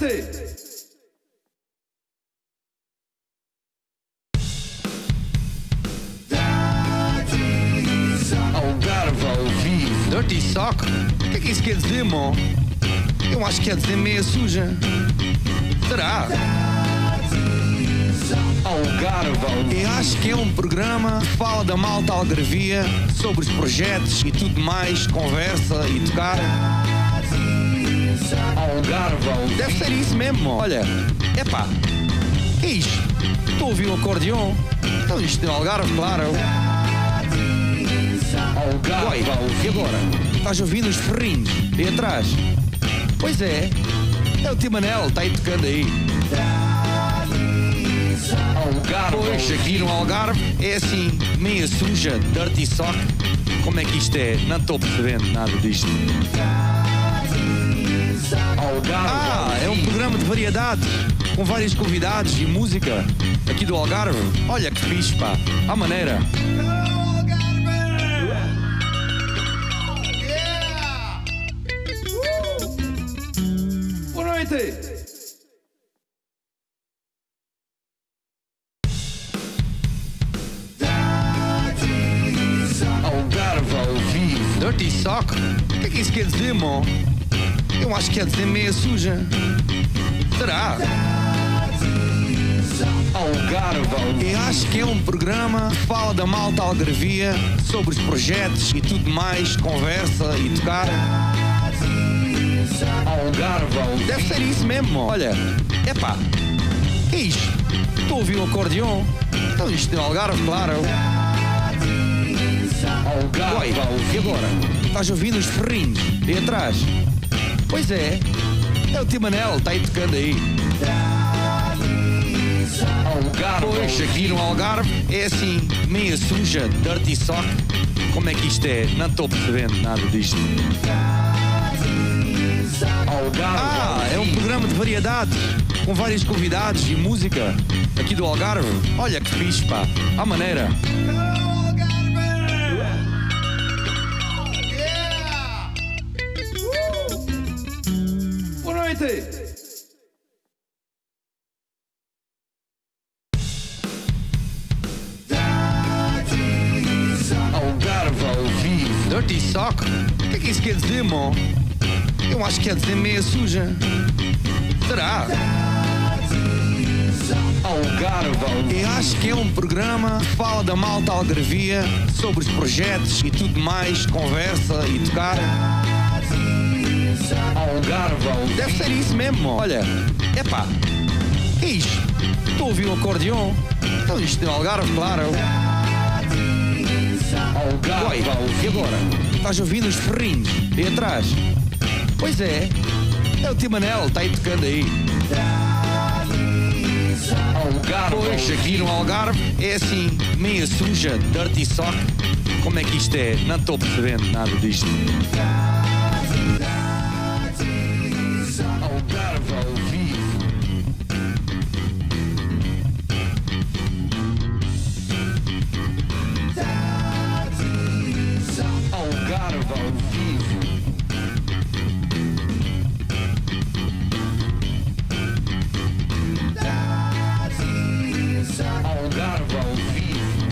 noite. Algarve ao vivo. Dirty Sock? O que é que isso quer dizer, mo? Eu acho que quer dizer meia suja. Será? Algarve ao vivo. Eu acho que é um programa que fala da malta algarvia, sobre os projetos e tudo mais, conversa e tocar. Algarvão. Deve ser isso mesmo. Olha, epá, que é isto? Então estou a ouvir um acordeão. Então isto é Algarve, claro. Algarvão. E agora? Estás ouvindo os ferrinhos aí atrás? Pois é, é o Timanel, está aí tocando aí. Algarve. Pois, aqui no Algarve é assim, meia suja, dirty sock. Como é que isto é? Não estou percebendo nada disto. Ah, é um programa de variedade com vários convidados e música aqui do Algarve. Olha que fixe, pá. À maneira. Yeah. Uh. Boa noite! Algarve ao vivo. Dirty Sock? O que é que isso quer dizer, mon? Eu acho que é dizer meia suja. Será? Algarve. Eu acho que é um programa que fala da malta algarvia, sobre os projetos e tudo mais, conversa e tocar. Algarve. Deve ser isso mesmo. Olha, epá, que é isto? Estou a ouvir um acordeão. Então isto é Algarve, claro. Algarve. Oi, e agora? Estás ouvindo os ferrinhos? E atrás? Pois é. É o Timanel, tá aí tocando aí. Algarve. Poxa, aqui no Algarve é assim, meia suja, dirty sock. Como é que isto é? Não estou percebendo nada disto. Algarve. Ah, é um programa de variedade, com vários convidados e música aqui do Algarve. Olha que fixe, pá. À maneira. noite. Algarve ao vivo. Dirty Sock? O que é que isso quer dizer, mo? Eu acho que quer é dizer meia suja. Será? Algarve ao vivo. Eu acho que é um programa que fala da malta algarvia, sobre os projetos e tudo mais, conversa e tocar. Algarvão. Deve ser isso mesmo. Olha, epá, é isto. Estou a ouvir um acordeão. Então isto é Algarve, claro. Algarvão. E agora? Estás ouvindo os ferrinhos aí atrás? Pois é, é o Timanel, está aí tocando aí. Algarve. Pois, aqui no Algarve é assim, meia suja, dirty sock. Como é que isto é? Não estou percebendo nada disto. Desagradável ao vivo. Algarve ao vivo. Algarve ao vivo.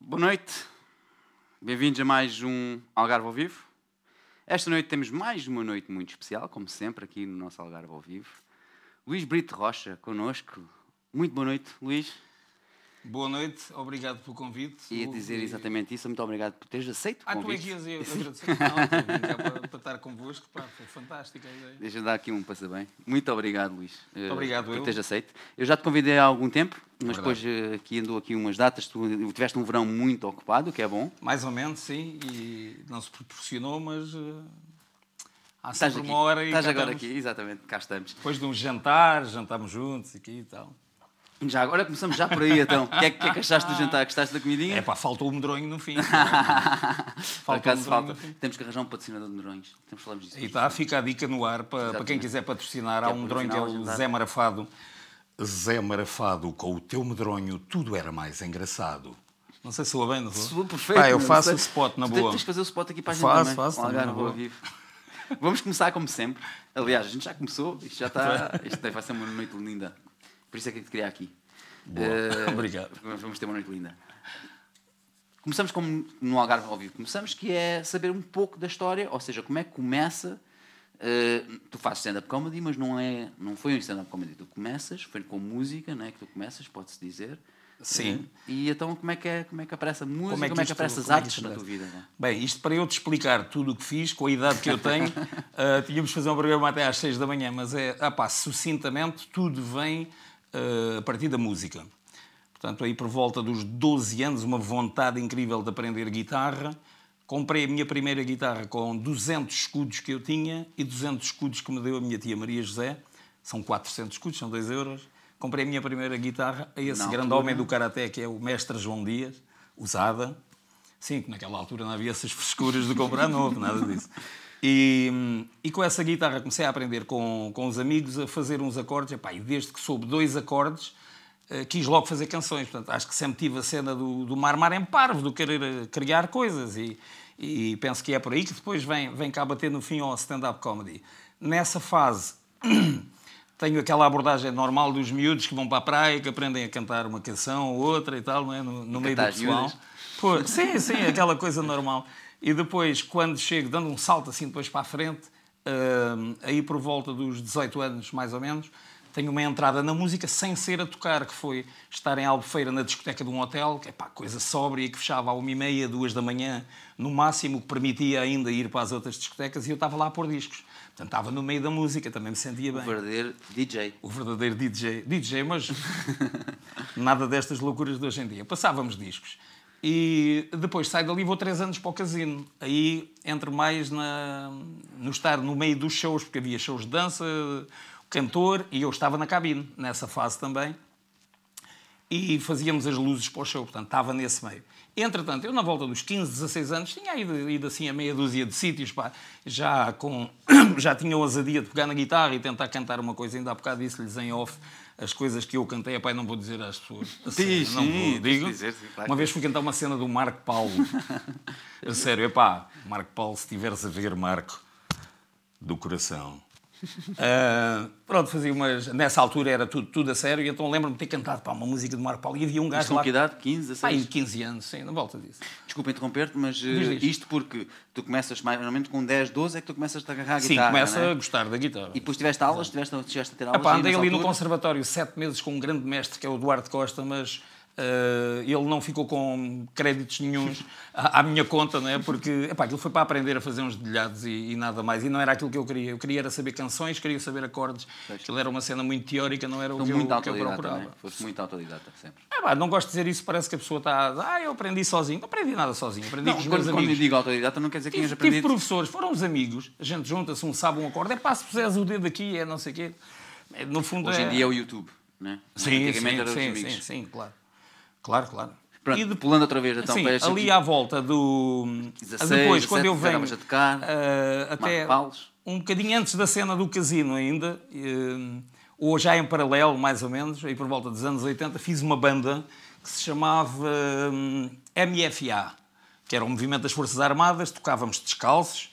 Boa noite. Bem-vindos a mais um Algarve ao Vivo. Esta noite temos mais uma noite muito especial, como sempre, aqui no nosso Algarve ao Vivo. Luís Brito Rocha, connosco. Muito boa noite, Luís. Boa noite, obrigado pelo convite. Ia dizer exatamente isso, muito obrigado por teres aceito o ah, convite. Ah, tu é que ias agradecer, não, para, para estar convosco, pá, foi fantástica a ideia. Deixa-me dar aqui um passabém. Muito obrigado, Luís, eh, obrigado por eu. teres aceito. Eu já te convidei há algum tempo, mas depois eh, aqui andou aqui umas datas, tu tiveste um verão muito ocupado, o que é bom. Mais ou menos, sim, e não se proporcionou, mas... Eh, há estás sempre aqui. uma hora e Estás agora aqui, exatamente, cá estamos. Depois de um jantar, jantámos juntos aqui e tal. Já agora começamos já por aí, então. O que, é, que, é, que achaste do jantar? Gostaste da comidinha? É pá, faltou o medronho no fim. por acaso falta. Temos que arranjar um patrocinador de medronhos. Temos falamos disso. E está, fica a dica no ar para, para quem quiser patrocinar. Há é um medronho que é o Zé Marafado. Zé Marafado, com o teu medronho, tudo era mais engraçado. Não sei se soa bem, não sou Soa perfeito. Ah, eu faço o spot na boa. Tens que fazer o spot aqui para a gente faço, também. Faço, faço. boa. Vivo. Vamos começar como sempre. Aliás, a gente já começou. Isto já está... Isto vai ser uma noite linda. Por isso é que te queria aqui. Uh, Obrigado. Vamos ter uma noite linda. Começamos como no Algarve ao vivo. Começamos que é saber um pouco da história, ou seja, como é que começa. Uh, tu fazes stand-up comedy, mas não, é, não foi um stand-up comedy. Tu começas, foi com música, não é que tu começas, pode-se dizer. Sim. Eh, e então como é que, é, como é que aparece a música, como é que, como é que aparece as é artes na tua vida? Né? Bem, isto para eu te explicar tudo o que fiz, com a idade que eu tenho, uh, tínhamos de fazer um programa até às 6 da manhã, mas é, ah pá, sucintamente, tudo vem eh, a partir da música. Portanto, aí por volta dos 12 anos, uma vontade incrível de aprender guitarra. Comprei a minha primeira guitarra com 200 escudos que eu tinha e 200 escudos que me deu a minha tia Maria José. São 400 escudos, são 2 euros. Comprei a minha primeira guitarra a esse grande homem do Karaté, que é o mestre João Dias, usada. Sim, que naquela altura não havia essas frescuras de comprar novo, nada disso. E, e, com essa guitarra comecei a aprender com, com os amigos a fazer uns acordes. Epá, e desde que soube dois acordes, uh, quis logo fazer canções. Portanto, acho que sempre tive a cena do, do marmar em parvo, do querer eh, criar coisas. E, e penso que é por aí que depois vem, vem cá bater no fim ao stand-up comedy. Nessa fase, tenho aquela abordagem normal dos miúdos que vão para a praia, que aprendem a cantar uma canção ou outra e tal, não é? no, no meio do pessoal. Pô, sim, sim, aquela coisa normal. E depois, quando chego, dando um salto assim depois para a frente, uh, aí por volta dos 18 anos, mais ou menos, tenho uma entrada na música sem ser a tocar, que foi estar em Albufeira na discoteca de um hotel, que é pá, coisa sóbria, que fechava à uma e meia, duas da manhã, no máximo, que permitia ainda ir para as outras discotecas, e eu estava lá a pôr discos. Portanto, estava no meio da música, também me sentia bem. O verdadeiro DJ. O verdadeiro DJ. DJ, mas nada destas loucuras de hoje em dia. Passávamos discos. E depois saio dali e vou três anos para o casino. Aí entro mais na, no estar no meio dos shows, porque havia shows de dança, cantor, e eu estava na cabine, nessa fase também. E fazíamos as luzes para o show, portanto, estava nesse meio. Entretanto, eu na volta dos 15, 16 anos, tinha ido, ido assim a meia dúzia de sítios, pá, já, com, já tinha ousadia de pegar na guitarra e tentar cantar uma coisa. Ainda há bocado disse-lhes em off as coisas que eu cantei, a pai não vou dizer às pessoas. A sério, sim, não vou, digo. Dizer, sim, claro. Uma vez fui cantar uma cena do Marco Paulo. a sério, epá, Marco Paulo, se tiveres a ver, Marco, do coração, Uh, pronto, fazia umas. Nessa altura era tudo, tudo a sério, e então lembro-me de ter cantado para uma música de Marco Paulo e havia um gajo. lá... que idade? 15, 16? Pá, 15 anos, sim, na volta disso. Desculpa interromper-te, mas eh, isto porque tu começas, mais normalmente com 10, 12 é que tu começas a agarrar a guitarra. Sim, começa é? a gostar da guitarra. E depois tiveste aulas, tiveste, tiveste a ter ah, aulas. Epá, andei ali altura... no conservatório sete meses com um grande mestre que é o Eduardo Costa, mas Uh, ele não ficou com créditos nenhums à, à, minha conta, não é? Porque epá, aquilo foi para aprender a fazer uns dedilhados e, e, nada mais. E não era aquilo que eu queria. Eu queria era saber canções, queria saber acordes. Pois. Aquilo era uma cena muito teórica, não era o que, muito eu, que eu procurava. Né? Fosse muito autodidata sempre. Ah, não gosto de dizer isso, parece que a pessoa está. Ah, eu aprendi sozinho. Não aprendi nada sozinho. Aprendi não, com os amigos. quando eu digo autodidata, não quer dizer que tinhas aprendido. Tive professores, foram os amigos, a gente junta-se, um sabe um acorde, é pá, se puseres o dedo aqui, é não sei o quê. É, no fundo Hoje é... em dia é o YouTube, né? Sim, sim, sim, sim, sim, claro. Claro, claro. Pronto, e de... pulando outra vez, então, Sim, ali aqui... à volta do... 16, Depois, 17, quando eu venho... A tocar, uh, até um bocadinho antes da cena do casino ainda, uh, ou já em paralelo, mais ou menos, aí por volta dos anos 80, fiz uma banda que se chamava eh, MFA, que era o um Movimento das Forças Armadas, tocávamos descalços,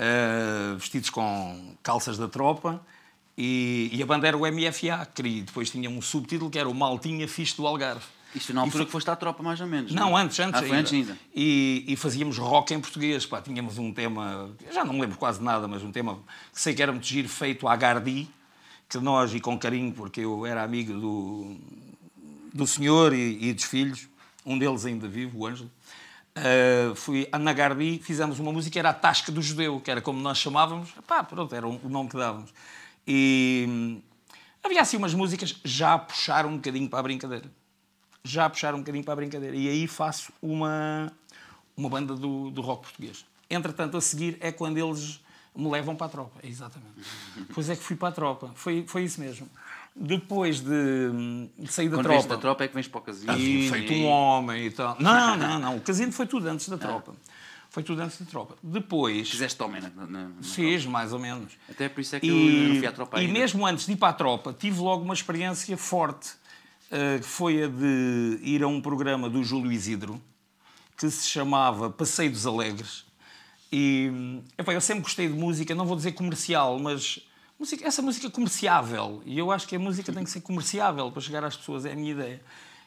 uh, vestidos com calças da tropa, e, e, a banda era o MFA, que depois tinha um subtítulo que era o Maltinha Fixo do Algarve. Isto na altura e... que foste à tropa, mais ou menos. Não, é? não antes, antes, ah, ainda. antes ainda. E, e, fazíamos rock em português. Pá. Tínhamos um tema, já não me lembro quase nada, mas um tema que sei que era muito giro, feito à Gardi, que nós, e com carinho, porque eu era amigo do, do senhor e, e dos filhos, um deles ainda vivo, o Ângelo, uh, fui a Nagarbi, fizemos uma música, era a Tasca do Judeu, que era como nós chamávamos, pá, pronto, era o nome que dávamos. E hum, havia assim umas músicas já a puxar um bocadinho para a brincadeira já a puxar um bocadinho para a brincadeira. E aí faço uma, uma banda do, do rock português. Entretanto, a seguir é quando eles me levam para a tropa. É exatamente. pois é que fui para a tropa. Foi, foi isso mesmo. Depois de, de sair da Quando tropa. da tropa é que vens para o casino. E, ah, feito um homem e tal. Não, não, não. O casino foi tudo antes da tropa. Ah. Foi tudo antes da tropa. Depois. Fizeste homem na, na, na Fiz, tropa. mais ou menos. Até por isso é que e, eu não fui à tropa E ainda. mesmo antes de ir para a tropa, tive logo uma experiência forte eh, foi a de ir a um programa do Júlio Isidro que se chamava Passeio dos Alegres. E hum, eu sempre gostei de música, não vou dizer comercial, mas música, essa música é comerciável. E eu acho que a música tem que ser comerciável para chegar às pessoas, é a minha ideia.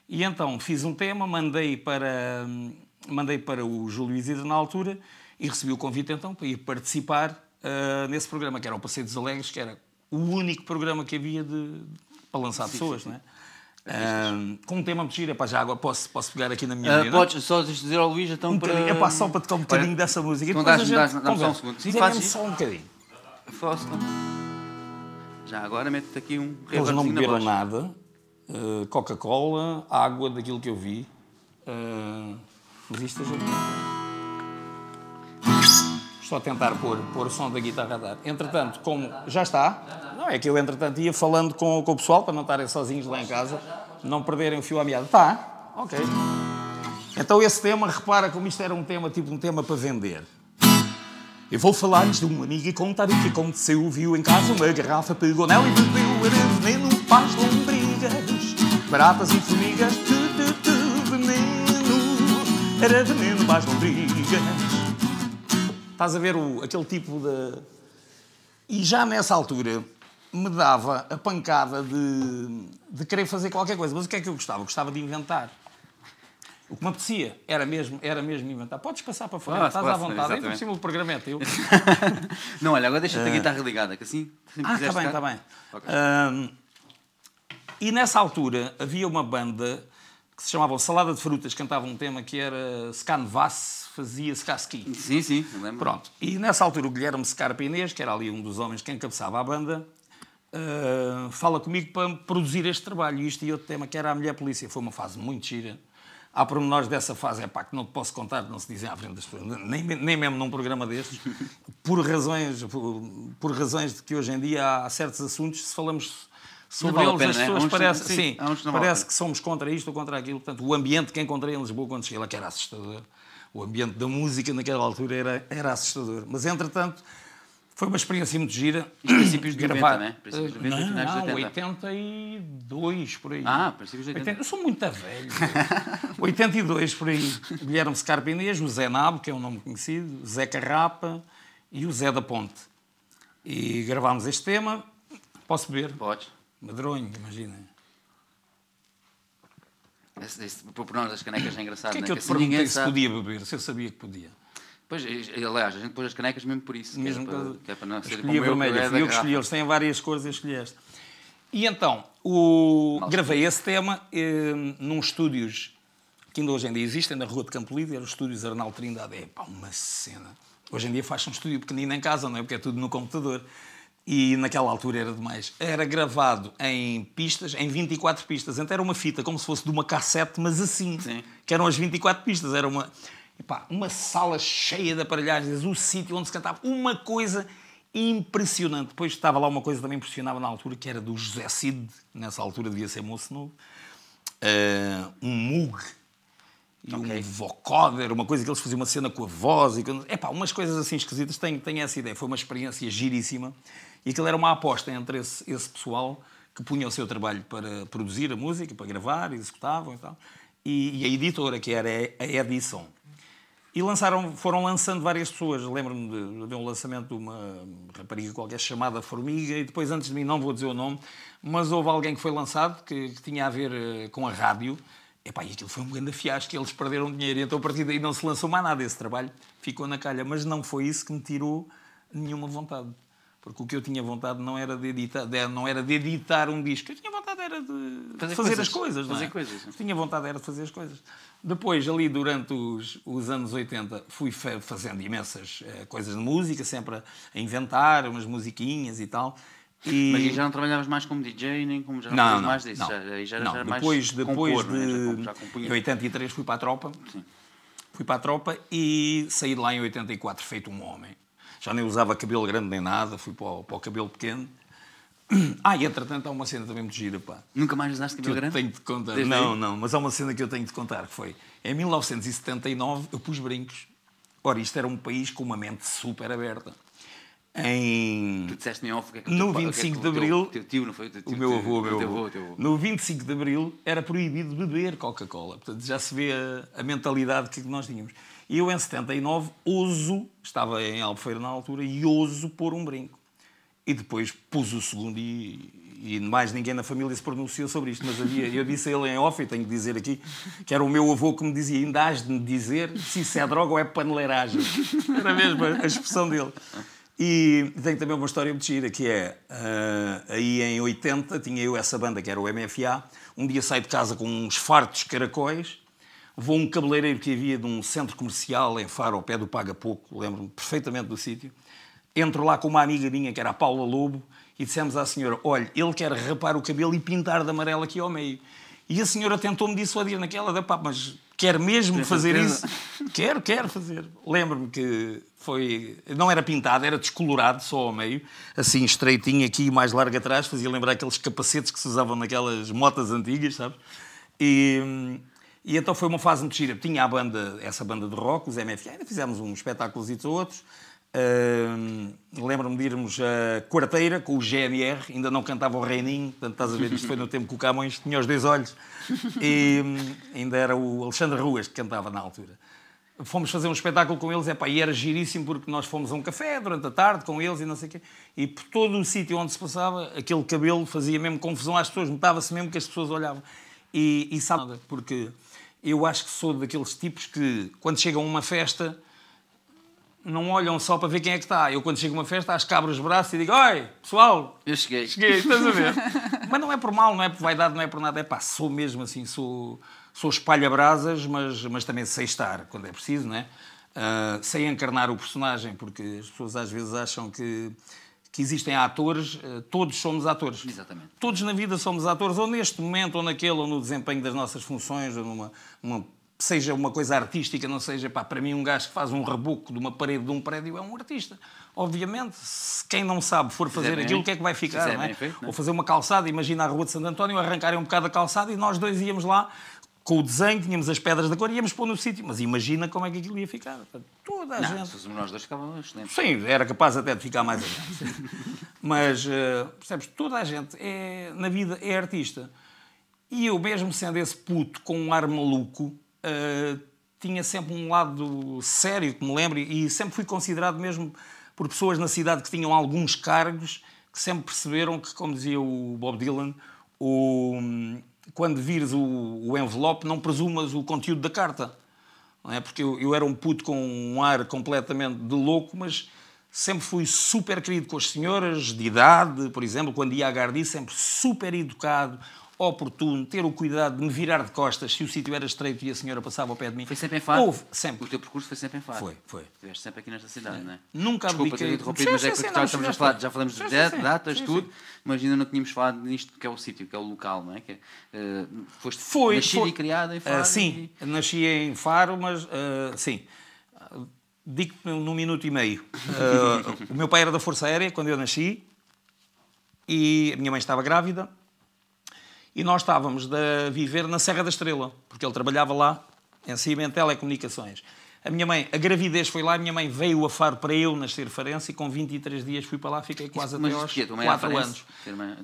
E então fiz um tema, mandei para, hum, mandei para o Júlio Isidro na altura e recebi o convite então para ir participar uh, nesse programa, que era o Passeio dos Alegres, que era o único programa que havia de, para lançar sim, pessoas, sim. não é? Um, com um tema giro, epá, já agora posso, posso pegar aqui na minha. Uh, podes só dizer ao Luís então um para. É pá, só para tocar um bocadinho dessa música. Então dá-me dá só um segundo. Sim, faz só um bocadinho. Faço. Já agora mete-te aqui um Eles não beberam nada. Uh, Coca-Cola, água, daquilo que eu vi. Uh, mas isto é já... Estou a tentar pôr, pôr o som da guitarra a dar. Entretanto, como. Já está? Não, é que eu, entretanto, ia falando com, com o pessoal para não estarem sozinhos lá em casa, não perderem o fio à meada. Tá, ok. Então esse tema, repara como isto era um tema, tipo um tema para vender. Eu vou falar-lhes de um amigo e contar o que aconteceu. Viu em casa uma garrafa, pegou nela e bebeu. Era veneno, paz, lombrigas, baratas e formigas. Tu, tu, tu, veneno, era veneno, paz, lombrigas. Estás a ver o, aquele tipo de... E já nessa altura, me dava a pancada de, de querer fazer qualquer coisa. Mas o que é que eu gostava? Eu gostava de inventar. O que me apetecia era mesmo, era mesmo inventar. Podes passar para fora, ah, estás à vontade. É impossível o programamento. Eu... não, olha, agora deixa-te a eh. guitarra ligada, que assim... Ah, está bem, está bem. Okay. Um, e nessa altura havia uma banda que se chamava Salada de Frutas, cantava um tema que era Scanvasse, fazia Skaski. Sim, sim, lembro. Pronto. E nessa altura o Guilherme Scarpa Inês, que era ali um dos homens que encabeçava a banda, ah, fala comigo para produzir este trabalho. isto e outro tema, que era a mulher polícia. Foi uma fase muito gira. Há pormenores dessa fase, é pá, que não te posso contar, não se dizem à frente das pessoas, nem, nem mesmo num programa destes, por razões, por, por, razões de que hoje em dia há certos assuntos, se falamos sobre vale eles, pena, as né? pessoas né? parece, sim, sim parece que somos contra isto ou contra aquilo. Portanto, o ambiente que encontrei em Lisboa quando cheguei lá, que era assustador, o ambiente da música naquela altura era, era assustador. Mas, entretanto, foi uma experiência muito gira. Os princípios de gravar. 90, né? princípios de 90, não, não, 82, por aí. Ah, princípios de 80. 80 eu sou muito velho. 82, por aí. Guilherme Scarpinês, o Zé Nabo, que é um nome conhecido, o Zé Carrapa e o Zé da Ponte. E gravámos este tema. Posso beber? Podes. Madronho, imagina. Esse, esse, o pronome das canecas é engraçado. O que é né? que né? eu te assim perguntei se sabe... podia beber, se eu sabia que podia? Pois, aliás, a gente pôs as canecas mesmo por isso. Mesmo que, é para, que é para não ser como vermelha. Eu, é eu que escolhi, eles têm várias cores, eu escolhi esta. E então, o... gravei esse tema eh, num estúdios que ainda hoje em dia existem, na Rua de Campo Líder, os estúdios Arnaldo Trindade. É pá, uma cena. Hoje em dia faz um estúdio pequenino em casa, não é? Porque é tudo no computador. E naquela altura era demais. Era gravado em pistas, em 24 pistas. Então era uma fita, como se fosse de uma cassete, mas assim. Sim. Que eram as 24 pistas. Era uma... Epá, uma sala cheia de aparelhagens, o sítio onde se cantava, uma coisa impressionante. Depois estava lá uma coisa que também impressionava na altura, que era do José Cid, nessa altura devia ser moço novo, uh, um mug e okay. um vocoder, uma coisa que eles faziam uma cena com a voz. E... Epá, umas coisas assim esquisitas, tenho, tenho essa ideia. Foi uma experiência giríssima e aquilo era uma aposta entre esse, esse pessoal que punha o seu trabalho para produzir a música, para gravar, executavam e tal, e, e a editora, que era a Edison. E lançaram, foram lançando várias pessoas. Lembro-me de, de, um lançamento de uma rapariga qualquer chamada Formiga, e depois, antes de mim, não vou dizer o nome, mas houve alguém que foi lançado que, que tinha a ver eh, com a rádio. Epá, e aquilo foi um grande fiasco, eles perderam dinheiro, então a partir daí não se lançou mais nada esse trabalho, ficou na calha. Mas não foi isso que me tirou nenhuma vontade porque o que eu tinha vontade não era de editar, de, não era de editar um disco. Eu tinha vontade era de fazer, fazer coisas, as coisas. Fazer é? coisas. Tinha vontade era de fazer as coisas. Depois, ali durante os, os anos 80, fui fazendo imensas uh, coisas de música, sempre a, a inventar umas musiquinhas e tal. E... Mas já não trabalhavas mais como DJ, nem como já não, não, não mais disso? Não, já, já, não. Já depois, depois compor, é? de, já, em 83 fui para a tropa. Sim. Fui para a tropa e saí de lá em 84 feito um homem já nem usava cabelo grande nem nada, fui para o, para o cabelo pequeno. Ah, e entretanto há uma cena também muito gira, pá. Nunca mais usaste cabelo grande? Tenho de contar. Desde não, aí? não, mas há uma cena que eu tenho de contar, que foi... Em 1979 eu pus brincos. Ora, isto era um país com uma mente super aberta. Em... Tu disseste-me off que é que No 25 de Abril... Teu, tio, não foi? Teu, o meu avô, o meu avô. No 25 de Abril era proibido beber Coca-Cola. Portanto, já se vê a, mentalidade que nós tínhamos. E eu, em 79, ouso, estava em Albufeira na altura, e ouso pôr um brinco. E depois pus o segundo e, e mais ninguém na família se pronunciou sobre isto, mas havia, eu disse a ele em off, e tenho que dizer aqui, que era o meu avô que me dizia, ainda has de me dizer se isso é droga ou é paneleiragem. Era mesmo a expressão dele. E tenho também uma história muito gira, que é, uh, aí em 80 tinha eu essa banda que era o MFA, um dia saí de casa com uns fartos caracóis, Vou a um cabeleireiro que havia de um centro comercial em Faro, ao pé do Paga Pouco, lembro-me perfeitamente do sítio. Entro lá com uma amiga minha, que era a Paula Lobo, e dissemos à senhora: olha, ele quer rapar o cabelo e pintar de amarelo aqui ao meio. E a senhora tentou-me dissuadir naquela, da pá, mas quer mesmo Tem fazer certeza. isso? quero, quero fazer. Lembro-me que foi. Não era pintado, era descolorado, só ao meio, assim estreitinho aqui e mais largo atrás, fazia lembrar aqueles capacetes que se usavam naquelas motas antigas, sabes? E hum, e então foi uma fase muito gira. Tinha a banda, essa banda de rock, os MFA, ainda fizemos um espetáculos e outros. Uh, Lembro-me de irmos a Quarteira com o GNR, ainda não cantava o Reininho, portanto estás a ver, isto foi no tempo que o Camões tinha os dois olhos, e um, ainda era o Alexandre Ruas que cantava na altura. Fomos fazer um espetáculo com eles, epá, e era giríssimo porque nós fomos a um café durante a tarde com eles e não sei o quê, e por todo o sítio onde se passava, aquele cabelo fazia mesmo confusão às pessoas, notava-se mesmo que as pessoas olhavam. E, e sabe, porque eu acho que sou daqueles tipos que, quando chegam a uma festa, não olham só para ver quem é que está. Eu, quando chego a uma festa, acho que abro os braços e digo: Oi, pessoal! Eu cheguei. Cheguei, estás a ver? mas não é por mal, não é por vaidade, não é por nada. É pá, sou mesmo assim, sou, sou espalha-brasas, mas, mas também sei estar quando é preciso, não é? Uh, sei encarnar o personagem, porque as pessoas às vezes acham que que existem atores, eh, todos somos atores. Exatamente. Todos na vida somos atores, ou neste momento, ou naquele, ou no desempenho das nossas funções, ou numa, seja uma coisa artística, não seja, pá, para mim um gajo que faz um reboco de uma parede de um prédio é um artista. Obviamente, se quem não sabe for fazer aquilo, o que é que vai ficar? Não é? feito, não é? Ou fazer uma calçada, imagina a Rua de Santo António, arrancarem um bocado a calçada e nós dois íamos lá com o desenho, tínhamos as pedras da cor, e íamos pôr no sítio. Mas imagina como é que aquilo ia ficar. Toda a não, gente. Os menores dois ficavam excelentes. Né? Sim, era capaz até de ficar mais mas, uh, percebes, toda a gente é, na vida é artista. E eu, mesmo sendo esse puto com um ar maluco, uh, tinha sempre um lado sério, que me lembro, e sempre fui considerado mesmo por pessoas na cidade que tinham alguns cargos, que sempre perceberam que, como dizia o Bob Dylan, o hum, quando vires o, o envelope, não presumas o conteúdo da carta. Não é? Porque eu, eu era um puto com um ar completamente de louco, mas sempre fui super querido com as senhoras de idade, por exemplo, quando ia à Gardi, sempre super educado, oportuno, ter o cuidado de me virar de costas se o sítio era estreito e a senhora passava ao pé de mim. Foi sempre em Faro? Houve, sempre. O teu percurso foi sempre em Faro? Foi, foi. Estiveste sempre aqui nesta cidade, não é? é. Nunca Desculpa ter interrompido, mas é a falar, já falamos de datas, tudo, mas ainda não tínhamos falado nisto que é o sítio, que é o local, não é? Que uh, foste foi, foi. e criada em ah, Faro? Uh, sim, e... nasci em Faro, mas uh, sim. Digo-te num minuto e meio. Ah, o meu pai era da Força Aérea quando eu nasci e a minha mãe estava grávida e nós estávamos a viver na Serra da Estrela, porque ele trabalhava lá em cima em telecomunicações. A minha mãe, a gravidez foi lá, a minha mãe veio a Faro para eu nascer farense e com 23 dias fui para lá, fiquei quase Isso, até aos 4 é anos.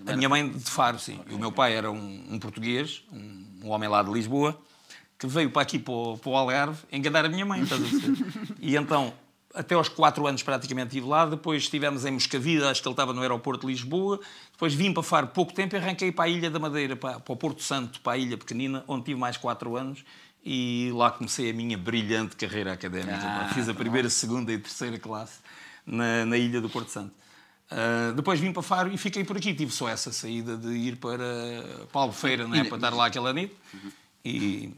A minha mãe de Faro, sim. Okay. E o meu pai era um, um português, um, um, homem lá de Lisboa, que veio para aqui, para o, para o Algarve, enganar a minha mãe, estás a dizer? E então até aos quatro anos praticamente estive lá, depois estivemos em Moscavida, acho que ele estava no aeroporto de Lisboa, depois vim para Faro pouco tempo e arranquei para a Ilha da Madeira, para, para o Porto Santo, para a Ilha Pequenina, onde tive mais quatro anos e lá comecei a minha brilhante carreira académica. Ah, Fiz a primeira, segunda e terceira classe na, na Ilha do Porto Santo. Uh, depois vim para Faro e fiquei por aqui. Tive só essa saída de ir para, Paulo Feira não é? para estar lá aquela noite. Uhum. E,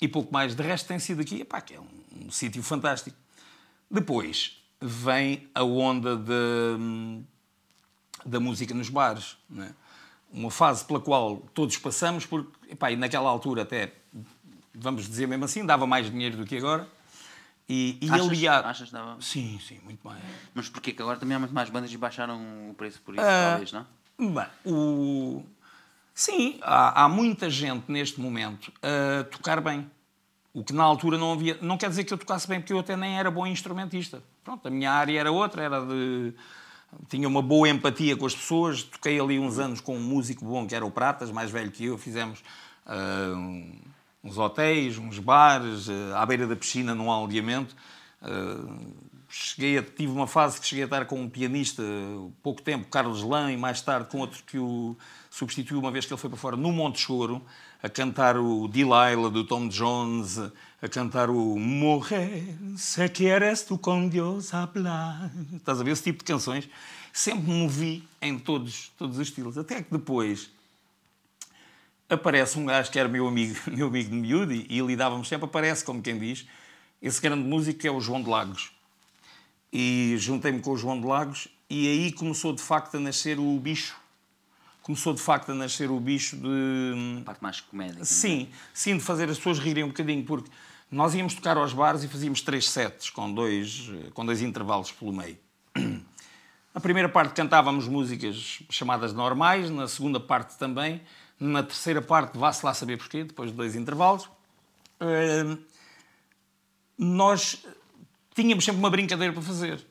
e pouco mais. De resto, tem sido aqui. Epá, que é um, um sítio fantástico. Depois vem a onda de, hum, da música nos bares. Né? Uma fase pela qual todos passamos, porque epá, naquela altura até, vamos dizer mesmo assim, dava mais dinheiro do que agora. E, e achas, aliado... achas que dava? Sim, sim, muito mais. Mas porquê que agora também há muito mais bandas e baixaram o preço por isso, uh, talvez, não? Bem, o... Sim, há, há muita gente neste momento a tocar bem o que na altura não havia. Não quer dizer que eu tocasse bem, porque eu até nem era bom instrumentista. Pronto, a minha área era outra, era de. Tinha uma boa empatia com as pessoas. Toquei ali uns anos com um músico bom, que era o Pratas, mais velho que eu. Fizemos uh, uns hotéis, uns bares, uh, à beira da piscina, num aldeamento. Uh, cheguei a, tive uma fase que cheguei a estar com um pianista pouco tempo, Carlos Lã, e mais tarde com outro que o substituiu uma vez que ele foi para fora, no Monte Choro a cantar o Delilah do Tom Jones, a cantar o Morrer, se queres tu com Deus hablar. Estás a ver esse tipo de canções? Sempre me movi em todos, todos os estilos. Até que depois aparece um gajo que era meu amigo, meu amigo de miúdo e, e lidávamos sempre, aparece, como quem diz, esse grande músico que é o João de Lagos. E juntei-me com o João de Lagos e aí começou de facto a nascer o bicho começou de facto a nascer o bicho de. A parte mais comédica. É? Sim, sim, de fazer as pessoas rirem um bocadinho, porque nós íamos tocar aos bares e fazíamos três sets, com dois, com dois intervalos pelo meio. Na primeira parte cantávamos músicas chamadas normais, na segunda parte também, na terceira parte, vá-se lá saber porquê, depois de dois intervalos. Ehm, nós tínhamos sempre uma brincadeira para fazer.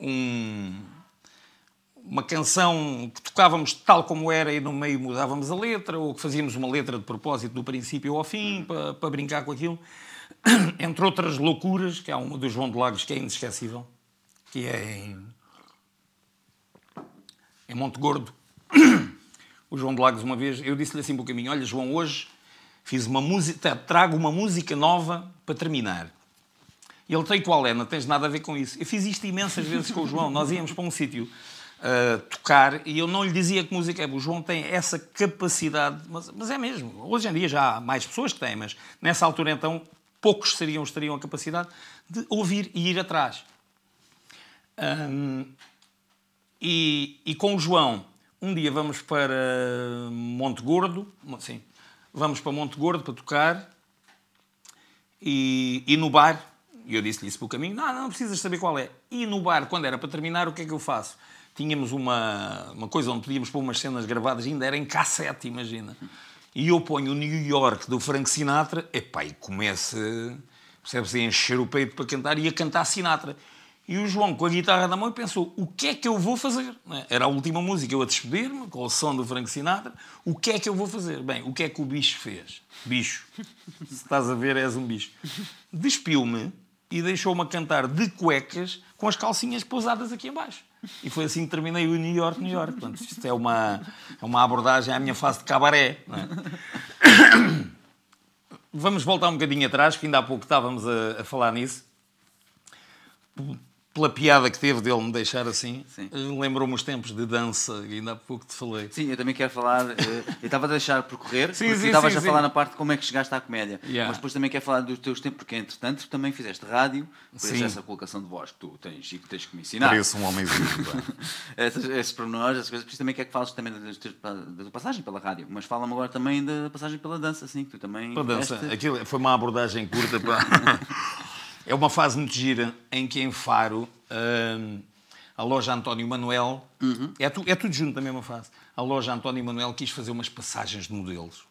Um, uma canção que tocávamos tal como era e no meio mudávamos a letra, ou que fazíamos uma letra de propósito do princípio ao fim, uhum. para, para brincar com aquilo. Entre outras loucuras, que há é uma do João de Lagos que é inesquecível, que é em, em Monte Gordo. O João de Lagos, uma vez, eu disse-lhe assim para o caminho: Olha, João, hoje fiz uma música, trago uma música nova para terminar. E ele tem qual é? Não tens nada a ver com isso. Eu fiz isto imensas vezes com o João. Nós íamos para um sítio tocar e eu não lhe dizia que música é. O João tem essa capacidade, mas, mas é mesmo. Hoje em dia já há mais pessoas que têm, mas nessa altura então poucos seriam, teriam a capacidade de ouvir e ir atrás. Um, e, e, com o João, um dia vamos para Monte Gordo, sim, vamos para Monte Gordo para tocar e, e no bar. E eu disse-lhe isso pelo caminho: não, não precisas saber qual é. E no bar, quando era para terminar, o que é que eu faço? tínhamos uma, uma coisa onde podíamos pôr umas cenas gravadas, ainda era em cassete, imagina. E eu ponho o New York do Frank Sinatra, epá, e começa, percebes, a encher o peito para cantar e a cantar Sinatra. E o João, com a guitarra na mão, pensou: o que é que eu vou fazer? É? Era a última música, eu a despedir-me, com o som do Frank Sinatra. O que é que eu vou fazer? Bem, o que é que o bicho fez? Bicho. Se estás a ver, és um bicho. Despiu-me e deixou-me cantar de cuecas com as calcinhas pousadas aqui embaixo. E foi assim que terminei o New York, New York. Portanto, isto é uma, é uma abordagem à minha fase de cabaré. É? Vamos voltar um bocadinho atrás, que ainda há pouco estávamos a, a falar nisso pela piada que teve dele me deixar assim, eh, lembrou-me os tempos de dança, e ainda há pouco te falei. Sim, eu também quero falar, eh, eu estava a deixar percorrer, sim, estava estavas a sim. falar na parte de como é que chegaste à comédia, yeah. mas depois também quero falar dos teus tempos, porque entretanto também fizeste rádio, por isso essa colocação de voz que tu tens e que tens que me ensinar. Parece um homem vivo esses pormenores, essas coisas, por isso também quero que fales também da, da, passagem pela rádio, mas fala-me agora também da passagem pela dança, assim, que tu também... Pela dança, aquilo foi uma abordagem curta, para... É uma fase muito gira em que em Faro hum, a loja António Manuel uhum. é, tu, é, tudo junto na mesma fase. A loja António Manuel quis fazer umas passagens de modelos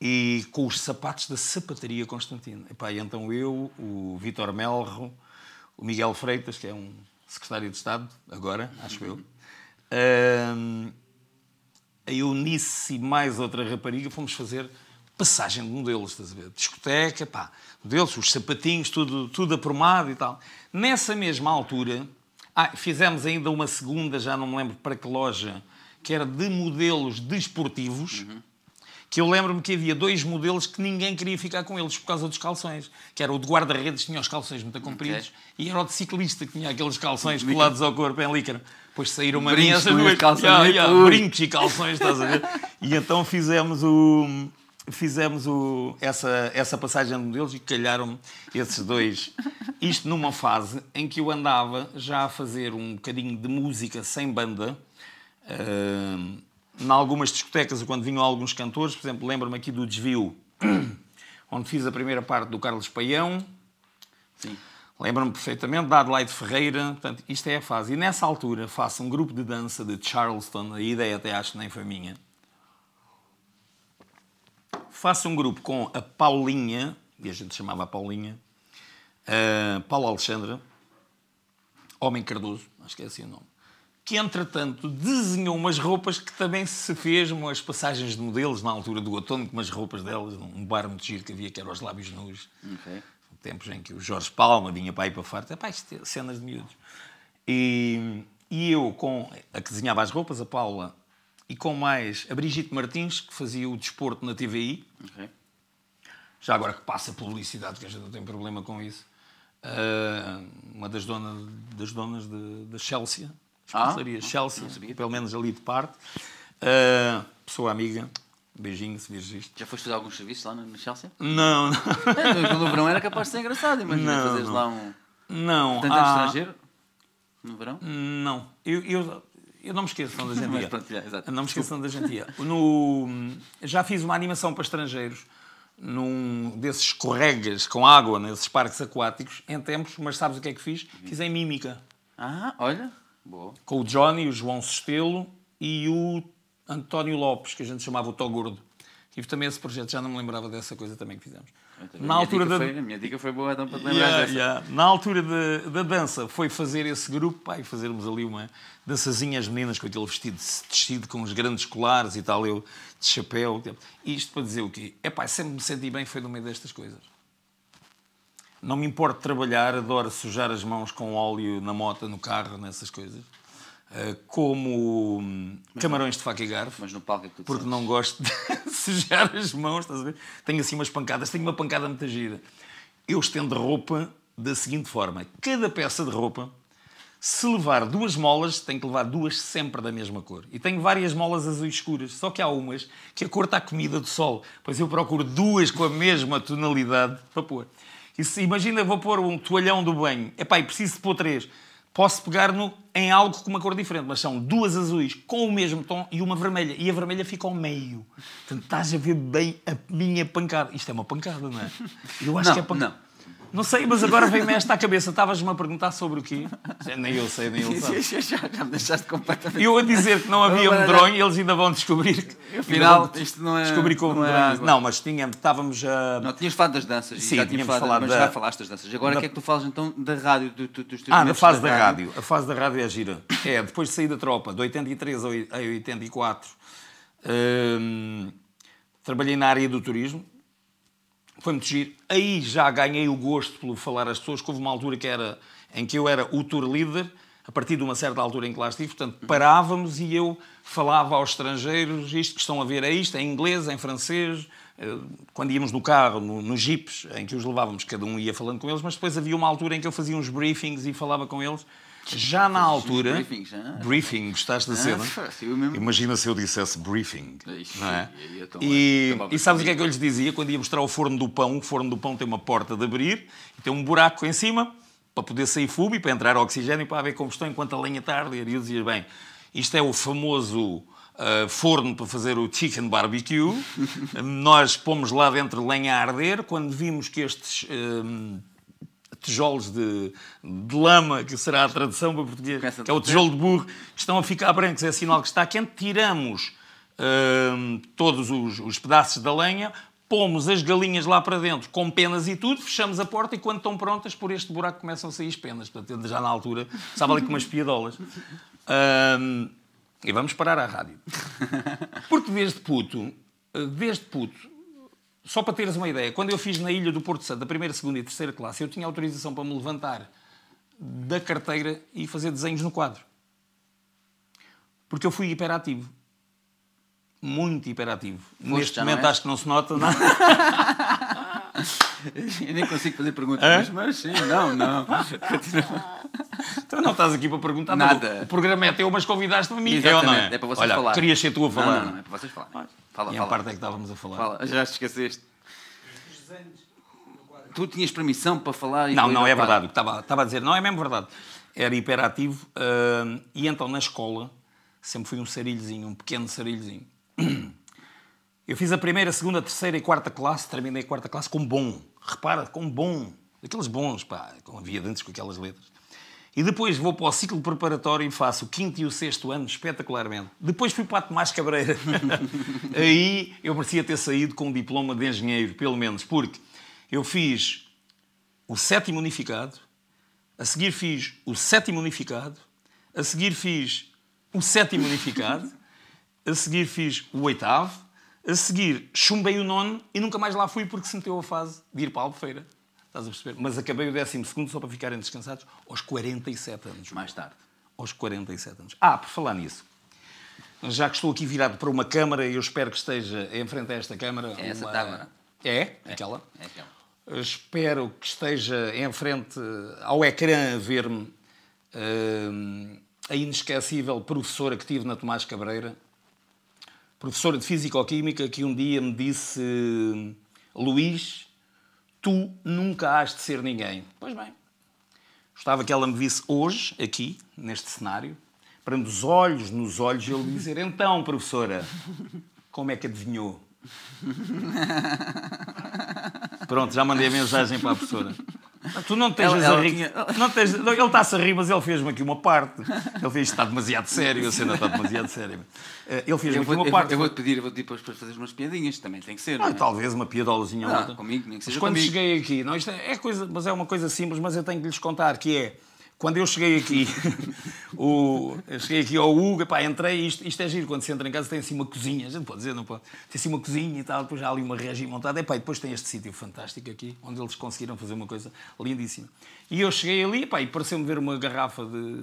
e com os sapatos da sapataria Constantino. Epá, e então eu, o Vitor Melro, o Miguel Freitas, que é um secretário de Estado agora, acho uhum. eu, hum, a Eunice e mais outra rapariga fomos fazer passagem de modelos, estás a ver? Discoteca, pá deles, os sapatinhos, tudo, tudo aprumado e tal. Nessa mesma altura, ah, fizemos ainda uma segunda, já não me lembro para que loja, que era de modelos desportivos. Uhum. Que eu lembro-me que havia dois modelos que ninguém queria ficar com eles por causa dos calções. Que era o de guarda-redes, tinha os calções muito compridos, okay. e era o de ciclista, que tinha aqueles calções colados ao corpo em líquido Depois saíram uma brincos, minha, duas... calções, yeah, yeah, brincos e calções, estás a ver? e então fizemos o fizemos o, essa, essa passagem de modelos e calharam esses dois. Isto numa fase em que eu andava já a fazer um bocadinho de música sem banda. Uh, em algumas discotecas, quando vinham alguns cantores, por exemplo, lembro-me aqui do Desvio, onde fiz a primeira parte do Carlos Paião. Sim. Lembro-me perfeitamente da Adelaide Ferreira. Portanto, isto é a fase. E nessa altura faço um grupo de dança de Charleston. A ideia até acho que nem foi minha faça um grupo com a Paulinha, e a gente chamava a Paulinha, a eh, Paulo Alexandre, Homem Cardoso, acho que é assim o nome, que entretanto desenhou umas roupas que também se fez umas passagens de modelos na altura do outono, com umas roupas delas, um bar muito giro que havia que era os lábios nus. Okay. Tempos em que o Jorge Palma vinha para aí para farta, pá, isto é cenas de miúdos. E, e eu, com, a que desenhava as roupas, a Paula e com mais a Brigitte Martins, que fazia o desporto na TVI. Okay. Já agora que passa publicidade, que a gente não tem problema com isso. Uh, uma das, dona, das donas de, de Chelsea, esponsoria ah? Chelsea, pelo menos ali de parte. Uh, pessoa amiga, Beijinho, se vires isto. Já foste fazer alguns serviços lá na Chelsea? Não, não. É, no verão era capaz de ser engraçado, imagina fazeres lá um. Não. Tanto há... Ah. estrangeiro? No verão? Não. Eu, eu, eu não me esqueço da Jantia. pronto, já, não me esqueço da Jantia. No, já fiz uma animação para estrangeiros num desses escorregas com água nesses parques aquáticos em tempos, mas sabes o que é que fiz? Uhum. Fiz em mímica. Ah, olha. Boa. Com o Johnny, o João Sestelo e o António Lopes, que a gente chamava o Togordo. Gordo. Tive também esse projeto, já não me lembrava dessa coisa também que fizemos na altura da... Foi, a minha dica foi boa, então, para te lembrar yeah, yeah. Na altura da dança, foi fazer esse grupo, pá, e fazermos ali uma dançazinha às meninas com aquele vestido tecido, com os grandes colares e tal, eu de chapéu. É, isto para dizer o quê? É pá, sempre me senti bem, foi no meio destas coisas. Não me importo trabalhar, adoro sujar as mãos com óleo na moto, no carro, nessas coisas. Eh, como hum, mas, camarões de faca e garfo. Mas no palco é que tu Porque sabes. não gosto de sujar as mãos, estás a ver? Tenho assim umas pancadas, tenho uma pancada muito gira. Eu estendo roupa da seguinte forma: cada peça de roupa, se levar duas molas, tem que levar duas sempre da mesma cor. E tenho várias molas azuis escuras, só que há umas que a cor está comida do sol. Pois eu procuro duas com a mesma tonalidade para pôr. E se imagina, vou pôr um toalhão do banho, é pá, preciso de pôr três posso pegar no, em algo com uma cor diferente, mas são duas azuis com o mesmo tom e uma vermelha. E a vermelha fica ao meio. Portanto, estás a ver bem a minha pancada. Isto é uma pancada, não é? Eu acho não, que é pancada. Não. Não sei, mas agora vem-me esta à cabeça. Estavas-me a perguntar sobre o quê? Nem eu sei, nem ele sabe. já, já me deixaste completamente. Eu a dizer que não havia medronho, eles ainda vão descobrir. Que, Afinal, isto não é. Descobri como não, é não, mas tínhamos, estávamos a. Não, tinhas falado das danças. Sim, já tínhamos falado, falado mas da... já falaste das danças. Agora o da... que é que tu falas então da rádio? Do, do, dos teus ah, na fase da, da rádio. rádio. A fase da rádio é a gira. É, depois de sair da tropa, de 83 a 84, hum, trabalhei na área do turismo foi muito giro. Aí já ganhei o gosto pelo falar às pessoas, que houve uma altura que era, em que eu era o tour leader, a partir de uma certa altura em que lá estive, portanto, uhum. parávamos e eu falava aos estrangeiros isto que estão a ver é isto, é em inglês, é em francês, eh, quando íamos no carro, nos no jipes, em que os levávamos, cada um ia falando com eles, mas depois havia uma altura em que eu fazia uns briefings e falava com eles, já na altura. Né? briefing, gostaste da ah, cena? Imagina se eu dissesse briefing. não é? é e, e, sabes o que é que eu lhes dizia quando ia mostrar o forno do pão? O forno do pão tem uma porta de abrir e tem um buraco em cima para poder sair fumo e para entrar oxigênio e para haver combustão enquanto a lenha arder. E eu dizia, bem, isto é o famoso. Uh, forno para fazer o chicken barbecue. Nós pomos lá dentro lenha a arder. Quando vimos que estes uh, tijolos de, de, lama, que será a tradução para português, que é o tijolo de burro, que estão a ficar brancos, é sinal que está quente. Tiramos hum, todos os, os pedaços da lenha, pomos as galinhas lá para dentro com penas e tudo, fechamos a porta e quando estão prontas, por este buraco começam a sair as penas. Portanto, já na altura, estava ali com umas piadolas. Hum, e vamos parar à rádio. Porque desde puto, desde puto, só para teres uma ideia, quando eu fiz na ilha do Porto Santo, da primeira, segunda e terceira classe, eu tinha autorização para me levantar da carteira e fazer desenhos no quadro. Porque eu fui hiperativo. Muito hiperativo. Neste momento é? acho que não se nota nada. Eu nem consigo fazer perguntas, é? mas sim, não, não. Então não estás aqui para perguntar nada. Não, o programa é teu, mas convidaste-me a mim. Exatamente, é, ou não é? é para vocês Olha, falar. Querias ser tu a falar. Não, não, é? não é para vocês falarem. Fala, e é fala. a parte é que estávamos a falar. Fala, já esqueceste. Tu tinhas permissão para falar... não, não, é verdade. estava, estava a dizer não é mesmo verdade. Era hiperativo uh, e então na escola sempre fui um sarilhozinho, um pequeno sarilhozinho. Eu fiz a primeira, segunda, terceira e quarta classe, terminei a quarta classe com bom. Repara, com bom. Aqueles bons, pá, com havia dentes com aquelas letras. E depois vou para o ciclo preparatório e faço o quinto e o sexto ano espetacularmente. Depois fui para a Tomás Cabreira. Aí eu parecia ter saído com um diploma de engenheiro, pelo menos, porque eu fiz o sétimo unificado, a seguir fiz o sétimo unificado, a seguir fiz o sétimo unificado, a seguir fiz o oitavo, a seguir chumbei o nono e nunca mais lá fui porque se meteu a fase de ir para a Albufeira. Estás a perceber? Mas acabei o 12 só para ficarem descansados aos 47 anos. Mais tarde. Aos 47 anos. Ah, por falar nisso, já que estou aqui virado para uma câmara, eu espero que esteja em frente a esta câmara. É essa uma... câmara. É? É? é? é? Aquela? É aquela. espero que esteja em frente ao ecrã a ver-me uh, a inesquecível professora que tive na Tomás Cabreira, professora de Físico-Química, que um dia me disse: eh, Luís, tu nunca has de ser ninguém. Pois bem, gostava que ela me visse hoje, aqui, neste cenário, para nos olhos, nos olhos, lhe dizer: Então, professora, como é que adivinhou? Pronto, já mandei a mensagem para a professora. Ah, tu não tens ela, a rir. Tinha... Não tens... Ele está-se a rir, mas ele fez-me aqui uma parte. Ele fez está demasiado sério, a cena está demasiado séria. Eh, ele fez-me aqui uma eu, parte. Eu vou-te pedir, eu vou pedir para fazer umas piadinhas, também tem que ser. Ah, é? Talvez uma piadolazinha ou outra. Comigo, nem que seja mas quando comigo. cheguei aqui, não, é, é coisa, mas é uma coisa simples, mas eu tenho que lhes contar, que é quando eu cheguei aqui, o, eu cheguei aqui ao Hugo, pá, entrei, isto, isto é giro, quando se entra em casa tem assim uma cozinha, a gente pode dizer, não pode? Tem assim uma cozinha e tal, depois há ali uma regi montada, e pá, e depois tem este sítio fantástico aqui, onde eles conseguiram fazer uma coisa lindíssima. E eu cheguei ali, pá, e pareceu-me ver uma garrafa de,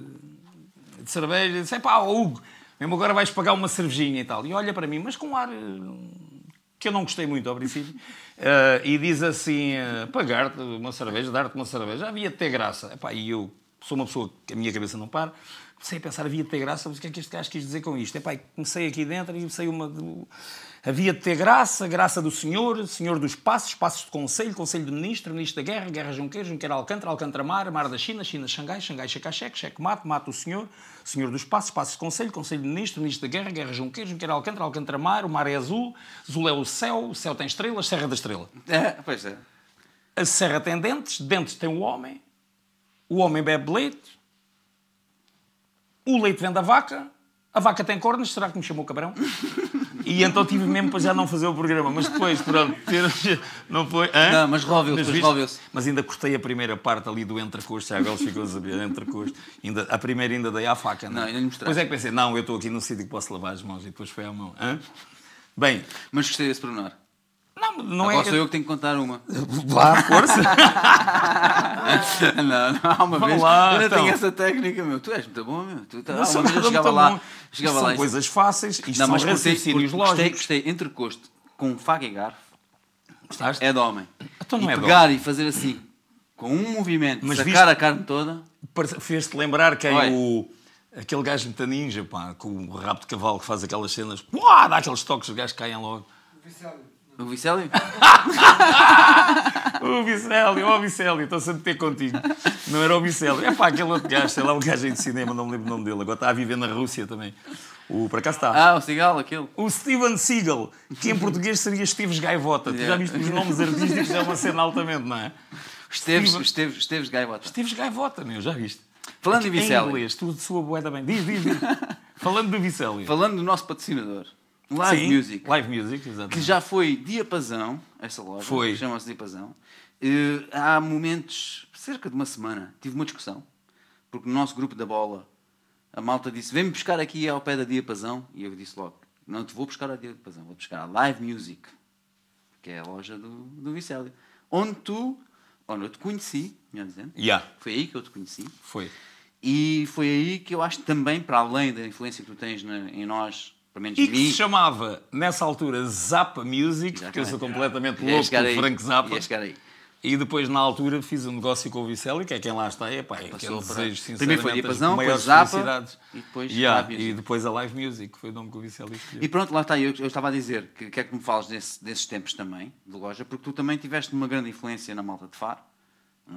de cerveja, e disse, pá, oh, Hugo, mesmo agora vais pagar uma cervejinha e tal. E olha para mim, mas com um ar eh, que eu não gostei muito ao princípio, uh, e diz assim: uh, pagar-te uma cerveja, dar-te uma cerveja, havia de ter graça. Epá, e eu sou uma pessoa que a minha cabeça não para, comecei a pensar, havia de ter graça, o que é que este gajo quis dizer com isto? Epá, comecei aqui dentro e comecei uma... Havia de ter graça, graça do Senhor, Senhor dos Passos, Passos de Conselho, Conselho de Ministro, Ministro da Guerra, Guerra Junqueiro, Junqueiro Alcântara, Alcântara Mar, Mar da China, China Xangai, Xangai Checacheque, Cheque Mato, Mato o Senhor, Senhor dos Passos, Passos de Conselho, Conselho de Ministro, Ministro da Guerra, Guerra Junqueiro, Junqueiro Alcântara, Alcântara Mar, o Mar é Azul, Azul é o Céu, o Céu tem estrelas, Serra da Estrela. É, pois é. A Serra tem dentes, dentes tem o homem, o homem bebe leite, o leite vem da vaca, a vaca tem cornos, será que me chamou cabrão? e então tive mesmo para já não fazer o programa, mas depois, pronto, não foi. Hã? Não, mas resolveu-se, resolveu-se. Mas ainda cortei a primeira parte ali do entrecosto, já agora ficou a saber, entrecosto. Ainda, a primeira ainda dei à faca, não, é? não ainda lhe mostraste. Pois é que pensei, não, eu estou aqui num sítio que posso lavar as mãos e depois foi à mão. Hã? Bem. Mas gostei desse pormenor. Não, não Agora é. sou eu que tenho que contar uma. Vá, força! não, não, há uma vez. Lá, eu não então. tenho essa técnica, meu. Tu és muito bom, meu. Tu, tá, não, uma vez eu chegava lá. Bom. Chegava isto lá são coisas fáceis, isto não, são mas raciocínios lógicos. Gostei, gostei, entrecosto, com faca e garfo. Gostaste? É de homem. Então não e é pegar e fazer assim, com um movimento, mas sacar viste, a carne toda. Fez-te lembrar quem Oi. o. Aquele gajo muito ninja, pá, com o rabo de cavalo que faz aquelas cenas, uá, dá aqueles toques, os gajos caem logo. Vicente. O Vicélio? o Vicélio, o Vicélio, estou-se a ter contigo. Não era o Vicélio. É pá, aquele outro gajo, sei lá, um gajo de cinema, não me lembro o nome dele. Agora está a viver na Rússia também. O, para cá está. Ah, o Seagal, aquele. O Steven Seagal, que em português seria Esteves Gaivota. Yeah. Tu já viste os nomes artísticos, é uma cena altamente, não é? Esteves, Steven... Esteves, Esteves Gaivota. Esteves Gaivota, meu, já viste. Falando de Vicélio. Em inglês, tu sua boeda bem. Diz, diz, diz. Falando do Vicélio. Falando do nosso patrocinador. Live Sim, Music. Live Music, exatamente. Que já foi diapasão, essa loja. Foi. Chama-se diapasão. Uh, há momentos, cerca de uma semana, tive uma discussão, porque no nosso grupo da bola, a malta disse: Vem-me buscar aqui ao pé da diapasão. E eu disse logo: Não te vou buscar a diapasão, vou buscar a Live Music, que é a loja do, do Vicélio. Onde tu, onde eu te conheci, melhor dizendo. Yeah. Foi aí que eu te conheci. Foi. E foi aí que eu acho também, para além da influência que tu tens na, em nós pelo menos e que se chamava, nessa altura, Zappa Music, Exatamente. porque eu sou completamente é louco pelo Frank Zappa. É e depois, na altura, fiz um negócio com o Vicelli, que é quem lá está. É, pá, aquele desejo, sinceramente, foi a Diapasão, maiores Zappa, e depois, yeah, e depois a Live Music, foi o nome que o Vicelli escolheu. E pronto, lá está. Eu, eu estava a dizer que quer é que me fales desse, desses tempos também, de loja, porque tu também tiveste uma grande influência na malta de Faro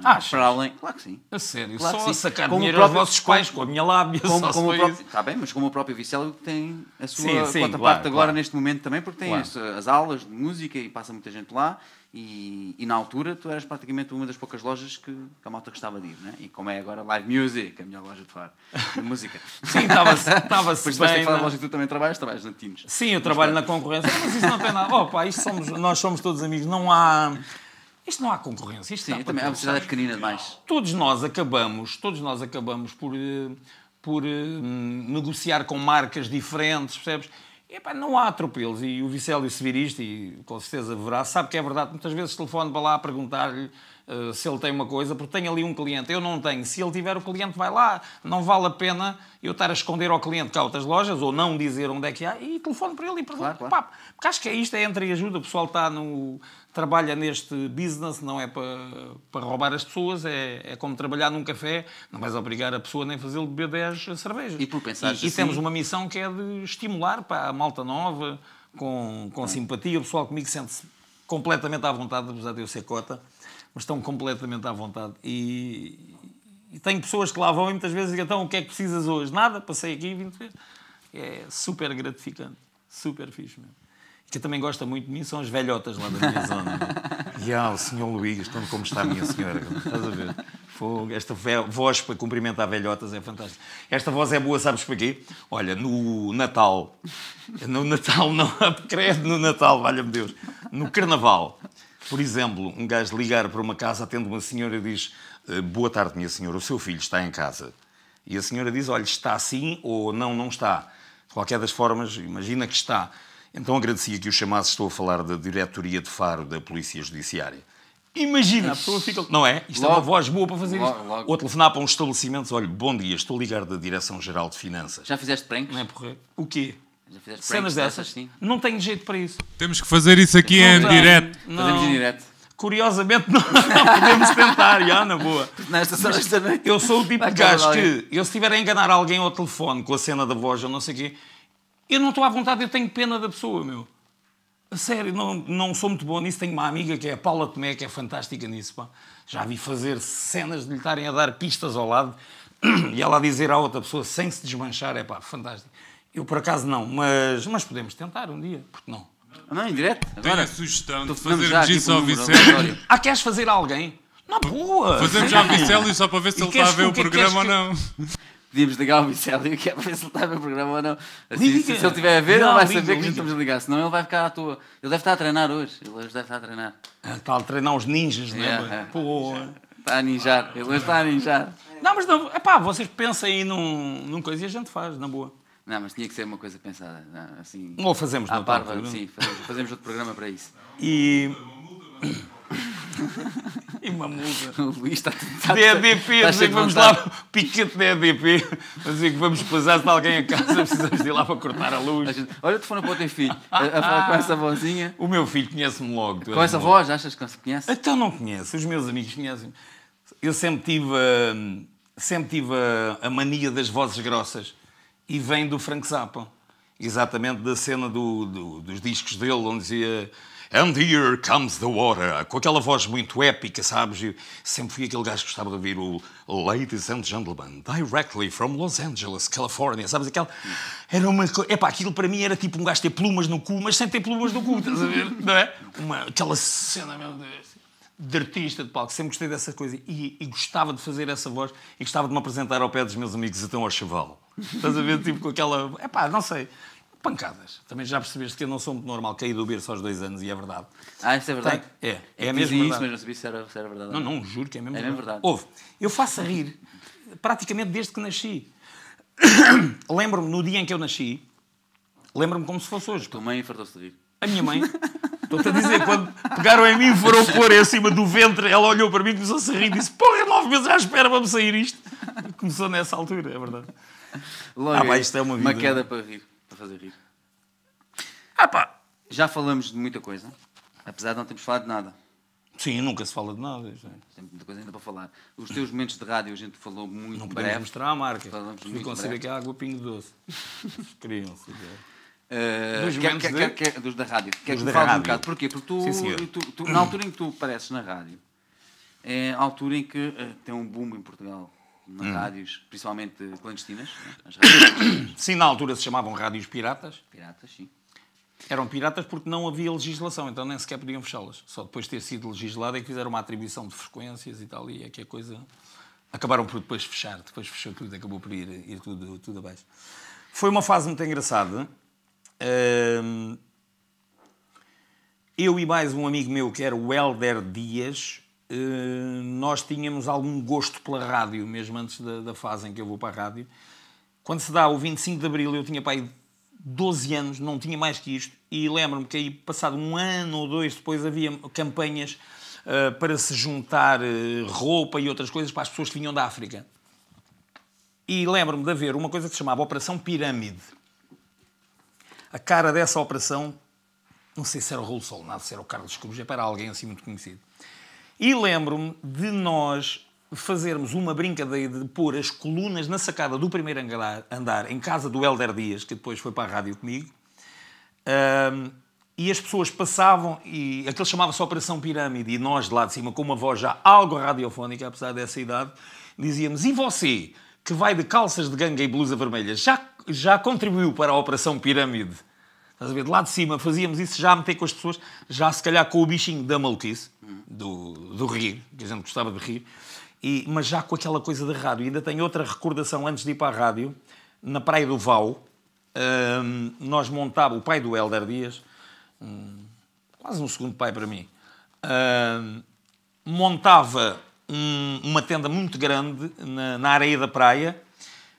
ah, para além. Claro que sim. A sério, claro só a sacar como dinheiro próprio... aos vossos pais com a minha lábia. Como, só como o próprio... Está bem, mas como o próprio Vicélio tem a sua sim, sim, claro, parte agora neste momento também, porque tem as, as, aulas de música e passa muita gente lá. E, e, na altura tu eras praticamente uma das poucas lojas que, que a malta gostava de ir, né? e como é agora Live Music, a melhor loja de fora de música. sim, estava-se estava Depois bem, na falar né? loja que tu também trabalhas, trabalhas na Sim, eu trabalho na concorrência, mas isso não tem nada. Opa, oh, isto somos, nós somos todos amigos, não há isto não há concorrência. Isto Sim, também uma sociedade pequenina demais. Todos nós acabamos, todos nós acabamos por, eh, por um, eh, negociar com marcas diferentes, percebes? E, epá, não há atropelos. E o Vicélio, se vir isto, e com certeza verá, sabe que é verdade. Muitas vezes telefone para lá a perguntar-lhe uh, se ele tem uma coisa, porque tem ali um cliente. Eu não tenho. Se ele tiver, o cliente vai lá. Não vale a pena eu estar a esconder ao cliente há outras lojas ou não dizer onde é que há. E telefone para ele e pergunto. Claro, claro. Pá, porque acho que é isto, é entre e ajuda. O pessoal está no trabalha neste business, não é para, para roubar as pessoas, é, é como trabalhar num café, não vais obrigar a pessoa nem fazê-lo beber 10 cervejas. E por pensar e, assim... e temos assim- uma missão que é de estimular para a malta nova, com, com é. simpatia, o pessoal comigo sente-se completamente à vontade, apesar de eu ser cota, mas estão completamente à vontade. E, e tenho pessoas que lá vão e muitas vezes dizem, então o que é que precisas hoje? Nada, passei aqui e vim te ver. É super gratificante, super fixe mesmo que também gosta muito de mim são as velhotas lá da minha zona. É? e ah, o senhor Luís, como está a minha senhora? É? Estás a ver? Fogo, esta voz para cumprimentar velhotas é fantástica. Esta voz é boa, sabes para quê? Olha, no Natal, no Natal não, credo no Natal, valha-me Deus, no Carnaval, por exemplo, um gajo ligar para uma casa, atende uma senhora e diz eh, boa tarde, minha senhora, o seu filho está em casa. E a senhora diz, olha, está sim ou não, não está. De qualquer das formas, imagina que está. Então agradecia que o chamasse, estou a falar da diretoria de Faro da Polícia Judiciária. Imagina, a pessoa fica. Não é? Isto logo, é uma voz boa para fazer logo, isto. Logo. Ou telefonar para um estabelecimento: olha, bom dia, estou a ligar da Direção-Geral de Finanças. Já fizeste pranks? Não é porra. O quê? Já fizeste Cenas dessas? Sim. Não tenho jeito para isso. Temos que fazer isso aqui não, em direto. Fazemos em direto. Curiosamente, não, podemos tentar, já, na boa. Nesta noite. Eu sou o tipo de gajo que, eu, se estiver a enganar alguém ao telefone com a cena da voz ou não sei o quê, eu não estou à vontade, eu tenho pena da pessoa, meu. A sério, não, não sou muito bom nisso. Tenho uma amiga que é a Paula Tomé, que é fantástica nisso. Pá. Já vi fazer cenas de lhe estarem a dar pistas ao lado e ela a dizer à outra pessoa sem se desmanchar. É pá, fantástico. Eu por acaso não, mas, mas podemos tentar um dia, porque não? Não, em direto. Agora, Tenho a sugestão de fazermos isso ao Vicélio. Ah, queres fazer a alguém? Na boa! Fazemos já ao Vicélio só para ver se e ele está a ver o programa que... ou não. podíamos ligar ao Vicélio que é para ver se ele está a ver o programa ou não. Assim, se ele estiver a ver, não, ele vai liga, saber que liga. estamos a ligar, senão ele vai ficar à toa. Ele deve estar a treinar hoje. Ele hoje deve estar a treinar. Está a treinar os ninjas, não né, é? Pô. Está a ninjar. Ele hoje está a ninjar. Não, mas não, epá, vocês pensem aí num, num coisa e a gente faz, na boa. Não, mas tinha que ser uma coisa pensada. assim, Ou fazemos à noutra parva, sim, fazemos, fazemos outro programa para isso. E. e uma muda O Luís está, está da é vamos lá, piquete da EDP, dizer é que vamos pesar se alguém a casa, precisamos de ir lá para cortar a luz. Olha, tu foram para o teu filho, a, falar com essa vozinha. O meu filho conhece-me logo. Com essa voz, achas que se conhece? Então não conhece, os meus amigos conhecem. Eu sempre tive, a, hum, sempre tive a, a mania das vozes grossas e vem do Frank Zappa. Exatamente da cena do, do, dos discos dele, onde dizia And here comes the water, com aquela voz muito épica, sabes? Eu sempre fui aquele gajo que gostava de ouvir o Ladies and Gentlemen, directly from Los Angeles, California, sabes? Aquela. Era uma. Epá, aquilo para mim era tipo um gajo ter plumas no cu, mas sem ter plumas no cu, estás a ver? Não é? Uma, aquela cena, meu Deus de artista de palco, sempre gostei dessa coisa e, e, gostava de fazer essa voz e gostava de me apresentar ao pé dos meus amigos então ao chaval. Estás a ver? Tipo com aquela. É não sei pancadas. Também já percebeste que eu não sou muito normal, caí do berço aos dois anos e é verdade. Ah, isso é verdade? Tem, é, é, é a isso, mas não sabia se era, se era verdade. Não, não, juro que é mesmo é verdade. verdade. Houve. Eu faço a rir praticamente desde que nasci. lembro-me, no dia em que eu nasci, lembro-me como se fosse hoje. A tua mãe fartou-se de rir. A minha mãe. Estou-te a dizer, quando pegaram em mim e foram pôr em cima do ventre, ela olhou para mim, começou a se rir e disse: Porra, nove meses à espera, vamos sair isto. Começou nessa altura, é verdade. Logo ah, é isto é uma vida. Uma queda para rir fazer rir? Ah pá, já falamos de muita coisa, apesar de não termos falado de nada. Sim, nunca se fala de nada. É. Tem muita coisa ainda para falar. Os teus momentos de rádio a gente falou muito não breve. Não mostrar a marca. Falamos Ficam a saber que é água pingo doce. Criam-se. Uh, dos, quer, quer, de... quer, dos da rádio. Quer que me um bocado. Porquê? Porque tu, Sim, tu, tu, na altura em que tu apareces na rádio, é a altura em que uh, tem um boom em Portugal nas hum. hum. rádios, principalmente eh, clandestinas. Né? Rádios... Sim, na altura se chamavam rádios piratas. Piratas, sim. Eram piratas porque não havia legislação, então nem sequer podiam fechá-las. Só depois de ter sido legislada é que fizeram uma atribuição de frequências e tal, e é que a coisa. Acabaram por depois fechar, depois fechou tudo, acabou por ir, ir tudo, tudo abaixo. Foi uma fase muito engraçada. Eu e mais um amigo meu, que era o Helder Dias, eh, nós tínhamos algum gosto pela rádio, mesmo antes da, da, fase em que eu vou para a rádio. Quando se dá o 25 de Abril, eu tinha pai 12 anos, não tinha mais que isto, e lembro-me que aí, passado um ano ou dois depois, havia campanhas uh, para se juntar uh, roupa e outras coisas para as pessoas que vinham da África. E lembro-me de haver uma coisa que se chamava Operação Pirâmide. A cara dessa operação, não sei se era o Rousseau, nada se era o Carlos Cruz, era alguém assim muito conhecido e lembro-me de nós fazermos uma brincadeira de pôr as colunas na sacada do primeiro andar, em casa do Helder Dias, que depois foi para a rádio comigo, um, e as pessoas passavam, e aquilo chamava-se Operação Pirâmide, e nós de lá de cima, com uma voz já algo radiofónica, apesar dessa idade, dizíamos: E você, que vai de calças de ganga e blusa vermelha, já, já contribuiu para a Operação Pirâmide? Estás a ver? De lá de cima fazíamos isso, já a meter com as pessoas, já se calhar com o bichinho da maluquice do, do rir, que gostava de rir, e, mas já com aquela coisa de rádio. E ainda tenho outra recordação antes de ir para a rádio, na Praia do Val, hum, nós montávamos, o pai do Helder Dias, quase um segundo pai para mim, hum, montava um, uma tenda muito grande na, na areia da praia,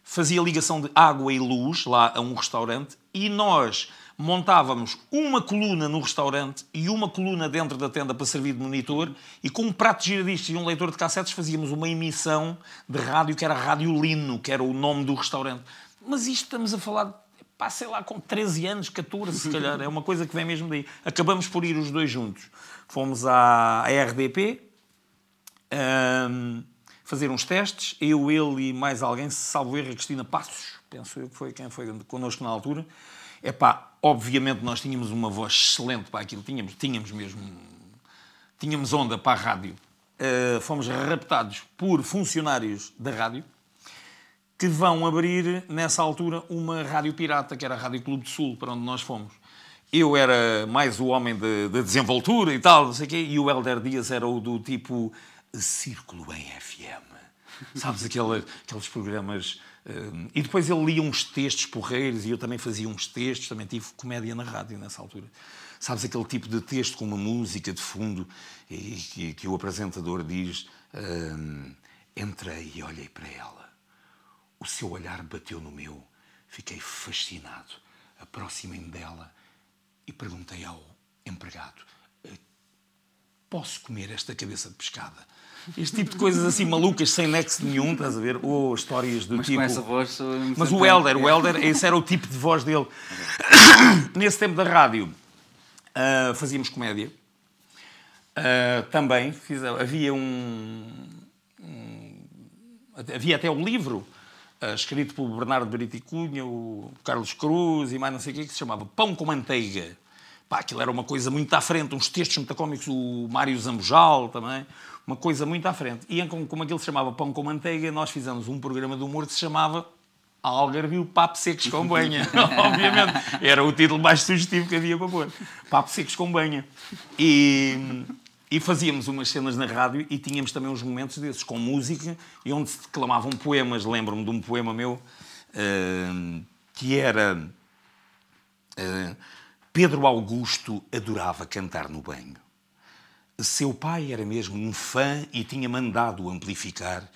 fazia ligação de água e luz lá a um restaurante e nós montávamos uma coluna no restaurante e uma coluna dentro da tenda para servir de monitor e com um prato giradista e um leitor de cassetes fazíamos uma emissão de rádio que era Rádio Lino, que era o nome do restaurante. Mas isto estamos a falar, pá, sei lá, com 13 anos, 14 se calhar, é uma coisa que vem mesmo daí. Acabamos por ir os dois juntos. Fomos à, RDP um, fazer uns testes, eu, ele e mais alguém, salvo erro, a Cristina Passos, penso eu que foi quem foi connosco na altura. É pá, obviamente nós tínhamos uma voz excelente para aquilo, tínhamos, tínhamos mesmo. Tínhamos onda para a rádio. Uh, fomos raptados por funcionários da rádio que vão abrir, nessa altura, uma rádio pirata, que era a Rádio Clube do Sul, para onde nós fomos. Eu era mais o homem da de, de desenvoltura e tal, não sei o quê, e o Helder Dias era o do tipo Círculo em FM. Sabes aquele, aqueles programas Hum, e depois ele lia uns textos porreiros e eu também fazia uns textos, também tive comédia na rádio nessa altura. Sabes aquele tipo de texto com uma música de fundo e que, que o apresentador diz: hum, Entrei e olhei para ela. O seu olhar bateu no meu. Fiquei fascinado. Aproximei-me dela e perguntei ao empregado: eh, Posso comer esta cabeça de pescada? Este tipo de coisas assim malucas, sem nexo nenhum, estás a ver? Ou histórias do Mas tipo. Com essa voz, Mas o Helder, o Helder, esse era o tipo de voz dele. Nesse tempo da rádio, uh, fazíamos comédia. Uh, também fiz, havia um, um, Havia até um livro uh, escrito pelo Bernardo Beriticunha, o Carlos Cruz e mais não sei o que, que se chamava Pão com Manteiga. Pá, aquilo era uma coisa muito à frente, uns textos muito cómicos, o Mário Zambojal também uma coisa muito à frente. E como aquilo se chamava Pão com Manteiga, nós fizemos um programa de humor que se chamava Algarvio Papo Secos com Banha. Obviamente, era o título mais sugestivo que havia para pôr. Papo Secos com Banha. E, e fazíamos umas cenas na rádio e tínhamos também uns momentos desses, com música, e onde se declamavam poemas. Lembro-me de um poema meu uh, que era. Uh, Pedro Augusto adorava cantar no banho. Seu pai era mesmo um fã e tinha mandado amplificar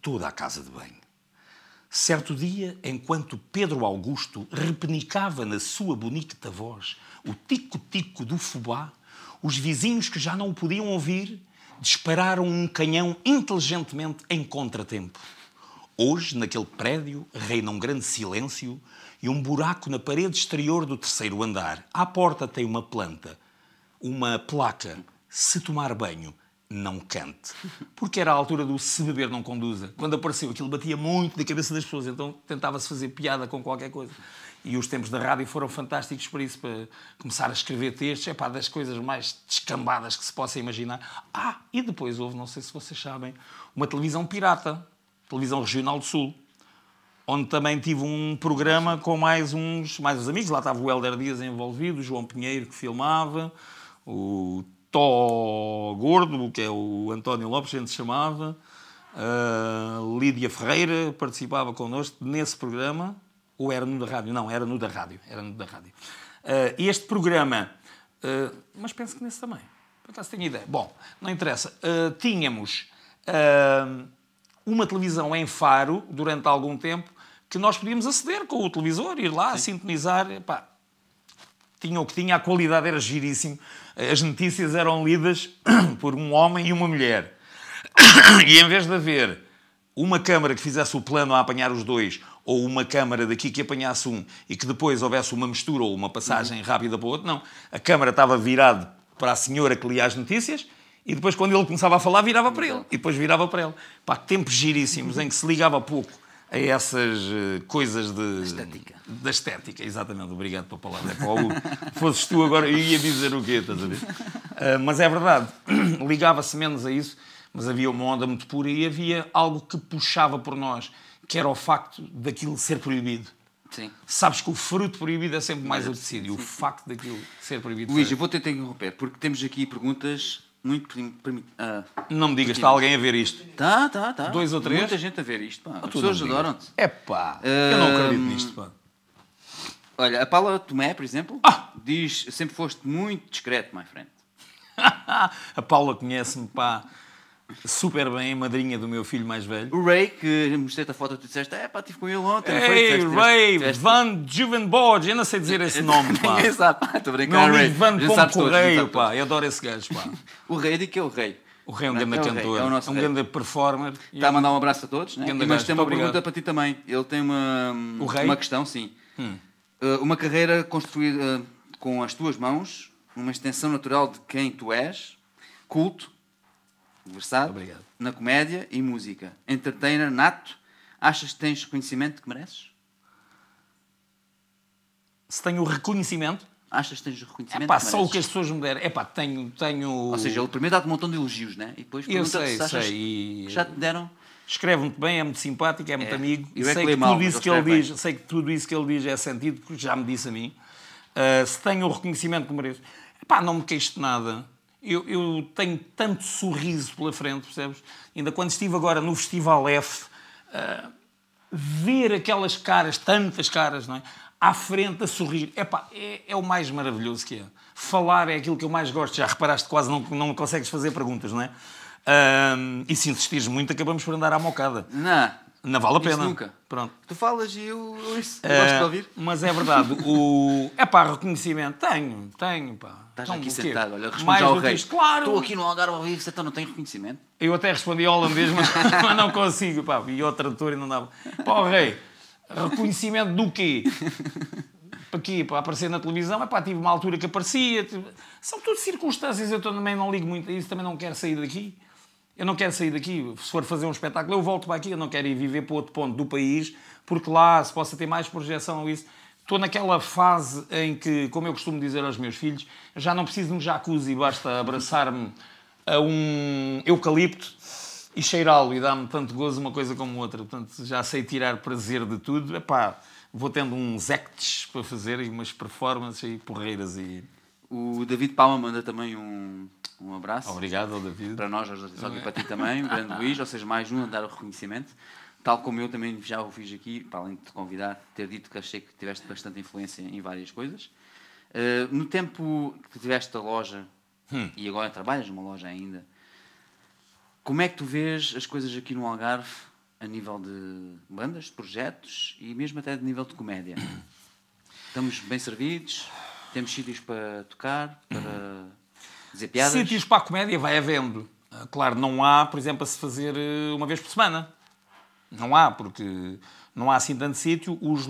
toda a casa de banho. Certo dia, enquanto Pedro Augusto repenicava na sua bonita voz o tico-tico do fubá, os vizinhos que já não o podiam ouvir dispararam um canhão inteligentemente em contratempo. Hoje, naquele prédio, reina um grande silêncio e um buraco na parede exterior do terceiro andar. À porta tem uma planta, uma placa se tomar banho, não cante. Porque era a altura do se beber não conduza. Quando apareceu aquilo batia muito na cabeça das pessoas, então tentava-se fazer piada com qualquer coisa. E os tempos da rádio foram fantásticos para isso, para começar a escrever textos, é pá, das coisas mais descambadas que se possa imaginar. Ah, e depois houve, não sei se vocês sabem, uma televisão pirata, televisão regional do Sul, onde também tive um programa com mais uns, mais uns amigos, lá estava o Helder Dias envolvido, o João Pinheiro que filmava, o Tó Gordo, que é o António Lopes, a gente chamava, uh, ah, Lídia Ferreira participava connosco nesse programa, ou era no da rádio? Não, era no da rádio. Era no da rádio. Uh, este programa, uh, mas penso que nesse também, por acaso tenho ideia. Bom, não interessa. tínhamos uma televisão em faro durante algum tempo que nós podíamos aceder com o televisor, ir lá, Sim. sintonizar. Pá, tinha o que tinha, a qualidade era giríssimo. As notícias eram lidas por um homem e uma mulher. E em vez de haver uma câmara que fizesse o plano a apanhar os dois, ou uma câmara daqui que apanhasse um e que depois houvesse uma mistura ou uma passagem uhum. rápida para o outro, não. A câmara estava virada para a senhora que lia as notícias e depois, quando ele começava a falar, virava para ele. E depois virava para ele. Pá, tempos giríssimos uhum. em que se ligava pouco a essas eh, coisas de, estética. da estética. Exatamente, obrigado pela palavra. É para o Fosses tu agora, eu ia dizer o quê, estás a ver? Uh, mas é verdade, ligava-se menos a isso, mas havia uma onda muito pura e havia algo que puxava por nós, que era o facto daquilo ser proibido. Sim. Sabes que o fruto proibido é sempre mais apetecido. E o facto daquilo ser proibido. Luís, é- eu vou tentar interromper, porque temos aqui perguntas muito ah. não me digas, está alguém a ver isto? Está, está, está. Dois ou três? Muita gente a ver isto, pá. Ah, As pessoas adoram-te. É pá, eu não acredito nisto, pá. Olha, a Paula Tomé, por exemplo, ah! diz sempre foste muito discreto, my friend. a Paula conhece-me, pá super bem, madrinha do meu filho mais velho. O Ray, que mostrei-te a foto, tu disseste, é pá, estive com ele ontem. Ei, disseste, Ray, tiveste... Van Juvenborg, eu não sei dizer esse nome, pá. Exato, pá, estou brincando. Meu amigo Van Pombo Correio, pá, eu adoro esse gajo, pá. o Ray, de que é o Ray? O rei é um grande é cantor, é, um grande performer. Está a mandar um abraço a todos, né? mas gajo. tem uma pergunta para ti também. Ele tem uma, uma questão, sim. Hum. Uh, uma carreira construída uh, com as tuas mãos, uma extensão natural de quem tu és, culto, versado Obrigado. na comédia e música. Entertainer nato, achas que tens reconhecimento que mereces? Se tenho o reconhecimento. Achas que tens o reconhecimento? É pá, só o que as pessoas me derem. É pá, tenho, tenho. Ou seja, ele primeiro dá-te um montão de elogios, né? E depois pergunta sei, se achas sei. que já te deram. Escreve muito bem, é muito simpático, é muito é. amigo. Eu sei é que, que mal, tudo isso que ele bem. diz, sei que tudo isso que ele diz é sentido, porque já me disse a mim. Uh, se tenho o reconhecimento que mereço. Epá, não me queixo de nada eu, eu, tenho tanto sorriso pela frente, percebes? Ainda quando estive agora no Festival F, uh, ver aquelas caras, tantas caras, não é? À frente a sorrir, Epá, é, é o mais maravilhoso que é. Falar é aquilo que eu mais gosto, já reparaste, quase não, não consegues fazer perguntas, não é? Uh, e se insistires muito, acabamos por andar à mocada. Não. Não vale a pena. Isso nunca. Pronto. Tu falas e eu, isso, é, eh, gosto de ouvir. Mas é verdade. O... É pá, reconhecimento. Tenho, tenho, pá. Estás então, aqui sentado, olha, responde Mais ao rei. Isto, claro. Estou aqui no Algarve ao vivo, você então não tem reconhecimento? Eu até respondi ao holandês, mas, mas não consigo, pá. E ao tradutor e não dava. Pá, o rei, reconhecimento do quê? Para quê? Para aparecer na televisão? É pá, tive uma altura que aparecia. Tive... São tudo circunstâncias, eu também não ligo muito a isso, também não quero sair daqui. Eu não quero sair daqui. Se for fazer um espetáculo, eu volto para aqui. Eu não quero ir viver para outro ponto do país, porque lá se possa ter mais projeção isso. Estou naquela fase em que, como eu costumo dizer aos meus filhos, já não preciso de um jacuzzi, basta abraçar-me a um eucalipto e cheirá-lo e dá-me tanto gozo uma coisa como outra. Portanto, já sei tirar prazer de tudo. Epá, vou tendo uns acts para fazer e umas performances e porreiras. E... O David Palma manda também um, um abraço. Obrigado, David. Para nós, aos David, e é? para ti também, o grande Luís, ou seja, mais um a dar o reconhecimento. Tal como eu também já o fiz aqui, para além de te convidar, ter dito que achei que tiveste bastante influência em várias coisas. Uh, no tempo que tiveste a loja, hum. e agora trabalhas numa loja ainda, como é que tu vês as coisas aqui no Algarve a nível de bandas, de projetos e mesmo até de nível de comédia? Estamos bem servidos? Temos sítios para tocar, para Dizer piadas? Sítios para a comédia vai havendo. Ah, claro, não há, por exemplo, a se fazer ah, uma vez por semana. Não há, porque não há assim tanto sítio. Os,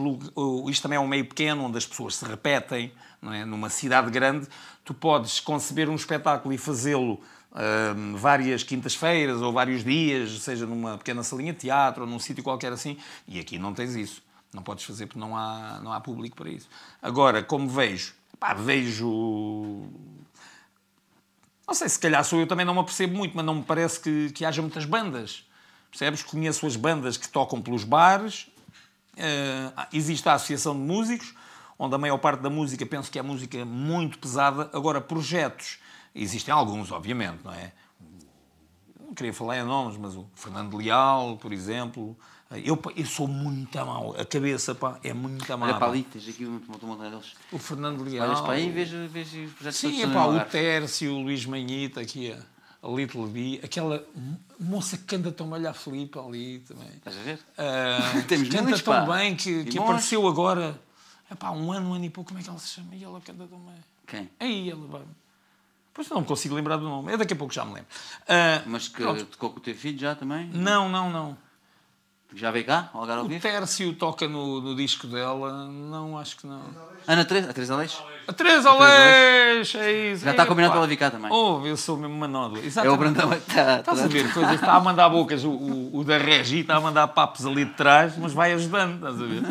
isto também é um meio pequeno, onde as pessoas se repetem. Não é? Numa cidade grande, tu podes conceber um espetáculo e fazê-lo um, ah, várias quintas-feiras ou vários dias, seja numa pequena salinha de teatro ou num sítio qualquer assim. E aqui não tens isso. Não podes fazer porque não há, não há público para isso. Agora, como vejo? Pá, vejo não sei, se calhar sou eu também, não me apercebo muito, mas não me parece que, que haja muitas bandas. Percebes? Conheço as bandas que tocam pelos bares, uh, existe a Associação de Músicos, onde a maior parte da música penso que é música muito pesada. Agora, projetos, existem alguns, obviamente, não é? Não queria falar em nomes, mas o Fernando Leal, por exemplo, eu, eu sou muito mal A cabeça, pá, é muito mal Olha para ali, tens aqui um montanha deles. O Fernando Leal. Olhas para aí e vejo vejo os projetos Sim, é pá, o Tércio, o Luís Manhita, aqui a, Little B, aquela moça que canta tão bem, a Filipe ali também. Estás a ver? Uh, canta tão pá. bem que, que apareceu agora, é pá, um ano, um ano e pouco, como é que ela se chama? E ela canta tão bem. Quem? Aí ela vai. Pois não me consigo lembrar do nome. É daqui a pouco já me lembro. Uh, Mas que Pronto. tocou com o teu filho já também? Não, não, não. Já veio cá? O Algarve o Tércio toca no, no, disco dela, não acho que não. Ana Teresa? A Teresa Aleixo? A Teresa Aleixo! É isso. Já está é, combinado para ela vir cá também. Oh, eu sou mesmo manódoa. É o Brandão. Está, é, tá, está a ver está a mandar bocas. O, o, o da Regi está a mandar papos ali de trás, mas vai ajudando, estás a ver?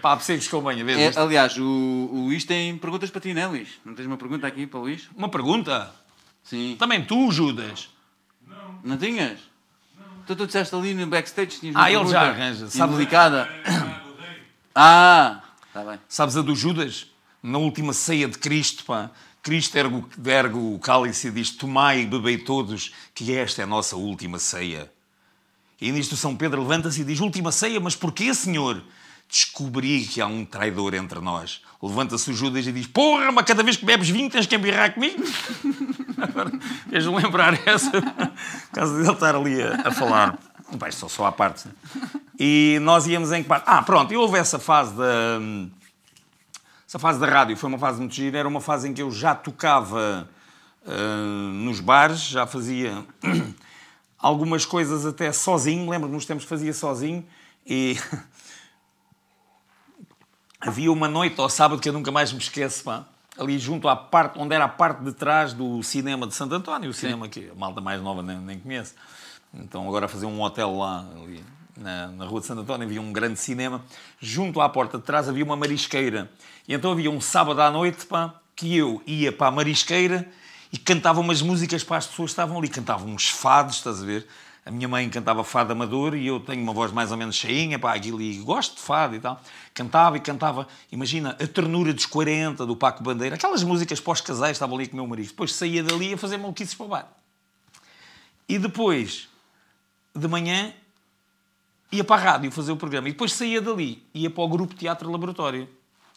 Papo secos com banha, vês? É, aliás, o, o Luís tem perguntas para ti, não é, Luís? Não tens uma pergunta aqui para o Luís? Uma pergunta? Sim. Também tu, Judas? Não. Não tinhas? Então tu disseste ali no backstage tinhas ah, uma Ah, ele já arranja. Sabe... cada Ah, está bem. Sabes a do Judas? Na última ceia de Cristo, pá. Cristo ergo, ergo o cálice e diz: Tomai e bebei todos, que esta é a nossa última ceia. E nisto São Pedro levanta-se e diz: Última ceia, mas porquê, Senhor? descobri que há um traidor entre nós. Levanta-se o Judas e diz: Porra, mas cada vez que bebes vinho tens que embirrar comigo. Agora, fez lembrar essa, por causa dele de estar ali a, a falar. Bem, só, só à parte. E nós íamos em que parte? Ah, pronto, e houve essa fase da. Essa fase da rádio foi uma fase muito gira, era uma fase em que eu já tocava uh, nos bares, já fazia algumas coisas até sozinho, lembro-me nos tempos que fazia sozinho e havia uma noite ao sábado que eu nunca mais me esqueço, pá, ali junto à parte, onde era a parte de trás do cinema de Santo António, o Sim. cinema que a malta mais nova nem, nem conhece. Então agora fazer um hotel lá, ali na, na, rua de Santo António, havia um grande cinema. Junto à porta de trás havia uma marisqueira. E então havia um sábado à noite, pá, que eu ia para a marisqueira e cantava umas músicas para as pessoas que estavam ali. Cantava uns fados, estás a ver? a minha mãe cantava fado amador e eu tenho uma voz mais ou menos cheinha, pá, aquilo e gosto de fado e tal. Cantava e cantava, imagina, a ternura dos 40 do Paco Bandeira, aquelas músicas pós-casais estava ali com o meu marido. Depois saía dali a fazer maluquices para o bar. E depois, de manhã, ia para a rádio fazer o programa. E depois saía dali, ia para o grupo Teatro Laboratório,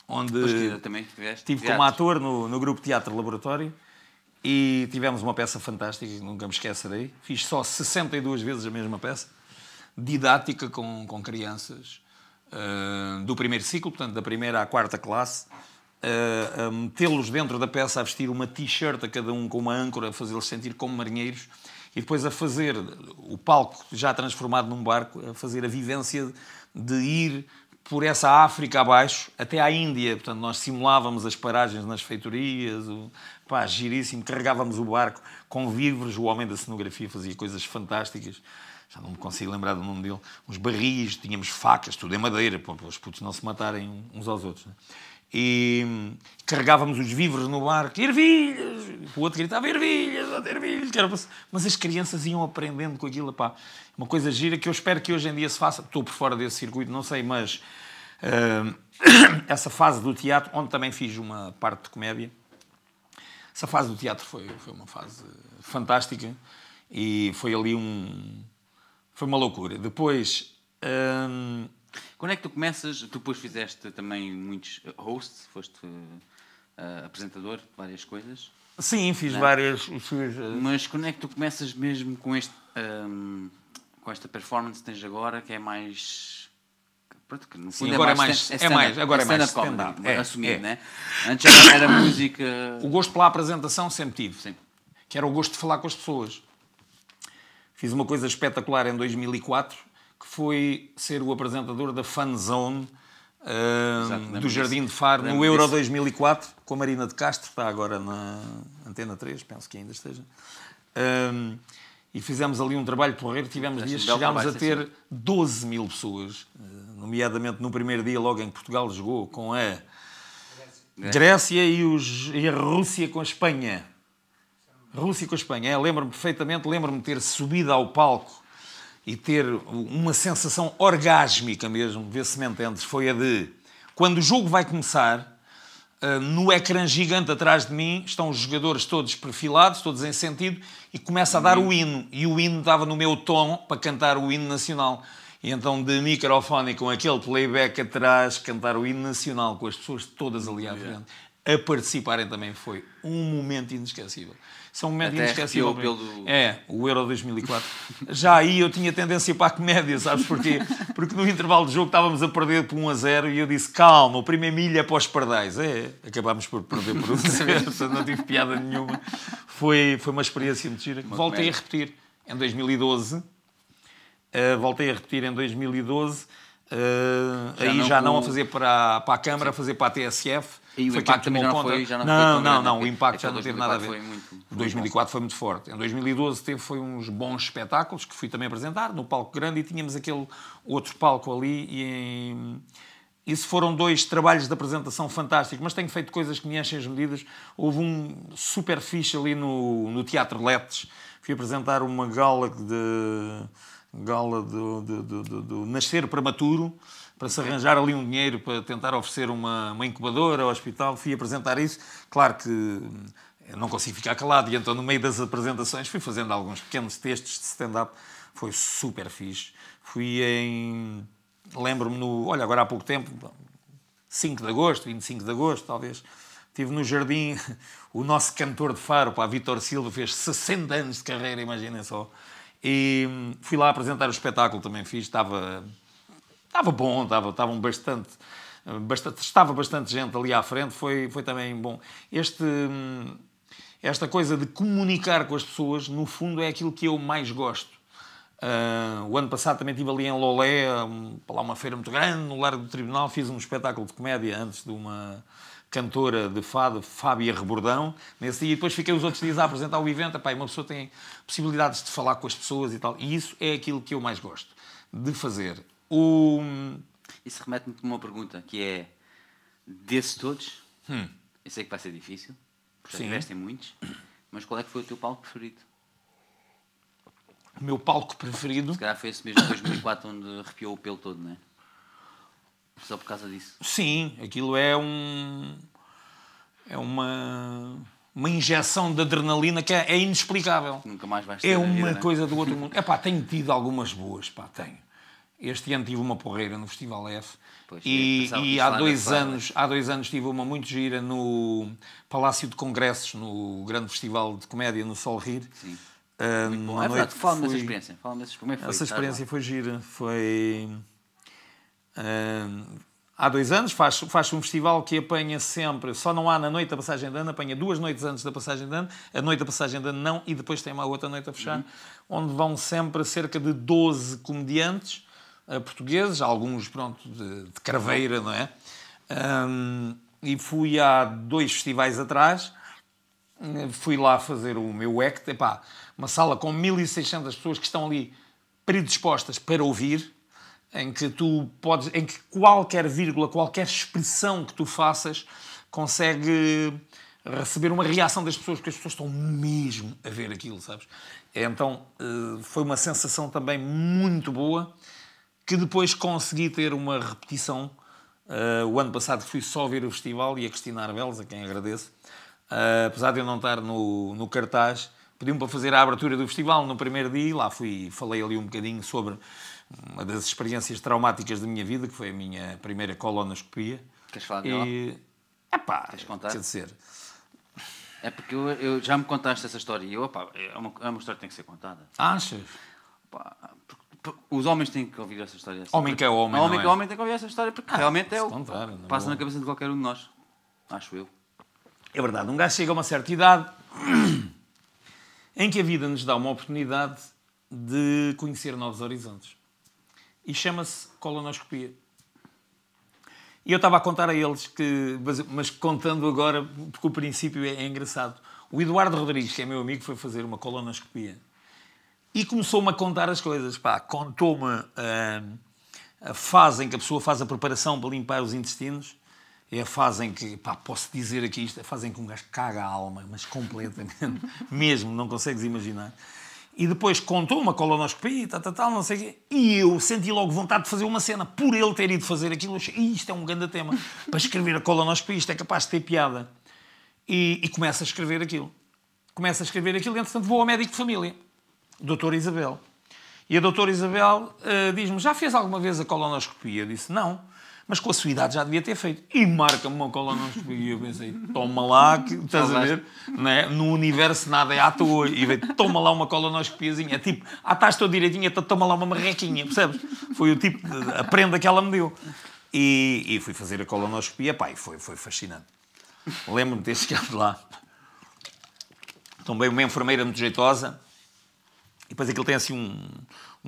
onde depois, também tive como ator no, no grupo Teatro Laboratório. E tivemos uma peça fantástica, nunca me esquecerei. Fiz só 62 vezes a mesma peça, didática com, com crianças uh, do primeiro ciclo, portanto, da primeira à quarta classe, uh, a metê-los dentro da peça, a vestir uma t-shirt a cada um com uma âncora, a fazê-los sentir como marinheiros e depois a fazer o palco já transformado num barco, a fazer a vivência de ir por essa África abaixo até à Índia. Portanto, nós simulávamos as paragens nas feitorias, pá, giríssimo, carregávamos o barco com víveres, o homem da cenografia fazia coisas fantásticas, já não me consigo lembrar do nome dele, uns barris, tínhamos facas, tudo em madeira, para os putos não se matarem uns aos outros. Né? E hum, carregávamos os víveres no barco, ervilhas, o outro gritava ervilhas, ervilhas, para... mas as crianças iam aprendendo com aquilo, pá. Uma coisa gira que eu espero que hoje em dia se faça, estou por fora desse circuito, não sei, mas uh... essa fase do teatro, onde também fiz uma parte de comédia, essa fase do teatro foi, foi uma fase fantástica e foi ali um. Foi uma loucura. Depois. Hum, quando é que tu começas? Tu depois fizeste também muitos hosts, foste uh, apresentador de várias coisas. Sim, fiz né? várias. Eh, Mas quando é que tu começas mesmo com, este, um, com esta performance que tens agora, que é mais Pronto, que no fundo é agora é mais, é, mais, é agora é mais stand-up, stand é, é, assumido, é. né? Antes era, era música... O gosto pela apresentação sempre tive, sempre que era o gosto de falar com as pessoas. Fiz uma coisa espetacular em 2004, que foi ser o apresentador da Fan Zone uh, Exato, do Jardim disso. de Faro no Euro disso. 2004, com a Marina de Castro, está agora na Antena 3, penso que ainda esteja. Ah, e fizemos ali um trabalho porreiro. Tivemos dias, chegámos a ter 12 mil pessoas, eh, nomeadamente no primeiro dia, logo em que Portugal jogou com a Grécia e, os, e a Rússia com a Espanha. Rússia com a Espanha, é, lembro-me perfeitamente, lembro-me de ter subido ao palco e ter uma sensação orgásmica mesmo, ver se me entendes, foi a de quando o jogo vai começar, ah, no ecrã gigante atrás de mim estão os jogadores todos perfilados, todos em sentido, e começa a dar o hino. E o hino dava no meu tom para cantar o hino nacional. E então, de microfone com aquele playback atrás, cantar o hino nacional com as pessoas todas ali à frente, a participarem também foi um momento inesquecível são um média inesquecível. Pelo... É, o Euro 2004. Já aí eu tinha tendência para a comédia, sabes porquê? Porque no intervalo de jogo estávamos a perder por 1 a 0 e eu disse, calma, o primeiro milha é para os pardais. É, acabámos por perder por 1 a 0, não tive piada nenhuma. Foi, foi uma experiência muito gira. Uma Voltei comédia. a repetir em 2012. Uh, eh, voltei a repetir em 2012 Uh, já aí não já com... não a fazer para, para a Câmara, a fazer para a TSF. E o impacto também não foi, já não, não, não, não, é o impacto já é não teve nada a ver. Foi muito, 2004 foi muito forte. Em 2012 teve foi uns bons espetáculos que fui também apresentar no palco grande e tínhamos aquele outro palco ali e isso foram dois trabalhos de apresentação fantásticos, mas tenho feito coisas que me enchem as medidas. Houve um super fixe ali no, no Teatro Letes. Fui apresentar uma gala de gala do, do, do, do, nascer prematuro, para se arranjar ali um dinheiro para tentar oferecer uma, uma incubadora ao hospital. Fui apresentar isso. Claro que hum, não consegui ficar calado, e então, no meio das apresentações, fui fazendo alguns pequenos textos de stand-up. Foi super fixe. Fui em. Lembro-me, no, olha, agora há pouco tempo, 5 de agosto, 25 de agosto, talvez. Estive no jardim, o nosso cantor de faro, pá, Vitor Silva, fez 60 anos de carreira, imaginem só. E hum, fui lá apresentar o espetáculo, também fiz, estava, estava bom, estava, estavam bastante, hum, bastante, estava bastante gente ali à frente, foi, foi também bom. Este, hum, esta coisa de comunicar com as pessoas, no fundo, é aquilo que eu mais gosto. Uh, o ano passado também estive ali em Lolé, um, lá uma feira muito grande, no Largo do Tribunal, fiz um espetáculo de comédia antes de uma cantora de fado Fábia Rebordão nesse dia. E depois fiquei os outros dias a apresentar o evento. Epá, uma pessoa tem possibilidades de falar com as pessoas e tal. E isso é aquilo que eu mais gosto de fazer. O... Hum, isso remete-me a uma pergunta que é: desses todos, hum. eu sei que vai ser difícil, porque Sim. investem muitos, mas qual é que foi o teu palco preferido? O meu palco preferido. Se calhar foi esse mesmo 2004 onde arrepiou o pelo todo, não é? Só por causa disso? Sim, aquilo é um. É uma. Uma injeção de adrenalina que é, é inexplicável. Nunca mais vais é ter É uma vida, né? coisa né? do outro mundo. É pá, tenho tido algumas boas, pá, tenho. Este ano tive uma porreira no Festival F pois, e, e há, dois anos, né? há dois anos tive uma muito gira no Palácio de Congressos, no grande festival de comédia no Sol Rir. Sim. Um, ah, muito bom. É verdade, fala-me fui... dessa experiência. Fala dessa... Como é que foi? Essa experiência foi gira. Foi há dois anos, faz, faz um festival que apanha sempre, só não há na noite da passagem de ano, apanha duas noites antes da passagem de ano, a noite da passagem de ano não, e depois tem uma outra noite a fechar, uhum. onde vão sempre cerca de 12 comediantes uh, portugueses, alguns, pronto, de, de craveira, não é? Um, e fui há dois festivais atrás, eh, fui lá fazer o meu act, epá, uma sala com 1600 pessoas que estão ali predispostas para ouvir, em que tu podes, em que qualquer vírgula, qualquer expressão que tu faças consegue receber uma reação das pessoas, porque as pessoas estão mesmo a ver aquilo, sabes? Então eh, foi uma sensação também muito boa que depois consegui ter uma repetição. Eh, o ano passado fui só ver o festival e a Cristina Arbelos, a quem agradeço, eh, apesar de eu não estar no, no cartaz, pediu-me para fazer a abertura do festival no primeiro dia e lá fui, falei ali um bocadinho sobre uma das experiências traumáticas da minha vida, que foi a minha primeira colonoscopia. Queres falar dela? E... Epá, Queres contar? quer dizer... É porque eu, eu, já me contaste essa história e eu, opá, é, uma, é uma história que tem que ser contada. Achas? porque, porque os homens têm que ouvir essa história. Assim, homem que é homem, homem não é? que é homem tem que ouvir essa história porque ah, realmente é o contar, é passa na cabeça de qualquer um de nós. Acho eu. É verdade, um gajo chega a uma certa idade em que a vida nos dá uma oportunidade de conhecer novos horizontes e chama-se colonoscopia. E eu estava a contar a eles que, mas contando agora, porque o princípio é, é engraçado. O Eduardo Rodrigues, que é meu amigo, foi fazer uma colonoscopia e começou-me a contar as coisas. contou-me a, ah, a fase em que a pessoa faz a preparação para limpar os intestinos. É a fase em que, pá, posso dizer aqui isto, é a fase em que um gajo caga a alma, mas completamente, mesmo, não consegues imaginar e depois contou uma colonoscopia e tal, tal, tal, não sei o quê. E eu senti logo vontade de fazer uma cena por ele ter ido fazer aquilo. Eu achei, isto é um grande tema. Para escrever a colonoscopia, isto é capaz de ter piada. E, e começo a escrever aquilo. Começo a escrever aquilo e, entretanto, vou ao médico de família, doutora Isabel. E a doutora Isabel uh, diz-me, já fez alguma vez a colonoscopia? Eu disse, não mas com a sua idade já devia ter feito. E marca-me uma cola E eu pensei, toma lá, que, estás a ver? Né? No universo nada é à toa. E veio, toma lá uma cola colonoscopiazinha. Tipo, ah, estás tão direitinha, então toma lá uma marrequinha, percebes? Foi o tipo de a prenda que ela me deu. E, e fui fazer a colonoscopia, pá, e foi, foi fascinante. Lembro-me de ter chegado lá. Também uma enfermeira muito jeitosa. E depois aquilo tem assim um,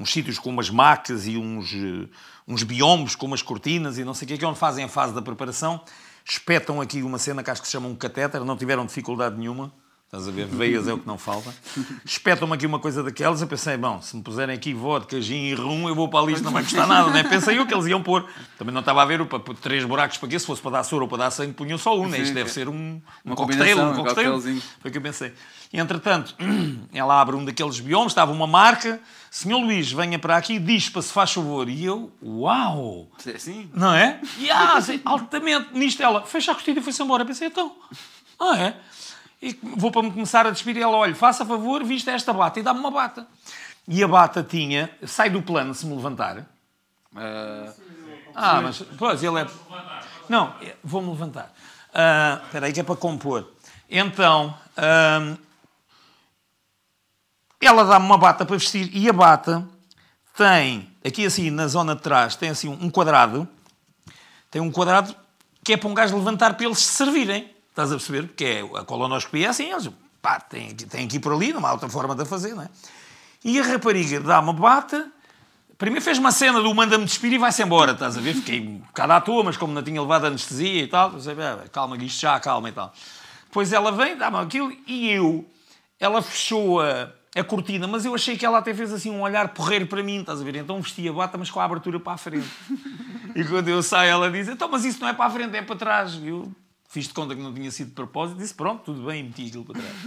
uns sítios com umas macas e uns eh, uns biombos com umas cortinas e não sei o que, que é onde fazem a fase da preparação. Espetam aqui uma cena que acho que se chama um catéter, não tiveram dificuldade nenhuma. Estás a ver? Veias é o que não falta. Espetam-me aqui uma coisa daquelas. Eu pensei, bom, se me puserem aqui vodka, gin e rum, eu vou para a lista, não vai custar nada, né? Pensei eu que eles iam pôr. Também não estava a ver o, três buracos para quê? Se fosse para dar soro ou para dar sangue, punham só um, né? Isto deve ser um, um cocktail, um cocktail. Foi o que eu pensei. entretanto, ela abre um daqueles biomes, estava uma marca. Senhor Luís, venha para aqui, dispa, se faz favor. E eu, uau! É assim? Não é? E, ah, altamente, nisto ela, fecha a costura e foi-se embora. Pensei, então, ah é? e vou para me começar a despir. E ela, olha, faça favor, vista esta bata e dá-me uma bata. E a bata tinha, sai do plano se me levantar. Uh... ah, mas pois ele é. Não, é, vou-me levantar. Uh, espera aí, que é para compor. Então, uh... ela dá-me uma bata para vestir e a bata tem, aqui assim, na zona de trás, tem assim um quadrado. Tem um quadrado que é para um gajo levantar para eles se servirem. Estás a perceber? Porque é a colonoscopia é assim, eles pá, têm, têm que ir por ali, não há outra forma de fazer, não é? E a rapariga dá uma bata, primeiro fez uma cena do manda-me despir e vai-se embora, estás a ver? Fiquei um bocado à toa, mas como não tinha levado anestesia e tal, pensei, ah, calma, isto já calma e tal. Depois ela vem, dá-me aquilo e eu, ela fechou a, a cortina, mas eu achei que ela até fez assim um olhar porreiro para mim, estás a ver? Então vestia a bata, mas com a abertura para a frente. E quando eu saio, ela diz: Então, mas isso não é para a frente, é para trás. viu?" Fiz de conta que não tinha sido de propósito, disse: Pronto, tudo bem, meti aquilo para trás.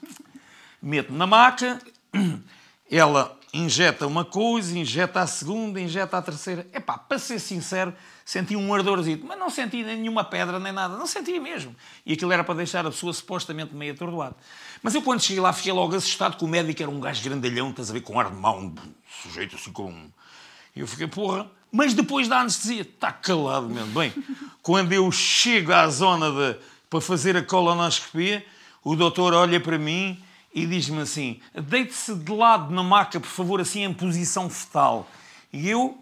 Meto-me na maca, ela injeta uma coisa, injeta a segunda, injeta a terceira. é pá para ser sincero, senti um ardorzito, mas não senti nem nenhuma pedra nem nada, não sentia mesmo. E aquilo era para deixar a pessoa supostamente meio atordoada. Mas eu quando cheguei lá fiquei logo assustado que o médico era um gajo grandalhão, estás a ver, com ar de mão, sujeito assim com... E eu fiquei, porra, mas depois da anestesia, está calado mesmo. Bem, quando eu chego à zona de, para fazer a colonoscopia, o doutor olha para mim e diz-me assim: deite-se de lado na maca, por favor, assim em posição fetal. E eu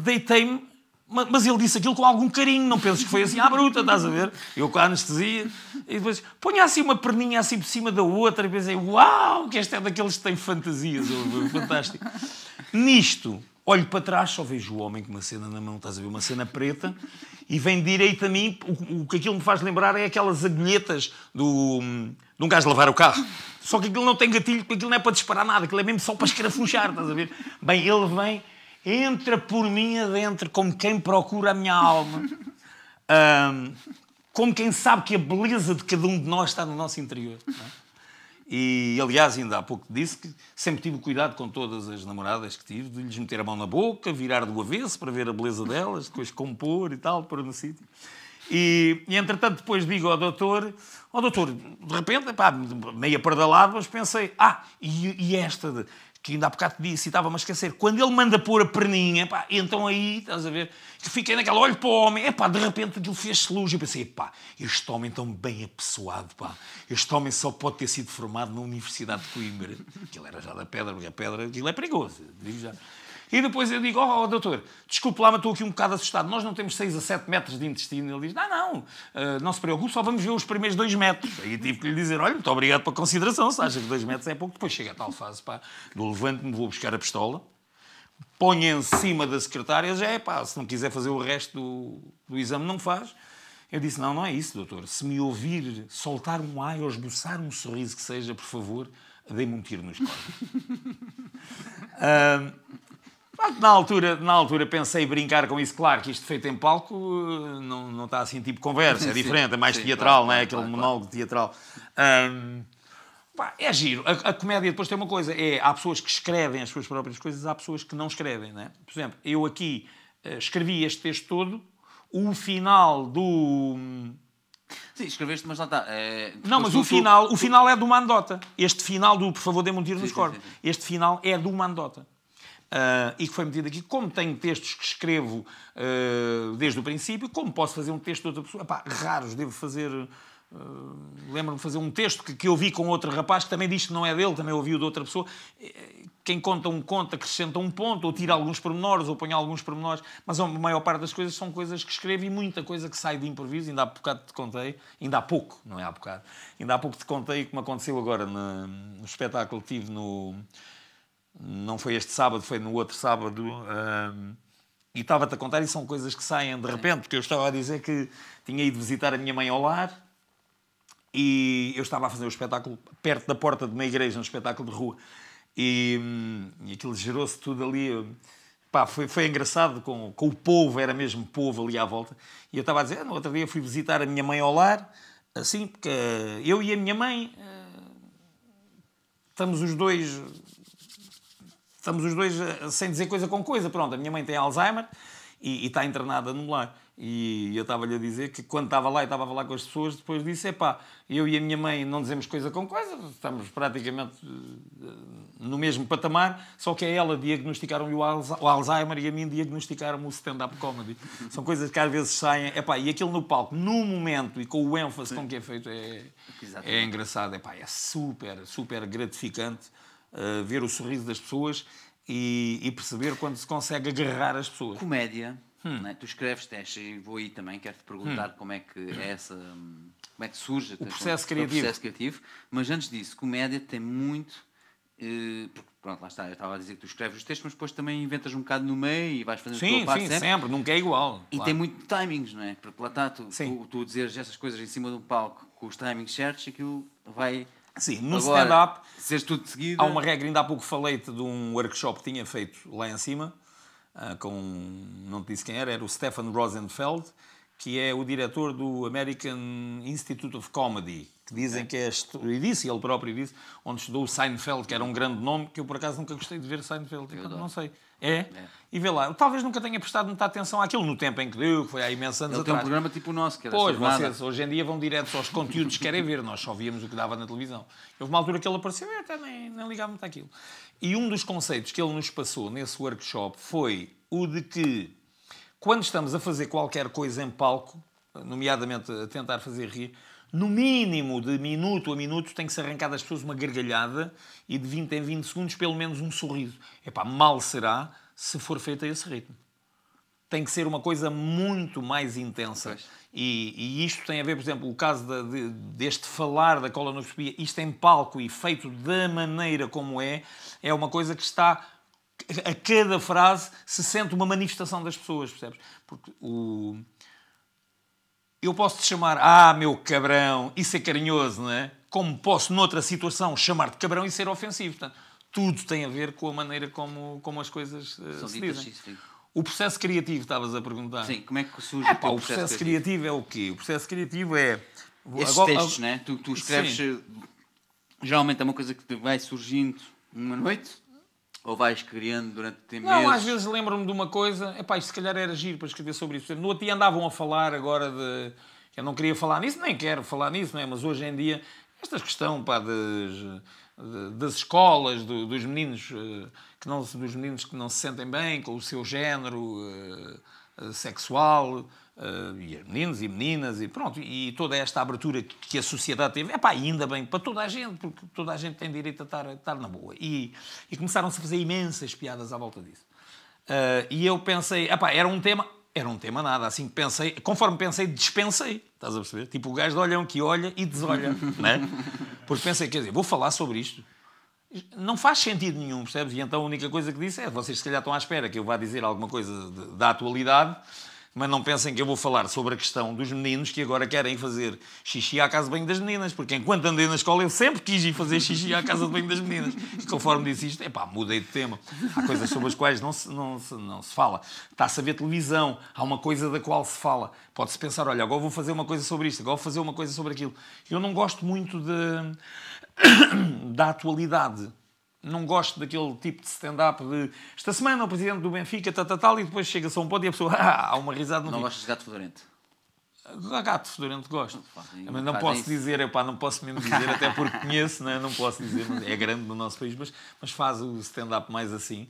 deitei-me, mas ele disse aquilo com algum carinho, não penses que foi assim, ah, bruta, estás a ver? Eu com a anestesia, e depois ponha assim uma perninha assim por cima da outra, e pensei: uau, que este é daqueles que têm fantasias, fantástico. Nisto, Olho para trás, só vejo o homem com uma cena na mão, estás a ver? Uma cena preta, e vem direito a mim. O, o que aquilo me faz lembrar é aquelas agulhetas do, hum, de um gajo lavar o carro. Só que aquilo não tem gatilho, porque aquilo não é para disparar nada, aquilo é mesmo só para escarafunchar, estás a ver? Bem, ele vem, entra por mim adentro, como quem procura a minha alma. Um, como quem sabe que a beleza de cada um de nós está no nosso interior. Não é? E, aliás, ainda há pouco disse que sempre tive cuidado com todas as namoradas que tive, de lhes meter a mão na boca, virar do avesso para ver a beleza delas, depois compor e tal, para no sítio. E, e, entretanto, depois digo ao doutor: Ó oh, doutor, de repente, pá, meia pardalado, mas pensei: Ah, e, e esta de que ainda há bocado disse e estava-me a esquecer, quando ele manda pôr a perninha, pá, então aí, estás a ver, que fiquei naquela, olho para o homem, epá, de repente aquilo fez-se luz, e pensei, pá, este homem tão bem apessoado, pá, este homem só pode ter sido formado na Universidade de Coimbra, ele era já da pedra, porque a pedra, aquilo é perigoso, digo já. E depois eu digo, ó oh, oh, doutor, desculpe lá, mas estou aqui um bocado assustado. Nós não temos 6 a 7 metros de intestino. Ele diz, não, não, eh, não se preocupe, só vamos ver os primeiros 2 metros. Aí tive que lhe dizer, olha, muito obrigado pela consideração, se acha que 2 metros é pouco. Depois chega a tal fase, pá, do levante-me, vou buscar a pistola, ponho em cima da secretária, já é pá, se não quiser fazer o resto do, do exame, não faz. Eu disse, não, não é isso, doutor. Se me ouvir soltar um ai ou esboçar um sorriso que seja, por favor, dê me um tiro nos corpos. uh, Ah, na altura, na altura pensei brincar com isso, claro que isto feito em palco eh, não, não está assim tipo conversa, é diferente, é mais sim, teatral, claro, não é? Aquele claro, monólogo claro. teatral. Um, pá, é giro. A, a, comédia depois tem uma coisa: é, há pessoas que escrevem as suas próprias coisas, há pessoas que não escrevem, não é? Por exemplo, eu aqui eh, escrevi este texto todo, o final do. Sim, escreveste, mas não está. É... Não, mas o, final, tu... o final é de uma anedota. Este final do Por favor, dê-me um tiro sim, nos corpos. Este final é de uma anedota. Uh, e que foi metido aqui, como tenho textos que escrevo uh, desde o princípio, como posso fazer um texto de outra pessoa? Epá, raros, devo fazer. Uh, Lembro-me de fazer um texto que, que eu vi com outro rapaz que também diz que não é dele, também ouviu de outra pessoa. Eh, quem conta um conto acrescenta um ponto, ou tira alguns pormenores, ou põe alguns pormenores, mas a maior parte das coisas são coisas que escrevo e muita coisa que sai de improviso. Ainda há bocado te contei, ainda há pouco, não é há bocado, ainda há pouco te contei o que me aconteceu agora no, no espetáculo que tive no, não foi este sábado, foi no outro sábado, um, e estava-te a contar, e são coisas que saem de repente, porque eu estava a dizer que tinha ido visitar a minha mãe ao lar e eu estava a fazer o um espetáculo perto da porta de uma igreja, um espetáculo de rua, e, hum, e aquilo gerou-se tudo ali. Pá, foi, foi engraçado com, com o povo, era mesmo povo ali à volta. E eu estava a dizer, ah, no outro dia fui visitar a minha mãe ao lar, assim, porque eu e a minha mãe hum, estamos os dois estamos os dois eh, sem dizer coisa com coisa. Pronto, a minha mãe tem Alzheimer e, e está internada no lar. E eu estava-lhe a dizer que quando estava lá e estava a falar com as pessoas, depois disse: epá, eu e a minha mãe não dizemos coisa com coisa, estamos praticamente eh, no mesmo patamar, só que a é ela diagnosticaram-lhe o Alzheimer e a mim diagnosticaram-me o stand-up comedy. São coisas que às vezes saem, epá, e aquilo no palco, no momento e com o ênfase Sim. com que é feito, é, é engraçado, epá, é super, super gratificante ver o sorriso das pessoas e, e, perceber quando se consegue agarrar as pessoas. Comédia. Hum. Né? Tu escreves textos e vou aí também, quero-te perguntar hum. como é que é essa. Como é que surge o processo, como, criativo. o processo criativo. Mas antes disso, comédia tem muito eh, pronto, lá está, eu estava a dizer que tu escreves os textos, mas depois também inventas um bocado no meio e vais fazendo sim, a tua parte sim, sempre. sempre, nunca é igual. E claro. tem muito timings, não é? Porque lá está, tu, tu, tu, dizeres essas coisas em cima de um palco com os timings certos, aquilo vai Sim, no stand-up. Se tudo seguido. Há uma regra, ainda há pouco falei de um workshop que tinha feito lá em cima, ah, com. não te disse quem era, era o Stefan Rosenfeld, que é o diretor do American Institute of Comedy, que dizem é. que é. e disse, ele próprio disse, onde estudou o Seinfeld, que era um grande nome, que eu por acaso nunca gostei de ver Seinfeld. Eu então não sei. É? é. E vê lá, talvez nunca tenha prestado muita atenção àquilo no tempo em que deu, que foi há imensos anos Ele atrás. tem um programa tipo o nosso, que era Pois, vocês hoje em dia vão direto aos conteúdos que querem ver, nós só víamos o que dava na televisão. Houve uma altura que ele apareceu e até nem, nem ligava muito àquilo. E um dos conceitos que ele nos passou nesse workshop foi o de que, quando estamos a fazer qualquer coisa em palco, nomeadamente a tentar fazer rir, no mínimo de minuto a minuto, tem que se arrancar das pessoas uma gargalhada e de 20 em 20 segundos, pelo menos um sorriso. Epá, mal será se for feito a esse ritmo. Tem que ser uma coisa muito mais intensa. E, e, isto tem a ver, por exemplo, o caso de, deste falar da colonoscopia, isto em palco e feito da maneira como é, é uma coisa que está a cada frase se sente uma manifestação das pessoas, percebes? Porque o, eu posso te chamar, ah, meu cabrão, e ser é carinhoso, não é? Como posso, noutra situação, chamar-te cabrão e ser ofensivo. Portanto, tudo tem a ver com a maneira como, como as coisas uh, São se dizem. O processo criativo, estavas a perguntar. Sim, como é que surge é, pá, o, o processo, processo criativo? criativo? é o quê? O processo criativo é... Esses agora, textos, agora... né? Tu, tu escreves... Sim. Eh, geralmente é uma coisa que vai surgindo numa noite ou vais criando durante tempo Não, às vezes lembro-me de uma coisa. Epá, isto se calhar era giro para escrever sobre isso. No outro dia andavam a falar agora de... Eu não queria falar nisso, nem quero falar nisso, não é? Mas hoje em dia, esta questão pá, das, das escolas, do, dos meninos eh, que não dos meninos que não se sentem bem com o seu género eh, sexual Uh, e meninos e meninas e pronto, e toda esta abertura que a sociedade teve, é pá, ainda bem para toda a gente, porque toda a gente tem direito a estar, a estar na boa. E, e começaram-se a fazer imensas piadas à volta disso. Uh, e eu pensei, epá, era um tema, era um tema nada, assim pensei, conforme pensei, dispensei, estás a perceber? Tipo o gajo de olhão que olha e desolha, né? Porque pensei, quer dizer, vou falar sobre isto. Não faz sentido nenhum, percebes? E então a única coisa que disse é: vocês se calhar estão à espera que eu vá dizer alguma coisa de, da atualidade, mas não pensem que eu vou falar sobre a questão dos meninos que agora querem fazer xixi à casa de banho das meninas, porque enquanto andei na escola eu sempre quis ir fazer xixi à casa de banho das meninas. E conforme disse isto, epá, mudei de tema. Há coisas sobre as quais não se, não se, não se fala. Está-se a ver televisão, há uma coisa da qual se fala. Pode-se pensar, olha, agora vou fazer uma coisa sobre isto, agora vou fazer uma coisa sobre aquilo. Eu não gosto muito de... da atualidade não gosto daquele tipo de stand-up de esta semana o presidente do Benfica, tal, tal, tal, e depois chega-se a um ponto e a pessoa, ah, há uma risada no Não gosto de gato fedorento. Ah, gato fedorento gosto. Não, mas não posso isso. dizer, epá, não posso mesmo dizer, até porque conheço, não, é? não posso dizer, é grande no nosso país, mas, mas faz o stand-up mais assim.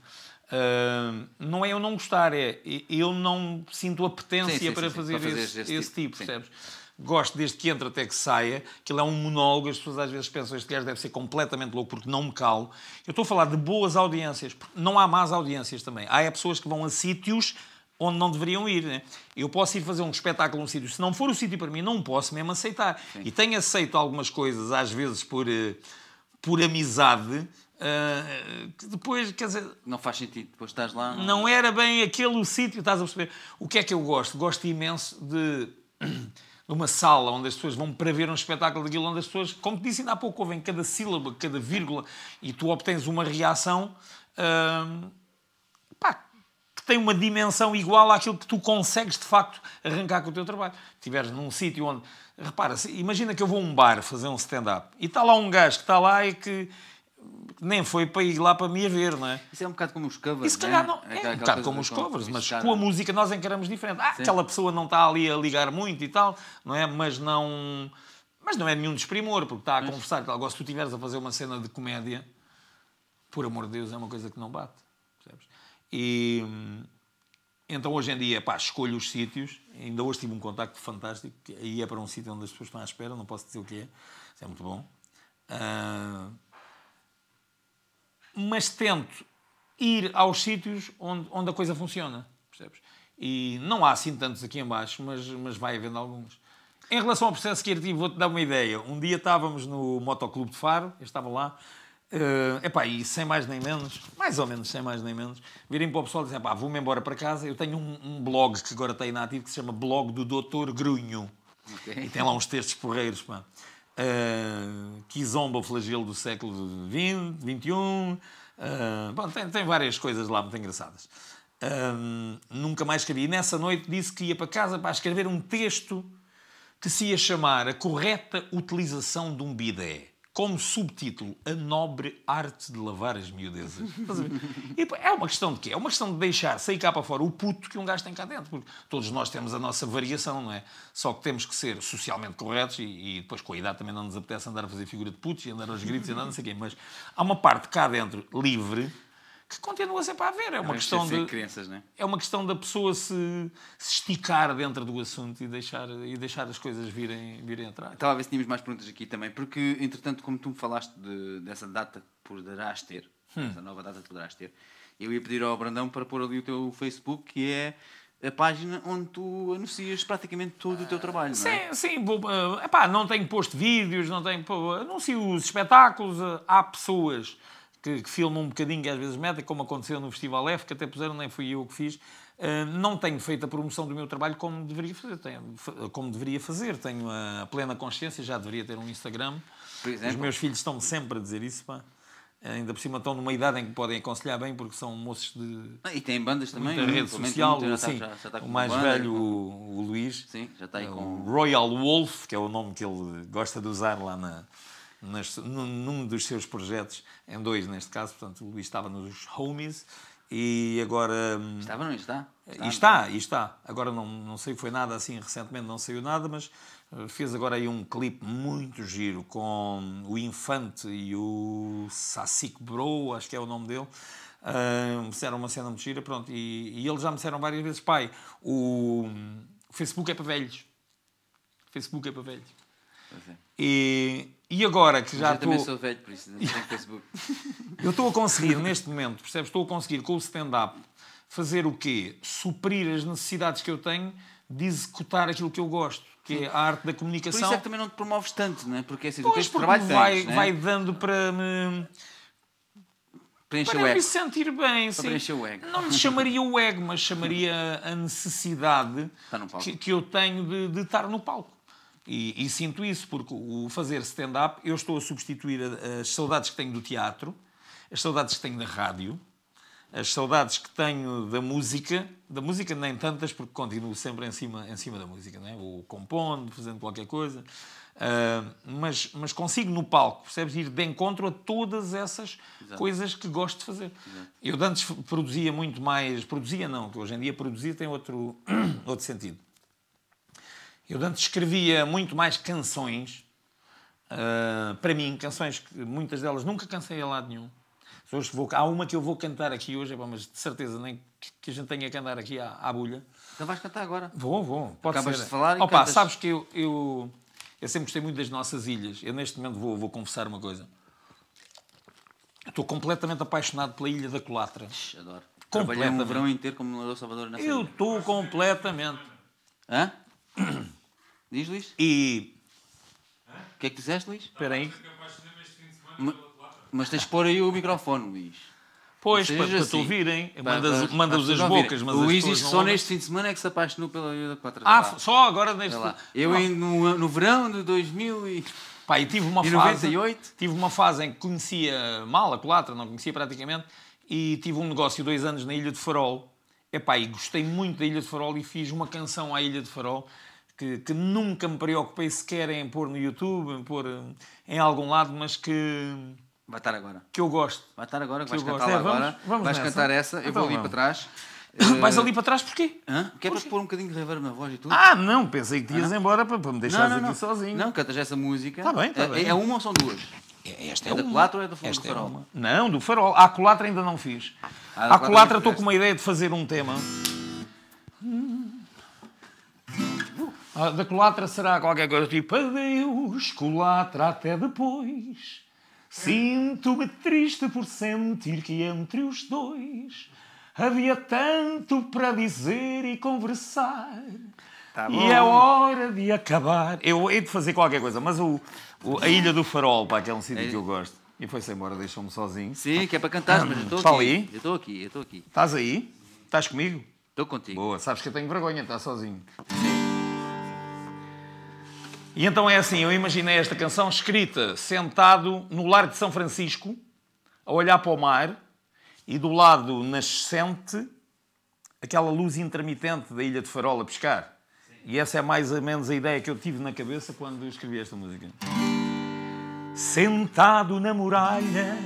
Uh, não é eu não gostar, é eu não sinto apetência sim, sim, para sim, fazer, para fazer esse, esse, esse, tipo, tipo percebes? gosto desde que entra até que saia, que ele é um monólogo, as pessoas às vezes pensam este gajo deve ser completamente louco porque não me calo. Eu estou a falar de boas audiências, não há más audiências também. Há é pessoas que vão a sítios onde não deveriam ir. Né? Eu posso ir fazer um espetáculo num sítio, se não for o sítio para mim, não posso mesmo aceitar. Sim. E tenho aceito algumas coisas, às vezes por, eh, por amizade, Uh, que depois, quer dizer. Não faz sentido, depois estás lá. Não, não era bem aquele o sítio, estás a perceber? O que é que eu gosto? Gosto imenso de numa sala onde as pessoas vão para ver um espetáculo daquilo, onde as pessoas, como te disse ainda há pouco, ouvem cada sílaba, cada vírgula, e tu obtens uma reação hum, pá, que tem uma dimensão igual àquilo que tu consegues, de facto, arrancar com o teu trabalho. Estiveres num sítio onde... Repara, imagina que eu vou a um bar fazer um stand-up, e está lá um gajo que está lá e que nem foi para ir lá para me ver, não é? Isso é um bocado como os covers. Isso, calhar, é? não. É, é um bocado como os covers, mas com a música nós encaramos diferente. Ah, aquela pessoa não está ali a ligar muito e tal, não é? Mas não. Mas não é nenhum desprimor, porque está a conversar. Agora, se tu estiveres a fazer uma cena de comédia, por amor de Deus, é uma coisa que não bate. Percebes? E. Então, hoje em dia, pá, escolho os sítios. Ainda hoje tive um contacto fantástico. Aí é para um sítio onde as pessoas estão à espera, não posso dizer o que é. Isso é muito bom. Uh mas tento ir aos sítios onde, onde a coisa funciona, percebes? E não há assim tantos aqui embaixo, mas, mas vai havendo alguns. Em relação ao processo criativo, vou-te dar uma ideia. Um dia estávamos no Motoclube de Faro, eu estava lá, uh, epá, e sem mais nem menos, mais ou menos sem mais nem menos, virem para o pessoal e dizem, pá, vou-me embora para casa, eu tenho um, um, blog que agora está inativo que se chama Blog do Doutor Grunho. Okay. E tem lá uns textos porreiros, pá uh, que zomba o flagelo do século XX, XXI. Uh, bom, tem, tem, várias coisas lá muito engraçadas. Uh, nunca mais escrevi. E nessa noite disse que ia para casa para escrever um texto que se ia chamar A Correta Utilização de um Bidé como subtítulo A Nobre Arte de Lavar as Miudezas. E, é uma questão de quê? É uma questão de deixar sair cá para fora o puto que um gajo tem cá dentro, porque todos nós temos a nossa variação, não é? Só que temos que ser socialmente corretos e, e depois com a idade também não nos apetece andar a fazer figura de putos e andar aos gritos e andar não sei o quê, mas há uma parte cá dentro livre que continua sempre a haver. É uma, não, é questão, de, crianças, né? é uma questão da pessoa se, se, esticar dentro do assunto e deixar, e deixar as coisas virem, virem atrás. Estava a ver se tínhamos mais perguntas aqui também, porque, entretanto, como tu me falaste de, dessa data que poderás ter, hum. essa nova data que poderás ter, eu ia pedir ao Brandão para pôr ali o teu Facebook, que é a página onde tu anuncias praticamente todo o teu trabalho, sim, não é? Sim, eh, epá, não tenho posto vídeos, não tenho... Anuncio os espetáculos, eh, há pessoas que, que um bocadinho e às vezes meta, como aconteceu no Festival F, que até puseram, nem fui eu que fiz. Uh, não tenho feito a promoção do meu trabalho como deveria fazer, tenho, como deveria fazer. Tenho a plena consciência, já deveria ter um Instagram. É. Os meus filhos estão sempre a dizer isso, pá ainda por cima estão numa idade em que podem aconselhar bem porque são moços de ah, e tem bandas também muita é? rede social muito, já está, já, já está o mais banda, velho com... o, o Luís sim, já está aí é com... o Royal Wolf que é o nome que ele gosta de usar lá na nas, num dos seus projetos, em dois neste caso, portanto, o Luís estava nos Homies e agora. Hum, estava, não está? Está, e está, e está. Agora não, não sei, foi nada assim, recentemente não saiu nada, mas eh, fez agora aí um clipe muito giro com o Infante e o Sassik Bro, acho que é o nome dele. Uh, hum, disseram uma cena muito gira, pronto, e, e eles já me disseram várias vezes: pai, o hum, Facebook é para velhos. Facebook é para velhos. E, e agora que já estou... Eu também sou velho, por isso não tenho Facebook. eu estou a conseguir, neste momento, percebes? Estou a conseguir, com o stand-up, fazer o quê? Suprir as necessidades que eu tenho de executar aquilo que eu gosto, que Sim. é a arte da comunicação. Por isso é que também não te promoves tanto, não é? Porque é assim, pois, porque trabalho vai, tens, é? vai dando para me... para me sentir bem, para sim. O ego. Não me chamaria o ego, mas chamaria a necessidade que, que, eu tenho de, de estar no palco. E, e, sinto isso, porque o fazer stand-up, eu estou a substituir as saudades que tenho do teatro, as saudades que tenho da rádio, as saudades que tenho da música, da música nem tantas, porque continuo sempre em cima, em cima da música, não é? ou compondo, fazendo qualquer coisa, uh, mas, mas consigo no palco, percebes? Ir de encontro a todas essas Exato. coisas que gosto de fazer. Exato. Eu antes produzia muito mais, produzia não, que hoje em dia produzir tem outro, outro sentido eu antes escrevia muito mais canções, uh, para mim, canções que muitas delas nunca cansei a lado nenhum. Hoje vou, há uma que eu vou cantar aqui hoje, mas de certeza nem que a gente tenha que andar aqui à, à bulha. Então vais cantar agora? Vou, vou. Pode Acabas ser. de falar e Opa, sabes que eu, eu, eu, sempre gostei muito das nossas ilhas. Eu neste momento vou, vou confessar uma coisa. Estou completamente apaixonado pela Ilha da Colatra. Adoro. Trabalhei o verão inteiro como morador Salvador nessa Eu estou completamente. Hã? Diz, Luís? E. O que é que disseste, Luís? Espera aí. Mas tens de pôr aí o microfone, Luís. Pois, para, sejas te assim. ouvirem, mandas, as bocas, mas O Luís diz que só neste fim de semana é que se apaixonou pela miúda para Ah, só agora neste... Eu em- no, no verão de 2000 e... Pá, e tive uma fase... Tive uma fase em que conhecia mal a colatra não conhecia praticamente, e tive um negócio dois anos na Ilha de Farol. Epá, e gostei muito da Ilha de Farol e fiz uma canção à Ilha de Farol que, que, nunca me preocupei sequer em pôr no YouTube, em pôr em algum lado, mas que. Vai estar agora. Que eu gosto. Vai estar agora, que, que vais cantar é, agora. Vamos, vamos vais nessa. cantar essa, eu então vou ali vamos. para trás. Vais eh, ali para trás porquê? Hã? Porque é para pôr um bocadinho de reverb na voz e tudo. Ah, não, pensei que ah, ias ah, embora para, para me deixares não, não, aqui não. sozinho. Não, cantas essa música. Está bem, está é, é bem. É, uma ou são duas? É, esta é, é da colatra ou é do, do farol? É uma. não, do farol. A colatra ainda não fiz. Ah, a culatra estou com uma ideia de fazer um tema. Hum. Ah, da colatra será qualquer coisa tipo adeus, colatra até depois. Sinto-me triste por sentir que entre os dois havia tanto para dizer e conversar. Tá e é hora de acabar. Eu hei de fazer qualquer coisa, mas o, o a Ilha do Farol, pá, que é um sítio é. que eu gosto. E foi-se embora, deixou-me sozinho. Sim, que é para cantar, mas eu estou aqui. Está ali? Eu estou aqui, eu estou aqui. Estás aí? Estás comigo? Estou contigo. Boa, sabes que eu tenho vergonha de estar sozinho. Sim. E então é assim, eu imaginei esta canção escrita sentado no lar de São Francisco, a olhar para o mar, e do lado nascente, aquela luz intermitente da Ilha de Farol a pescar. Sim. E essa é mais ou menos a ideia que eu tive na cabeça quando escrevi esta música. Sentado na muralha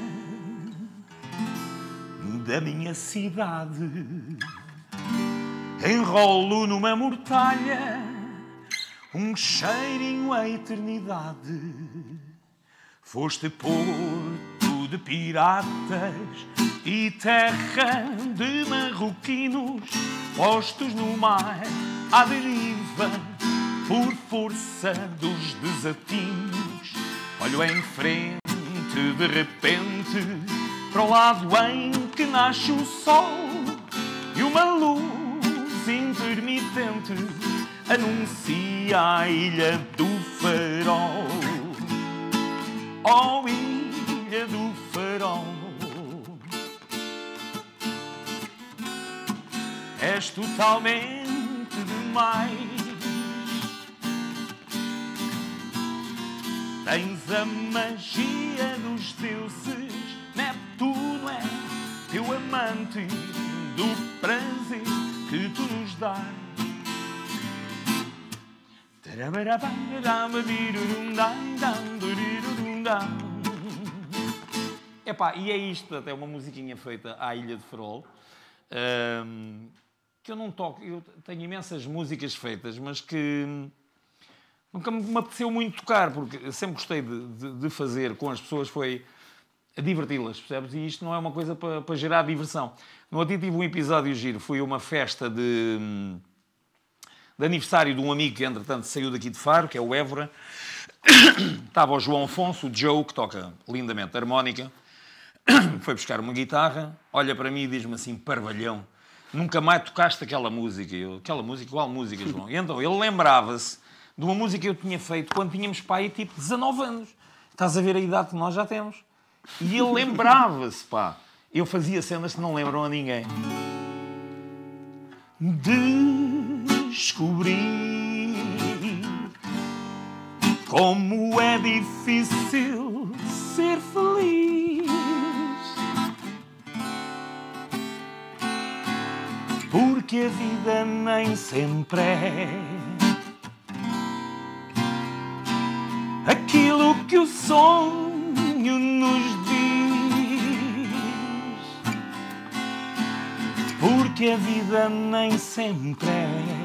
da minha cidade, enrolo numa mortalha um cheirinho à eternidade. Foste porto de piratas e terra de marroquinos, postos no mar à deriva por força dos desatinos. Olho em frente, de repente, para o lado em que nasce o sol e uma luz intermitente anuncia a Ilha do Farol. Oh, Ilha do Farol. És totalmente demais. Tens a magia dos deuses, Neptuno é teu amante do prazer que tu nos dás. Epá, e é isto, até uma musiquinha feita à Ilha de Ferrol, um, que eu não toco, eu tenho imensas músicas feitas, mas que nunca me apeteceu muito tocar, porque sempre gostei de, de, de fazer com as pessoas, foi diverti-las, percebes? E isto não é uma coisa para, para gerar diversão. No outro dia tive um episódio giro, foi uma festa de hum, de aniversário de um amigo que, entretanto, saiu daqui de Faro, que é o Évora. Estava o João Afonso, o Joe, que toca lindamente harmónica. Foi buscar uma guitarra, olha para mim e diz-me assim, parvalhão, nunca mais tocaste aquela música. Eu, aquela música? Qual música, João? E então, ele lembrava-se de uma música que eu tinha feito quando tínhamos pai, tipo, 19 anos. Estás a ver a idade que nós já temos. E ele lembrava-se, pá. Eu fazia cenas que não lembram a ninguém. De descobrir como é difícil ser feliz. Porque a vida nem sempre é aquilo que o sonho nos diz. Porque a vida nem sempre é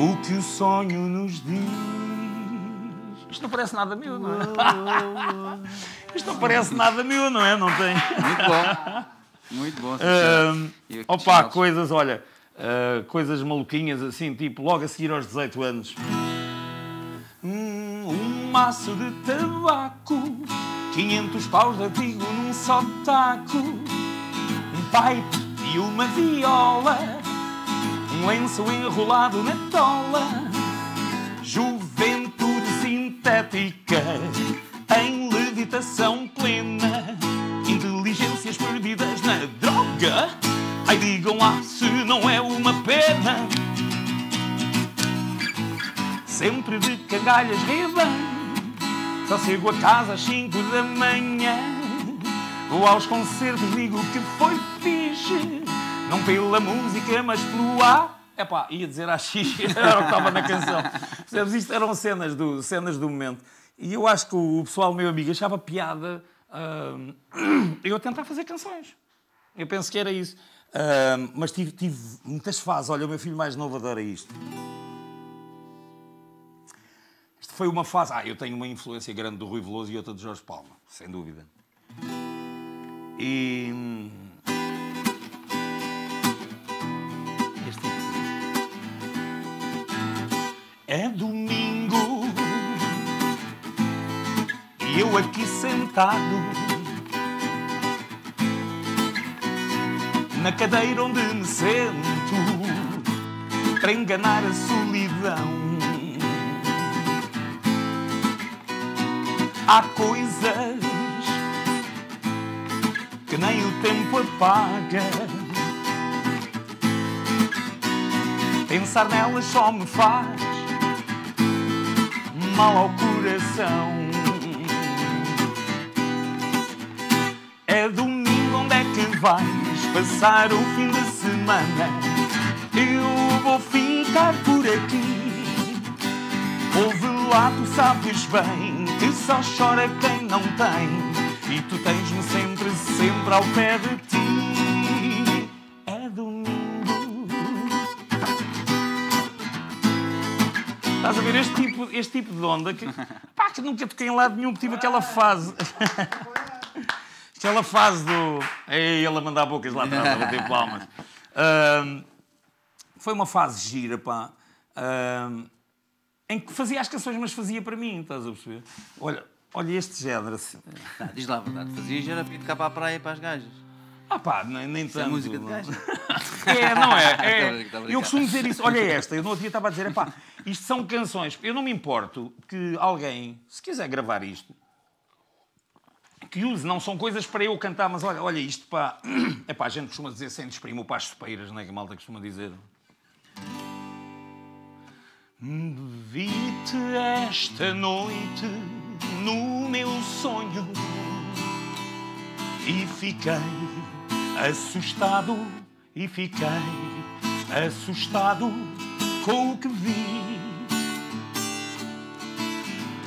o que o sonho nos diz. Isto não parece nada meu, não é? Oh, oh, oh. Isto não parece nada meu, não é? Não tem. Muito bom. Muito bom. Uh, opa, coisas, olha, uh, coisas maluquinhas assim, tipo logo a seguir aos 18 anos. Hum, um maço de tabaco, 500 paus de artigo num só taco, um pipe e uma viola um lenço enrolado na tola, juventude sintética em levitação plena, inteligências perdidas na droga. Ai, digam lá se não é uma pena. Sempre de cangalhas riba, só chego a casa às 5 da manhã. Vou aos concertos, digo que foi fixe. Não pela música, mas pelo A. Epá, ia dizer a X, era o que estava na canção. Percebes? Isto eram cenas do, cenas do momento. E eu acho que o pessoal, meu amigo, achava piada uh, eu tentar fazer canções. Eu penso que era isso. Uh, mas tive, tive muitas fases. Olha, o meu filho mais novo adora isto. Isto foi uma fase. Ah, eu tenho uma influência grande do Rui Veloso e outra do Jorge Palma, sem dúvida. E. Hum, É domingo e eu aqui sentado na cadeira onde me sento para enganar a solidão. Há coisas que nem o tempo apaga. Pensar nelas só me faz mal ao coração. É domingo, onde é que vais passar o fim de semana? Eu vou ficar por aqui. Ouve lá, tu sabes bem que só chora quem não tem. E tu tens-me sempre, sempre ao pé de ti. Estás a ver este tipo, este tipo de onda que, pá, que nunca toquei em lado nenhum, tive aquela fase. aquela fase do. Ei, ele a mandar bocas lá atrás, a bater palmas. Um, foi uma fase gira, pá. Um, em que fazia as canções, mas fazia para mim, estás a perceber? Olha, olha este género assim. Tá, diz lá a verdade, fazia para ir de cá para a praia para as gajas. Ah pá, nem, nem é tanto. É música de gajo. É, não é. é. eu costumo dizer isso. Olha esta, eu no outro dia estava a dizer, pá, isto são canções. Eu não me importo que alguém, se quiser gravar isto, que use, não são coisas para eu cantar, mas olha, olha isto, pá. É pá, a gente costuma dizer sem desprimo, pá, de Peiras, não é que a malta costuma dizer? Vi-te esta noite no meu sonho e fiquei assustado e fiquei assustado com o que vi.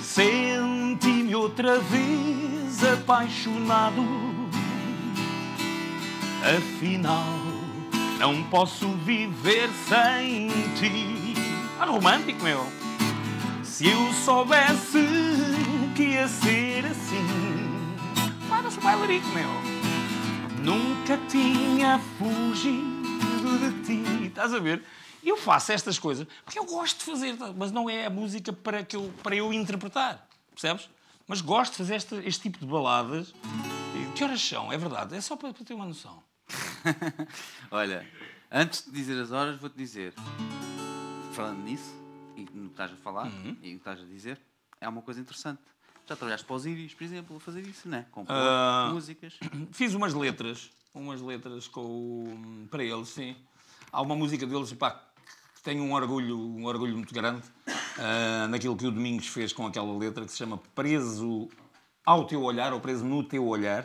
Senti-me outra vez apaixonado. Afinal, não posso viver sem ti. Ah, romântico, meu! Se eu soubesse que ia ser assim. Para-se bailarico, meu! Nunca tinha fugido de ti. Estás a ver? Eu faço estas coisas porque eu gosto de fazer, tá? mas não é a música para, que eu, para eu interpretar, percebes? Mas gosto de fazer este, este tipo de baladas. Que horas são? É verdade, é só para, para ter uma noção. Olha, antes de dizer as horas, vou-te dizer, falando nisso, e no que estás a falar, uhum. e no que estás a dizer, é uma coisa interessante. Já trabalhaste para os Íris, por exemplo, a fazer isso, não é? uh, músicas. Fiz umas letras, umas letras com, para eles, sim. Há uma música deles, pá, que tenho um orgulho, um orgulho muito grande uh, naquilo que o Domingos fez com aquela letra que se chama Preso ao Teu Olhar, ou Preso no Teu Olhar,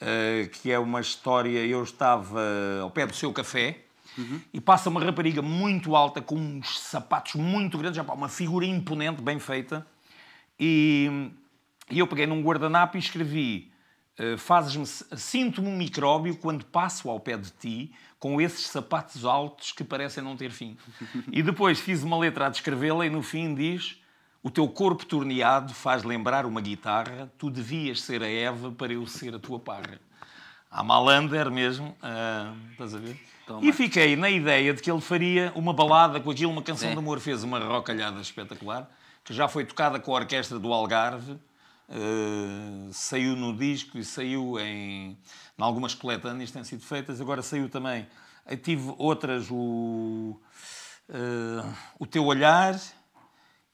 uh, que é uma história. Eu estava ao pé do seu café. Uhum. E passa uma rapariga muito alta, com uns sapatos muito grandes, já, pá, uma figura imponente, bem feita e, e eu peguei num guardanapo e escrevi: eh, Fazes-me, sinto-me um micróbio quando passo ao pé de ti com esses sapatos altos que parecem não ter fim. e depois fiz uma letra a descrevê-la e no fim diz: O teu corpo torneado faz lembrar uma guitarra, tu devias ser a Eva para eu ser a tua parra. A Malander mesmo, uh, estás a ver? Toma. E fiquei na ideia de que ele faria uma balada com aquilo, uma canção Sim. de amor, fez uma rocalhada espetacular que já foi tocada com a orquestra do Algarve, uh, saiu no disco e saiu em, em algumas coletâneas têm sido feitas, agora saiu também. Eu tive outras, o, uh, o Teu Olhar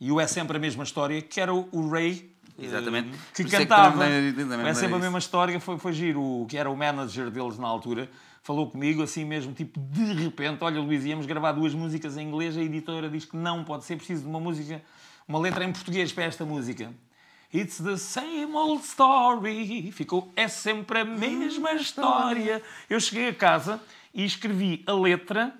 e o É Sempre a Mesma História, que era o, o Ray, eh, Exatamente. que Por cantava. É, que também, é, é sempre a mesma história, foi, foi giro. O, que era o manager deles na altura falou comigo assim mesmo, tipo, de repente: Olha, Luís, íamos gravar duas músicas em inglês. A editora diz que não, pode ser preciso de uma música uma letra em português para esta música. It's the same old story. Ficou, é sempre a mesma história. Eu cheguei a casa e escrevi a letra,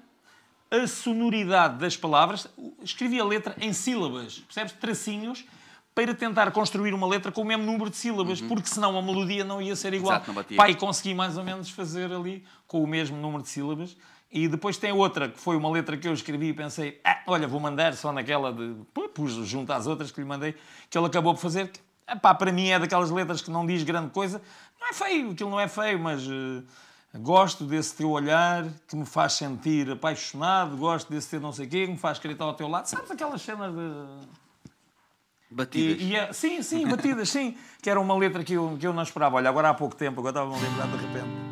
a sonoridade das palavras, escrevi a letra em sílabas, percebes? Tracinhos, para tentar construir uma letra com o mesmo número de sílabas, uhum. porque senão a melodia não ia ser igual. Exato, Pai, consegui mais ou menos fazer ali com o mesmo número de sílabas. E depois tem outra, que foi uma letra que eu escrevi e pensei, ah, olha, vou mandar só naquela de. Pus junto às outras que lhe mandei, que ele acabou por fazer. Que, epá, para mim é daquelas letras que não diz grande coisa. Não é feio, aquilo não é feio, mas. Uh, gosto desse teu olhar que me faz sentir apaixonado, gosto desse teu não sei o quê, que me faz querer estar ao teu lado. Sabes aquelas cenas de. Batidas. E, e, é, sim, sim, batidas, sim. Que era uma letra que eu, que eu não esperava. Olha, agora há pouco tempo, agora estava-me a lembrar de repente.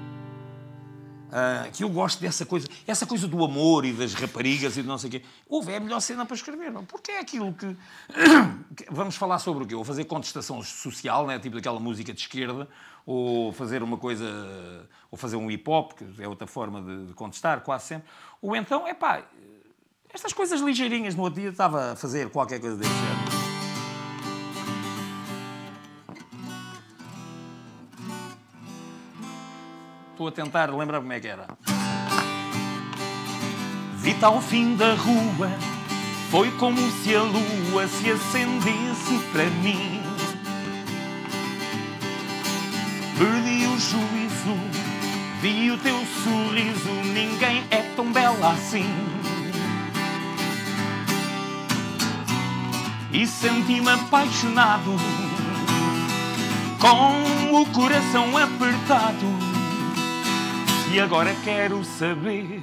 Uh, que eu gosto dessa coisa, essa coisa do amor e das raparigas e não sei o quê. Houve, é a melhor cena para escrever, não? Porque é aquilo que. Vamos falar sobre o quê? Ou fazer contestação social, né? tipo daquela música de esquerda, ou fazer uma coisa. ou fazer um hip hop, que é outra forma de, de contestar, quase sempre. Ou então, é pá, estas coisas ligeirinhas no outro dia estava a fazer qualquer coisa desse género. estou a tentar lembrar como é que era. Vita ao fim da rua, foi como se a lua se acendesse para mim. Perdi o juízo, vi o teu sorriso, ninguém é tão bela assim. E senti-me apaixonado, com o coração apertado. E agora quero saber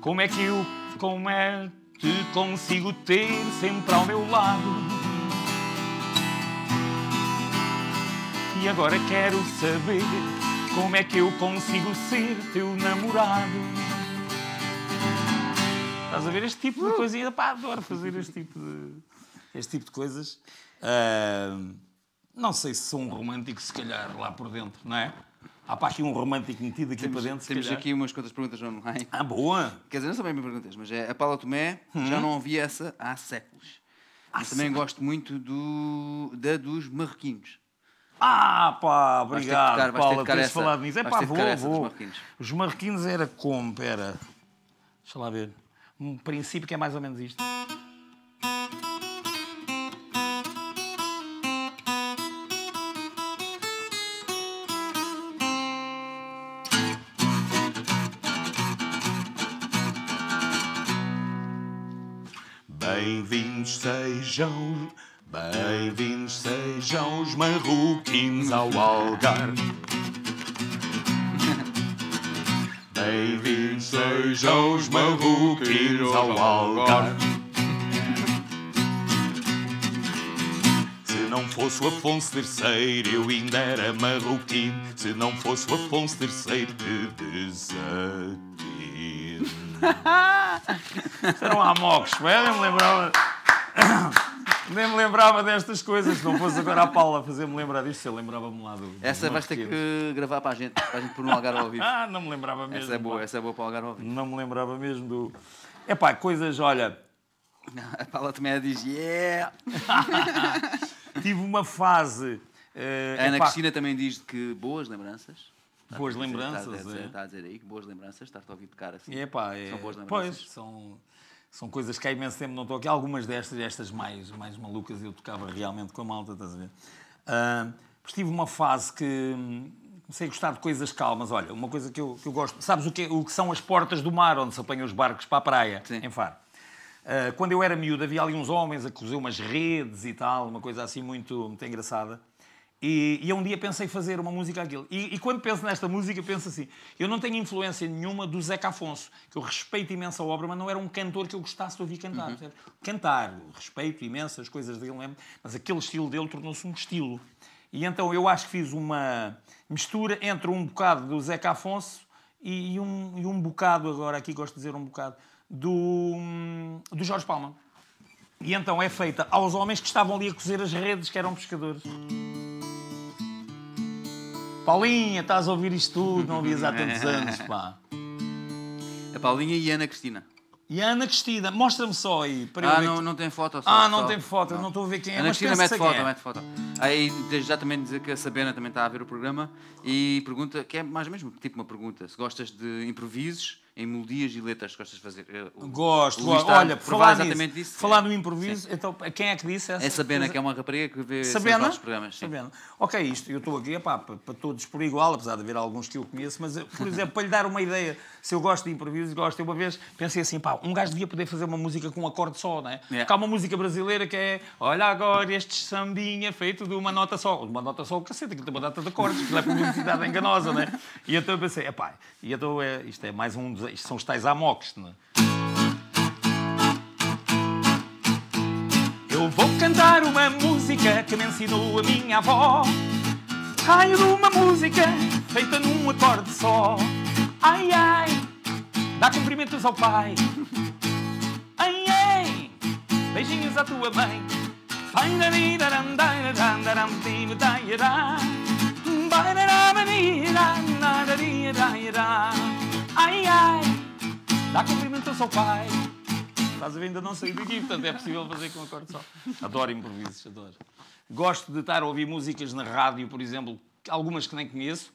como é que eu, como é te consigo ter sempre ao meu lado. E agora quero saber como é que eu consigo ser teu namorado. Estás a ver este tipo de uh. coisa? Pá, adoro fazer este tipo de, este tipo de coisas. Uh, não sei se sou um romântico, se calhar, lá por dentro, não é? Há para aqui um romântico metido aqui temos, para dentro. Temos aqui umas quantas perguntas online. É? Ah, boa! Quer dizer, não são bem perguntas, mas é a Paula Tomé, hum. já não ouvi essa há séculos. Há mas também gosto muito do, da dos marroquinos. Ah, pá, obrigado, tocar, Paula, teres essa. falado nisso. É pá, vou, vou. Marroquinos. Os marroquinos era como? Era. Deixa lá ver. Um princípio que é mais ou menos isto. Bem-vindos sejam, bem-vindos sejam os marroquinos ao Algarve. Bem-vindos sejam os marroquinos ao Algarve. não fosse o Afonso III, eu ainda era marroquino. Se não fosse o Afonso III, que desastre. Eram amocos, velho. É? nem me lembrava. Nem me lembrava destas coisas. não fosse agora a Paula fazer-me lembrar disto, eu lembrava-me lá do. Essa vais ter que gravar para a gente, para a gente por um Algarve ao vivo. Ah, não me lembrava mesmo. Essa é boa, pá. essa é boa para o Algarve ao vivo. Não me lembrava mesmo do. É pá, coisas, olha. A Paula também é diz yeah! Tive uma fase. Uh, a Ana epá... Cristina também diz que boas lembranças. boas tá lembranças. Está a, dizer, é. está a dizer aí que boas lembranças, estar-te a ouvir tocar assim. É, pá, é, são boas lembranças. Pois, são, são coisas que há imenso tempo não estou aqui. Algumas destas, estas mais, mais malucas, eu tocava realmente com a malta, estás a ver? Uh, tive uma fase que hum, comecei a gostar de coisas calmas. Olha, uma coisa que eu, que eu gosto, sabes o que, o que são as portas do mar onde se apanham os barcos para a praia, Sim. em Faro? Uh, quando eu era miúdo havia ali uns homens a cozer umas redes e tal, uma coisa assim muito, muito engraçada. E, e um dia pensei fazer uma música aquilo. E, e, quando penso nesta música, penso assim: eu não tenho influência nenhuma do Zeca Afonso, que eu respeito imensa obra, mas não era um cantor que eu gostasse de ouvir cantar. Uhum. Cantar, respeito imenso as coisas dele, é? mas aquele estilo dele tornou-se um estilo. E então eu acho que fiz uma mistura entre um bocado do Zeca Afonso e, e um, e um bocado, agora aqui gosto de dizer um bocado, do, hum, do Jorge Palma. E então é feita aos homens que estavam ali a cozer as redes, que eram pescadores. Paulinha, estás a ouvir isto tudo, não ouvias há tantos anos, pá. A Paulinha e a Ana Cristina. E a Ana Cristina, mostra-me só aí. Para ah, não, não tem foto. Só, ah, não só. tem foto, não estou a ver quem é. Ana Cristina mete foto, é. mete foto. Aí desde já também dizer que a Sabena também está a ver o programa e pergunta, que é mais ou menos tipo uma pergunta, se gostas de improvisos em melodias e letras gostas de fazer. Eh, o, Gosto, o olha, por falar exatamente nisso, disso. Falar é. no improviso, sim. então quem é que disse essa? É Sabena, que é uma rapariga que vê Sabena? os programas. Sim. Sabena. Ok, isto, eu estou aqui, epá, para, para todos por igual, apesar de haver alguns que eu conheço, mas, eh, por exemplo, para lhe dar uma ideia, se eu gosto de improviso, gosto, eu uma vez pensei assim, pá, um gajo devia poder fazer uma música com um acorde só, não é? Yeah. É. Porque há uma música brasileira que é, olha agora este sambinha feito de uma nota só. Uma nota só, o cacete, que tem uma data de acordes, que leva é publicidade enganosa, não é? E então eu pensei, epá, e então é, isto é mais um dos isto são os tais amoques, não é? Eu vou cantar uma música que me ensinou a minha avó. Raio de uma música feita num acorde só. Ai ai, dá cumprimentos ao pai. Ai ai, beijinhos à tua mãe. Bye. Ai, ai, dá cumprimento ao seu pai. Estás a ver? Ainda não saí daqui, portanto é possível fazer com um acorde só. Adoro improvisos, adoro. Gosto de estar a ouvir músicas na rádio, por exemplo, algumas que nem conheço,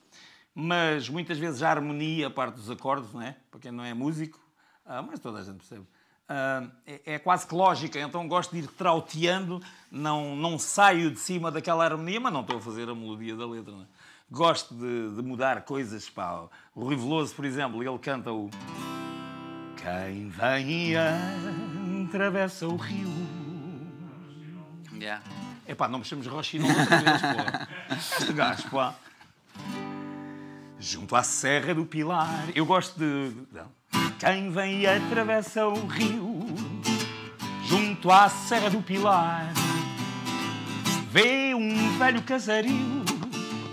mas muitas vezes a harmonia, a parte dos acordes, não é? Para quem não é músico, ah, mas toda a gente percebe. Uh, é, é, quase que lógica, então gosto de ir trauteando, não, não saio de cima daquela harmonia, mas não estou a fazer a melodia da letra. Não é? gosto de, de mudar coisas. Pá. O Rui Veloso, por exemplo, ele canta o. Quem vem e atravessa o rio. Yeah. pá, não mexemos chames Rochinol outra vez, Este gajo, pá. Junto à Serra do Pilar. Eu gosto de. Quem vem e atravessa o rio. Junto à Serra do Pilar. Vê um velho casario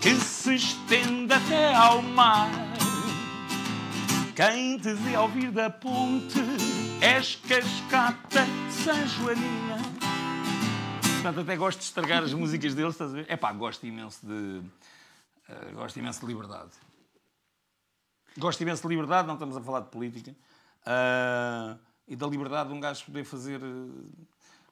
que se estende até ao mar. Quem te vê ao vir da ponte és cascata San Joanina. Portanto, até gosto de estragar as músicas deles, estás a ver? É pá, gosto imenso de. Uh, gosto imenso de liberdade. Gosto imenso de liberdade, não estamos a falar de política. Uh, e da liberdade de um gajo poder fazer. Uh,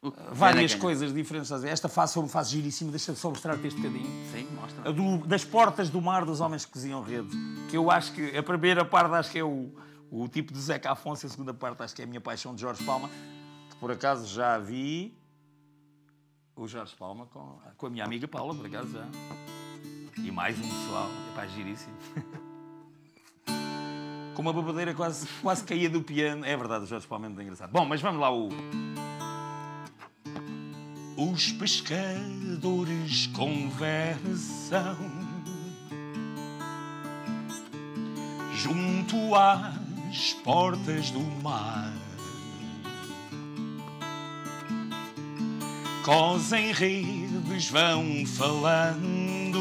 várias é coisas diferentes. Esta face foi uma face giríssima, deixa-me só mostrar-te este bocadinho. Sim, mostra. Do, das portas do mar dos homens que coziam redes. Que eu acho que a primeira parte acho que é o, o tipo de Zeca Afonso, a segunda parte acho que é a minha paixão de Jorge Palma, que por acaso já vi o Jorge Palma com, com a minha amiga Paula, por acaso já. E mais um pessoal, é pá, giríssimo. com uma babadeira quase, quase caía do piano. É verdade, o Jorge Palma é muito engraçado. Bom, mas vamos lá o os pescadores conversam junto às portas do mar. Cosem redes, vão falando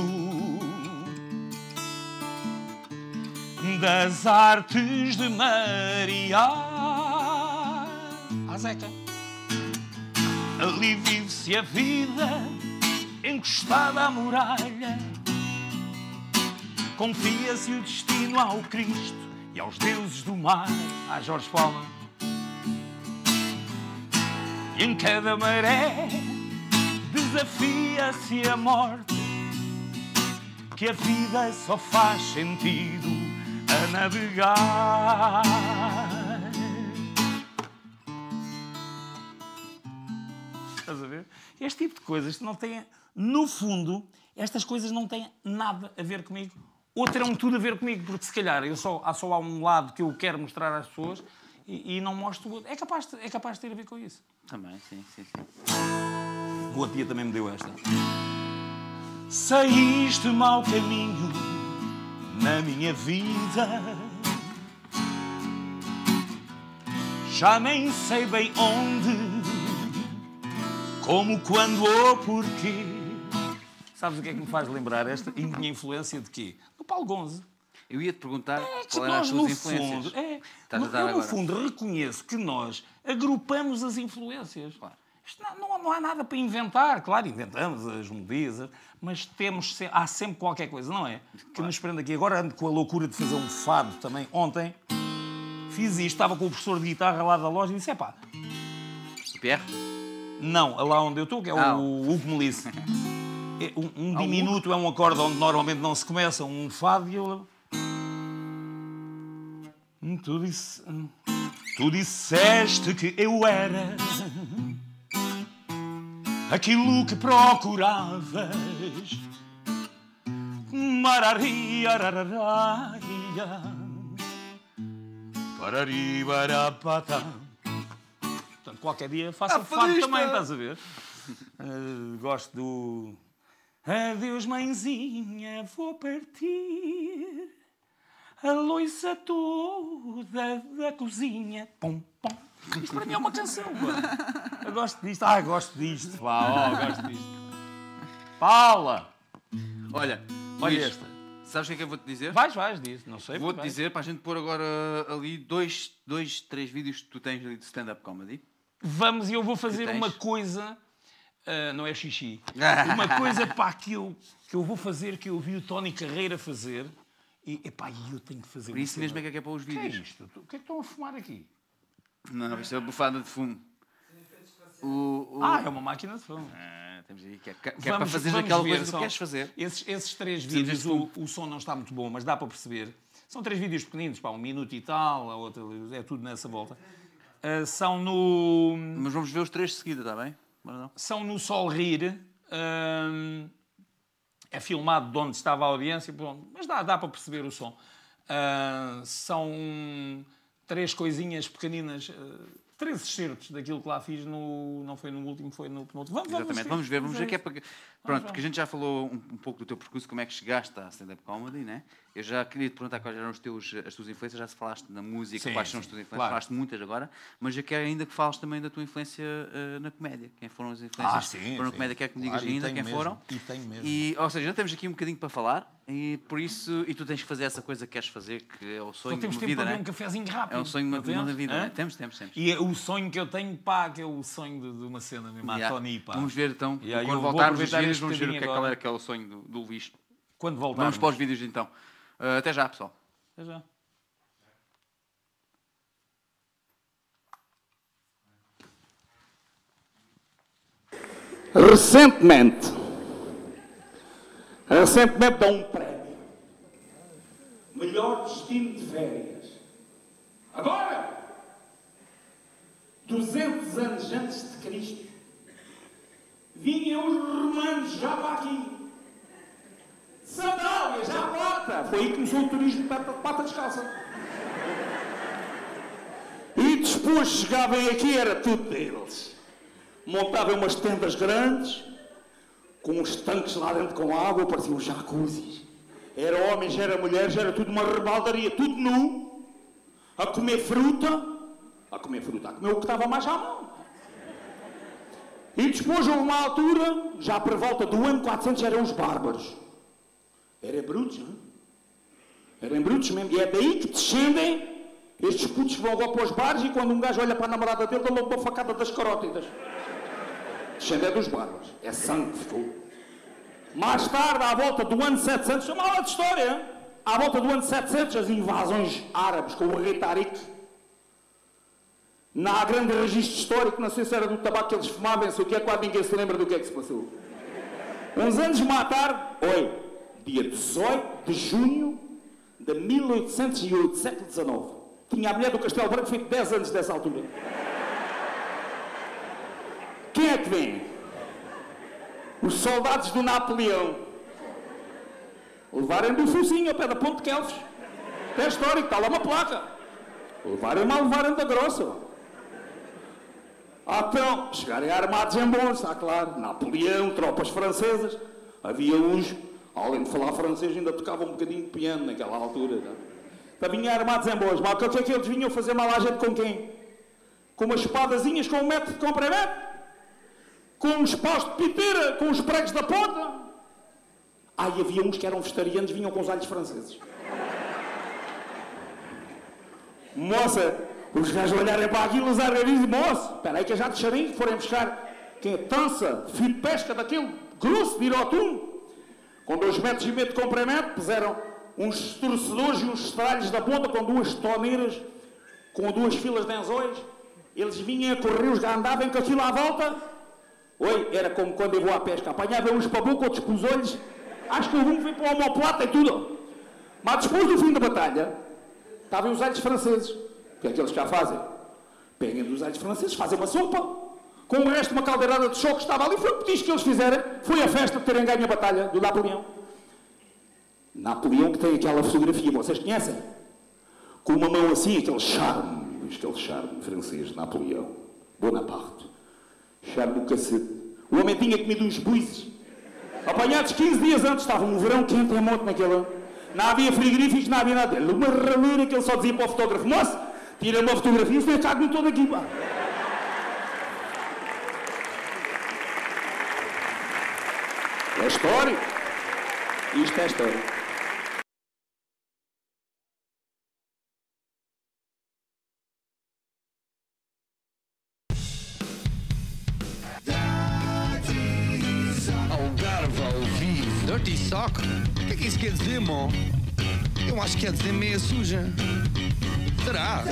das artes de Maria. Azeca. Ali vive-se a vida encostada à muralha. Confia-se o destino ao Cristo e aos deuses do mar, a ah, Jorge Palma. E em cada maré desafia-se a morte, que a vida só faz sentido a navegar. Estás a ver? Este tipo de coisas não tem, no fundo, estas coisas não têm nada a ver comigo ou terão tudo a ver comigo, porque se calhar eu só, há só há um lado que eu quero mostrar às pessoas e, e não mostro o outro. É capaz, de, é capaz de ter a ver com isso. Também, sim, sim, sim. Boa tia também me deu esta. Saíste mau caminho na minha vida. Já nem sei bem onde como, quando ou porquê. Sabes o que é que me faz lembrar esta minha influência de quê? Do Paulo Gonze. Eu ia-te perguntar é qual era as tuas influências. é, Estás eu, agora. no fundo, reconheço que nós agrupamos as influências. Claro. Não, não, há nada para inventar, claro, inventamos as medidas, mas temos, há sempre qualquer coisa, não é? Que nos prende aqui. Agora ando com a loucura de fazer um fado também. Ontem fiz isto, estava com o professor de guitarra lá da loja e disse: é pá. Pierre? Não, lá onde eu estou, que é o Hugo Melisse. É um, um diminuto é um acorde onde normalmente não se começa, um fado e eu... Hum, tu, disse... Hum, tu disseste que eu era aquilo que procuravas. Marari, arararaia, parari, barapata qualquer dia faço ah, um fado também, estás a ver? Uh, gosto do. Adeus, mãezinha, vou partir. A louça toda da cozinha. Pum, pum. Isto para mim é uma canção. Eu gosto disto. Ah, gosto disto. Pá, oh, gosto disto. Paula! Olha, olha Luís, esta. Sabes o que é que eu vou-te dizer? Vais, vais, diz. Não sei. Vou-te dizer para a gente pôr agora ali dois, dois, três vídeos que tu tens ali de stand-up comedy vamos e eu vou fazer uma coisa. Uh, não é xixi. uma coisa pá, que, eu, que eu vou fazer, que eu vi o Tony Carreira fazer. E epá, eu tenho que fazer Por isso mesmo é que é para os vídeos. O que é isto? O que é que estão a fumar aqui? Não, isto é uma bufada de fumo. O, o... Ah, é uma máquina de fumo. Ah, que é, é vamos, para fazer aquela coisa que queres fazer. Esses, esses três vídeos, o, o som não está muito bom, mas dá para perceber. São três vídeos pequeninos, pá, um minuto e tal, a outra, é tudo nessa volta. Uh, são no. Mas vamos ver os três de seguida, está bem? São no Sol Rir. Uh, é filmado de onde estava a audiência, mas dá, dá para perceber o som. Uh, são três coisinhas pequeninas, três excertos daquilo que lá fiz, no, não foi no último, foi no penúltimo. Vamos, Exatamente, vamos ver, vamos ver, vamos ver que é para ah, pronto, porque a gente já falou um, um, pouco do teu percurso, como é que chegaste à stand-up comedy, né? Eu já queria te perguntar quais eram os teus, as tuas influências, já se falaste na música, sim, quais sim, são as tuas influências, claro. falaste muitas agora, mas eu quero ainda que fales também da tua influência uh, na comédia. Quem foram as influências ah, sim, foram na comédia? Quero que me digas claro, ainda quem mesmo, foram. E tenho mesmo. E, ou seja, já temos aqui um bocadinho para falar e por isso, e tu tens que fazer essa coisa que queres fazer, que é o sonho de temos vida, para né? um cafezinho rápido. É o sonho de uma vida, né? Temos, temos, temos. E é o sonho que eu tenho, pá, que é o sonho de, uma cena mesmo, yeah. a Tony, pá. Vamos ver então, quando voltarmos a cenas vão o que é, que, era é aquele sonho do, do Luís. Quando voltarmos. Vamos para os vídeos então. Uh, até já, pessoal. Até já. Recentemente, recentemente dá um prémio. Melhor destino de férias. Agora! 200 anos antes de Cristo, vinham os romanos já para aqui. Sandália, já bota! Foi aí que começou o turismo de pata descalça. E depois chegavam aqui, era tudo deles. Montavam umas tendas grandes, com os tanques lá dentro com água, pareciam jacuzzi. Era homens, era mulheres, era tudo uma rebaldaria, tudo nu, a comer fruta, a comer fruta, a comer o que estava mais à mão. E depois houve uma altura, já por volta do ano 400, eram os bárbaros. Eram brutos, não é? Eram brutos mesmo. E é daí que descendem, estes putos vão logo para os bares e quando um gajo olha para a namorada dele, dá logo uma facada das carótidas. Descende é dos bárbaros. É sangue de fogo. Mais tarde, à volta do ano 700, é uma aula de história, à volta do ano 700, as invasões árabes com o rei Tariq, não há grande registro histórico, não sei se era do tabaco que eles fumavam, sei o que é, quase ninguém se lembra do que é que se passou. Uns anos mais tarde, oi, dia 18 de junho de 1808, século XIX, tinha a mulher do Castelo Branco feito 10 anos dessa altura. Quem é que vem? Os soldados do Napoleão. Levarem um focinho ao pé da Ponte de Kelves. Até histórico, está lá uma placa. Levarem-me levaram levarem da grossa. Então, chegarem armados em bolsa, está claro. Napoleão, tropas francesas. Havia uns, além de falar francês, ainda tocavam um bocadinho de piano naquela altura. Tá? Também armados em bolsa. Mas o que é que eles vinham fazer mal à gente com quem? Com umas espadazinhas com um metro de comprimento? Com uns paus de piteira? Com os pregos da ponta? Ah, e havia uns que eram vegetarianos, vinham com os alhos franceses. Moça, os gajos olharem para aquilo, os a dizem, moço, espera aí que já te charinho, forem buscar quem é tança, filho de pesca daquele grosso de inotuno, com dois metros e meio de comprimento, puseram uns torcedores e uns estralhos da ponta com duas toneiras, com duas filas de anzões. eles vinham a correr, os andavam com aquilo à volta. Oi, era como quando eu vou à pesca, apanhava uns para a boca, outros para os olhos, acho que o rumo foi para o homoplata e tudo. Mas depois do fim da batalha, estavam os olhos franceses. O que é que eles já fazem? Peguem dos ares franceses, fazem uma sopa. Com o resto, de uma caldeirada de choque estava ali. Foi o petisco que eles fizeram. Foi a festa de terem ganho a batalha do Napoleão. Napoleão que tem aquela fotografia, vocês conhecem? Com uma mão assim, aquele charme, aquele charme francês de Napoleão. Bonaparte. Charme do cacete. O homem tinha comido uns buizes. Apanhados 15 dias antes, estava um verão quente em monte naquela. Não havia frigoríficos, não havia nada. Uma ralura que ele só dizia para o fotógrafo, moço, Tira uma fotografia, isto é cago no todo aqui, pá. É história. Isto é história. Dirty Sock? O que é que isso quer dizer, mo? Eu acho que quer dizer meia suja será?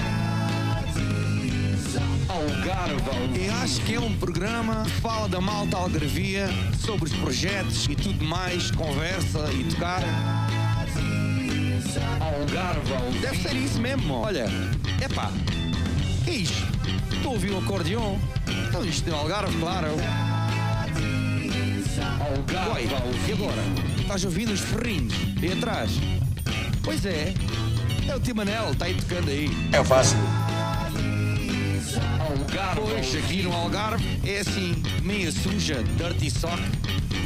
Algarvão. Eu acho que é um programa que fala da malta algarvia, sobre os projetos e tudo mais, conversa e tocar. Algarvão. Deve ser isso mesmo. Olha, epá, que é isto? Estou a ouvir um acordeão. Então isto é Algarve, claro. Algarve. Oi, e agora? Estás ouvindo os ferrinhos? E atrás? Pois é, é o Timanel, tá aí tocando aí. É fácil. Algarve. Pois, aqui no Algarve é assim, meia suja, dirty sock.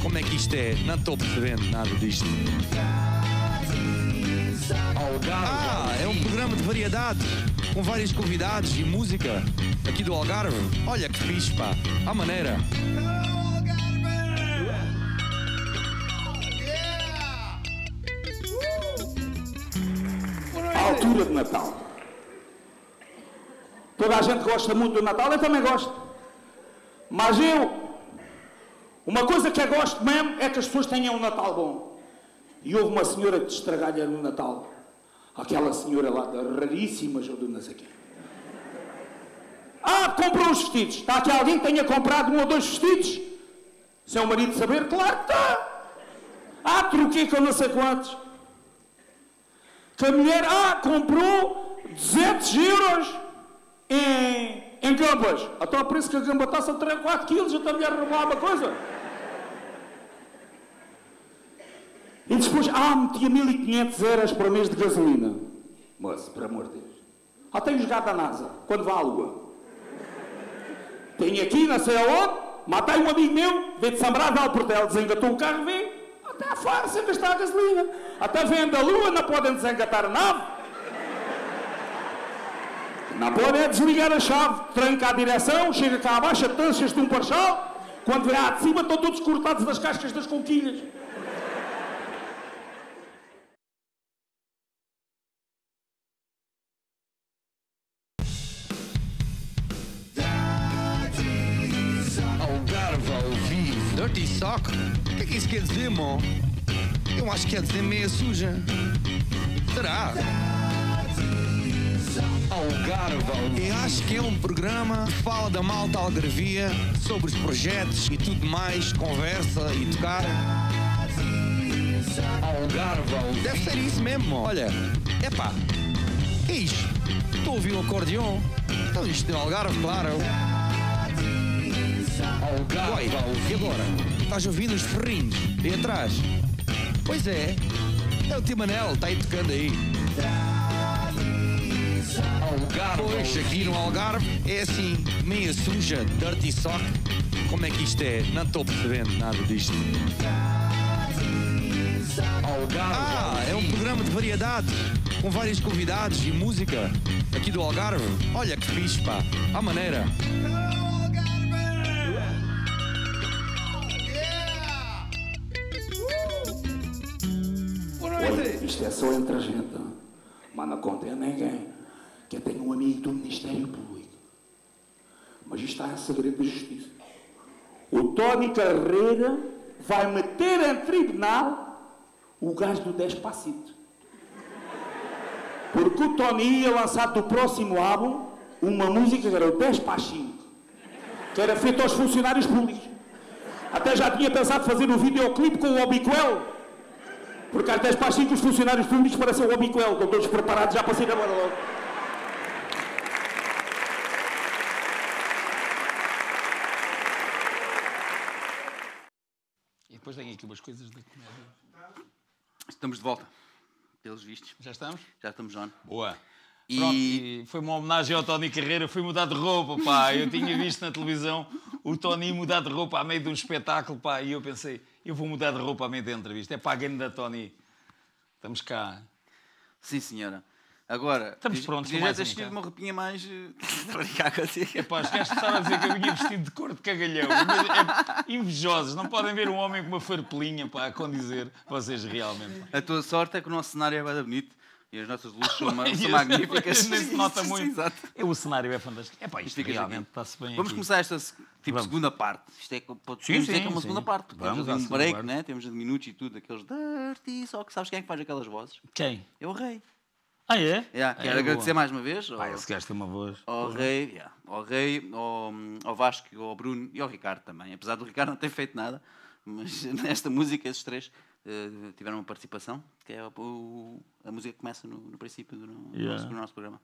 Como é que isto é? Não estou percebendo nada disto. Algarve. Ah, é um programa de variedades, com vários convidados e música aqui do Algarve. Olha que fixe, pá. À maneira. altura de Natal. Toda a gente gosta muito do Natal, eu também gosto. Mas eu, uma coisa que eu gosto mesmo é que as pessoas tenham um Natal bom. E houve uma senhora que estragalha no Natal. Aquela senhora lá da raríssima Jordana aqui. Ah, comprou os vestidos. Está aqui alguém que tenha comprado um ou dois vestidos? é o marido saber? Claro que está. Ah, troquei com não sei quantos que a mulher A ah, comprou 200 euros em, em gambas. Até o preço que a gamba está são 3, 4 quilos, então a mulher roubou alguma coisa. E depois, ah, metia 1500 euros por mês de gasolina. Moço, por amor de Deus. Ah, tenho jogado da NASA, quando vá à Lua. Tenho aqui, não sei aonde, matei um amigo meu, veio de Sambrado ao Portel, desengatou o carro, veio está força sem a gasolina. Até vendo a lua, não podem desengatar a nave. Não podem é desligar a chave, tranca a direção, chega cá abaixo, tanchas de um parchal. Quando virá de cima, estão todos cortados das cascas das conquilhas. que dizer mó. Eu acho que é dizer meia é suja. Será? Algarve. Eu acho que é um programa que fala da malta algarvia, sobre os projetos e tudo mais, conversa e tocar. Algarve. Deve ser isso mesmo. Olha, epá, que é isto? Estou a ouvir um acordeon. Então isto é Algarve, claro. Algarve. Oi, e agora? Estás ouvindo os ferrinhos de atrás? Pois é, é o Timanel, está aí tocando aí. Algarve, pois aqui no Algarve é assim, meia suja, dirty sock. Como é que isto é? Não estou percebendo nada disto. Algarve. Ah, é um programa de variedades, com vários convidados e música aqui do Algarve. Olha que fixe, pá, à maneira. Isto é só entre a gente, né? mas não conta a é ninguém que eu tenho um amigo do Ministério Público. Mas isto está é em segredo de justiça. O Tony Carreira vai meter em tribunal o gajo do Despacito. Porque o Tony ia lançar do próximo álbum uma música que era o Despacito, que era feita aos funcionários públicos. Até já tinha pensado fazer um videoclipe com o Obiquel por cartéis para as 5 os funcionários públicos parecem o Obiquel, estão todos preparados já para sair agora logo. E depois vem aqui umas coisas da comédia. Estamos de volta, pelos vistos. Já estamos? Já estamos, John. Boa. E... Pronto, foi uma homenagem ao Tony Carreira, fui mudar de roupa, pá. Eu tinha visto na televisão o Tony mudar de roupa a meio de um espetáculo, pá, e eu pensei, eu vou mudar de roupa à meio da entrevista. É para a da Tony. Estamos cá. Sim, senhora. Agora, estamos prontos para mais ter escolhido uma roupinha mais. é pá, esquece de a dizer que eu vinha vestido de cor de cagalhão. É, invejosos, não podem ver um homem com uma farpelinha, pá, a condizer vocês realmente. A tua sorte é que o nosso cenário é bem bonito e as nossas luzes são, são magníficas. Nem se nota muito. Exato. É, o cenário é fantástico. É pá, isto, Fica realmente está-se bem. Vamos aqui. começar esta tipo, Vamos. segunda parte. Isto é, podemos sim, dizer sim, que é uma sim. segunda parte. Vamos temos um break, né? temos de minutos e tudo, aqueles dirty, só que sabes quem é que faz aquelas vozes? Quem? É o rei. Ah, é? Yeah, quero ah, é, agradecer boa. mais uma vez. Ah, esse gajo tem uma voz. Ao boa. Rei, yeah, ao, rei ao, ao Vasco, ao Bruno e ao Ricardo também. Apesar do Ricardo não ter feito nada, mas nesta música, esses três eh, tiveram uma participação, que é o, a música que começa no, no princípio do, no, yeah. nosso, do nosso, programa.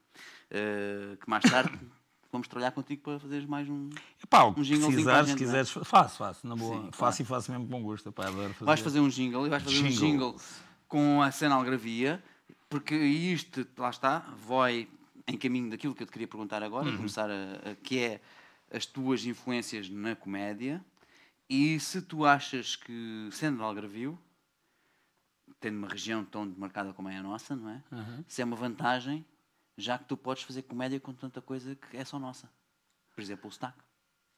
Uh, que mais tarde vamos trabalhar contigo para fazeres mais um. Epá, um jingle assim gente, se é? quiseres, faço, faço, na boa. Sim, faço claro. e faço mesmo com gosto. fazer. Vais fazer um jingle e vais fazer um jingle com a cena algravia, porque isto, lá está, vai em caminho daquilo que eu te queria perguntar agora, uhum. começar a, a, que é as tuas influências na comédia e se tu achas que, sendo algravio, tendo uma região tão demarcada como é a nossa, não é? Uhum. Isso é uma vantagem, já que tu podes fazer comédia com tanta coisa que é só nossa. Por exemplo, o sotaque.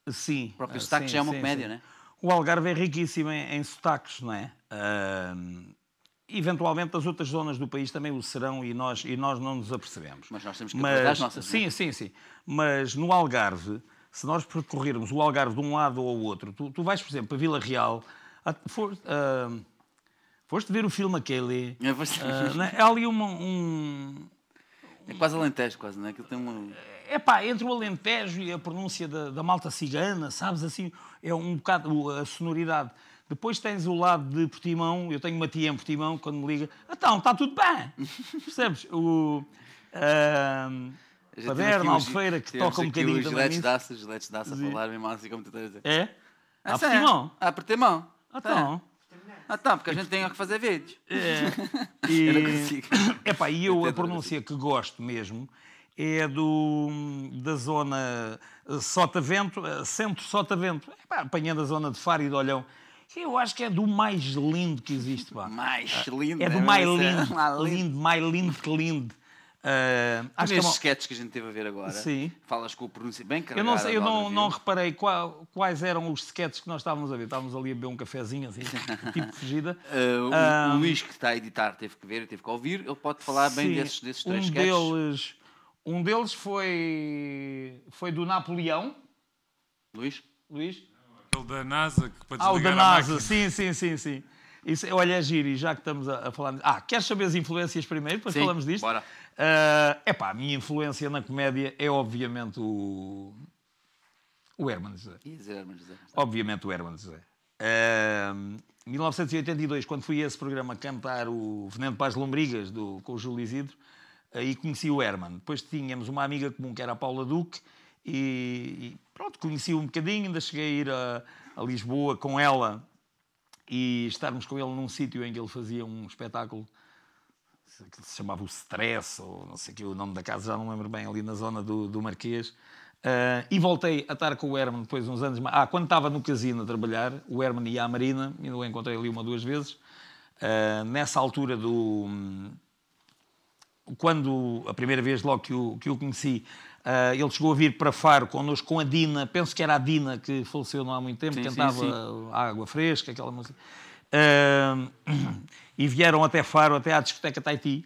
Sim. O próprio uh, sotaque sim, já é uma sim, comédia, sim. não é? O Algarve é riquíssimo em, em sotaques, não é? Uh, eventualmente as outras zonas do país também o serão e nós, e nós não nos apercebemos. Mas nós temos que Mas, as nossas. É? Sim, sim, sim. Mas no Algarve, se nós percorrermos o Algarve de um lado ou ao outro, tu, tu vais, por exemplo, a Vila Real, a, for, uh, Foste ver o filme aquele. É, ah, né? é ali uma, um. É quase alentejo, quase, não é? Aquilo tem uma. É pá, entre o alentejo e a pronúncia da, da malta cigana, sabes assim? É um bocado a sonoridade. Depois tens o lado de Portimão, eu tenho uma tia em Portimão, quando me liga, então, está tudo bem, percebes? O uh, Paderno, Alfeira, que toca um bocadinho também nisso. Daça, os Letes Daça a falar, mesmo assim como tu estás a dizer. É? Ah, Portimão? Ah, Portimão. Então, ah, tá, porque a gente tem que fazer vídeos. É. E... Eu não consigo. Epá, e eu, eu a pronúncia que gosto mesmo é do, da zona eh, Sotavento, eh, centro Sotavento, Epá, apanhando a zona de Faro e de Olhão. Eu acho que é do mais lindo que existe, pá. Mais ah, lindo. É do é é. mais lindo. Lindo, mais lindo que lindo. Uh, acho que é sketches que a gente teve a ver agora, Sim. falas com o pronúncio bem carregado. Eu não, sei, eu não, não reparei qual, quais eram os sketches que nós estávamos a ver. Estávamos ali a beber um cafezinho, assim, tipo fugida. Uh, ah, um... Ah, o, Luís, que está a editar, teve que ver, teve que ouvir. Ele pode falar Sim, bem desses, desses três um sketches. Deles, um deles foi, foi do Napoleão. Luís? Luís? aquele da NASA que pode desligar Ah, o da NASA, sim, sim, sim, sim. Isso, olha, é giro, e já que estamos a, a falar. Ah, queres saber as influências primeiro? Depois Sim, falamos disto. Bora. É uh, ah, pá, a minha influência na comédia é obviamente o. O Herman José. Herman José. Tá. Obviamente o Herman José. Uh, ah, 1982, quando fui a esse programa cantar o Veneno para as Lombrigas do, com o Júlio Isidro, aí conheci o Herman. Depois tínhamos uma amiga comum que era a Paula Duque e, e pronto, conheci um bocadinho, ainda cheguei a ir a, a Lisboa com ela e estarmos com ele num sítio em que ele fazia um espetáculo que se chamava o Stress, ou não sei que, o nome da casa já não lembro bem, ali na zona do, do Marquês. Uh, e voltei a estar com o Herman depois uns anos. Ah, quando estava no casino a trabalhar, o Herman ia à Marina, ainda o encontrei ali uma ou duas vezes. Uh, nessa altura do. Hum, quando a primeira vez logo que o, que o conheci, Uh, ele chegou a vir para Faro connosco com a Dina, penso que era a Dina que faleceu não há muito tempo, sim, cantava sim, sim. Água Fresca, aquela música. Uh, e vieram até Faro, até à discoteca Taiti.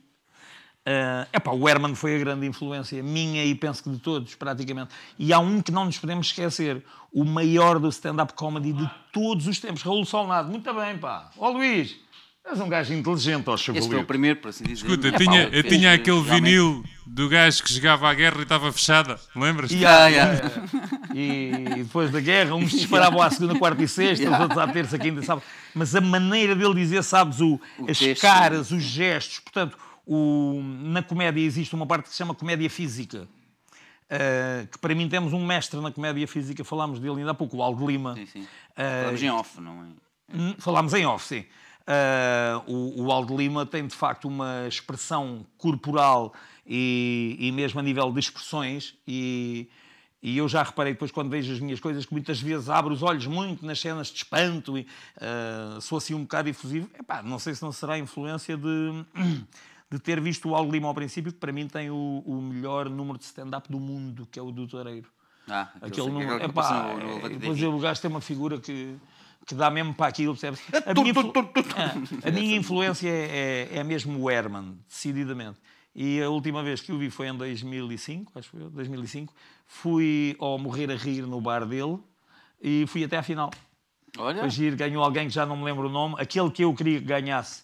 Uh, epá, o Herman foi a grande influência minha e penso que de todos, praticamente. E há um que não nos podemos esquecer: o maior do stand-up comedy de todos os tempos, Raul Solnado. Muito bem, pá. Ó Luís, És um gajo inteligente, ó Chavalio. Este foi o primeiro, para assim dizer. Escuta, é eu tinha, eu tinha aquele vinil do gajo que chegava à guerra e estava fechada, lembras? Yeah, yeah. e, depois da guerra, uns disparavam à segunda, quarta e sexta, yeah. os outros à terça, quinta e Mas a maneira dele dizer, sabes, o, o as texto. caras, os gestos. Portanto, o, na comédia existe uma parte que se chama comédia física. Uh, que para mim temos um mestre na comédia física, falámos dele ainda há pouco, o Aldo Lima. Sim, sim. Uh, eh, falámos em off, não é? Falámos em off, sim. Uh, o, o Aldo Lima tem de facto uma expressão corporal e, e mesmo a nível de expressões e, e eu já reparei depois, quando vejo as minhas coisas, que muitas vezes abro os olhos muito nas cenas de espanto e uh, sou assim um bocado efusivo. Epá, não sei se não será influência de, de ter visto o Aldo Lima ao princípio, que para mim tem o, o melhor número de stand-up do mundo, que é o do Toreiro Ah, aquele número. Epá, é, depois o gajo tem uma figura que que dá mesmo para aquilo, percebes? É a, minha, influ... Ah, a minha influência é, é, é, mesmo o Herman, decididamente. E a última vez que o vi foi em 2005, acho que foi 2005. Fui ao Morrer a Rir no bar dele e fui até à final. Olha. Foi giro, ganhou alguém que já não me lembro o nome. Aquele que eu queria que ganhasse.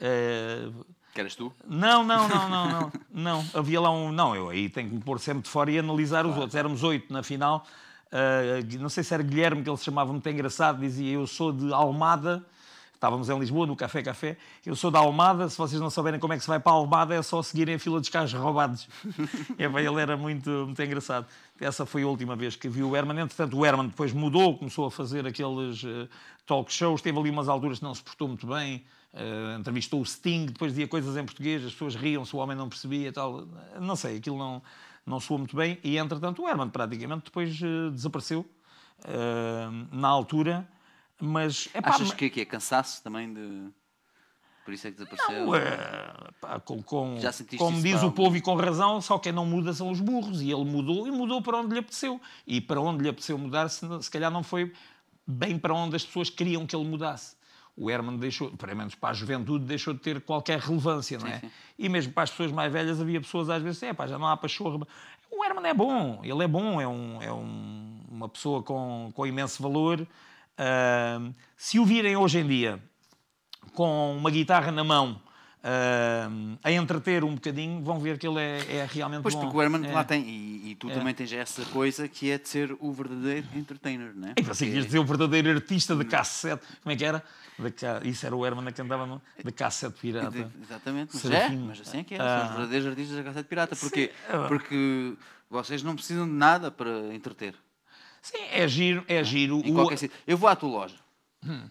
Uh... Que eras tu? Não, não, não, não, não. não. Havia lá um. Não, eu aí tenho que me pôr sempre de fora e analisar os outros. Éramos oito na final Uh, não sei se era Guilherme que ele se chamava, muito engraçado, dizia eu sou de Almada, estávamos em Lisboa, no Café Café, eu sou da Almada, se vocês não souberem como é que se vai para a Almada, é só seguirem a fila dos carros roubados. é, bem, ele era muito, muito engraçado. Essa foi a última vez que vi o Herman, entretanto o Herman depois mudou, começou a fazer aqueles uh, talk shows, teve ali umas alturas que não se portou muito bem, uh, entrevistou o Sting, depois dizia coisas em português, as pessoas riam-se, o homem não percebia tal, não sei, aquilo não não soou muito bem e, entretanto, o Herman praticamente depois uh, desapareceu uh, na altura. Mas, Achas que, que é cansaço também de... Por isso é que desapareceu? Não, eh, pá, com, com, Já sentiste como diz para... o povo e com razão, só quem não muda são os burros. E ele mudou e mudou para onde lhe apeteceu. E para onde lhe apeteceu mudar, se, se calhar não foi bem para onde as pessoas queriam que ele mudasse o Herman deixou, pelo menos para a juventude, deixou de ter qualquer relevância, não é? Sim, sim. E mesmo para as pessoas mais velhas havia pessoas às vezes, é pá, já não há pachorra. O Herman é bom, ele é bom, é, um, é um, uma pessoa com, com imenso valor. Uh, se o virem hoje em dia com uma guitarra na mão Uh, a entreter um bocadinho, vão ver que ele é, é realmente pois, bom. Pois, porque o Herman é. lá tem, e, e tu é. também tens essa coisa que é de ser o verdadeiro entertainer, não é? E você queres é- dizer o verdadeiro artista de hum. cassete, como é que era? Ca... Isso era o Herman a cantar no... de cassete pirata. exatamente, mas, é, mas assim é que é, ah. são os verdadeiros artistas da cassete pirata. Porquê? É. Porque vocês não precisam de nada para entreter. Sim, é giro, é giro. O... Eu vou à tua loja. Hum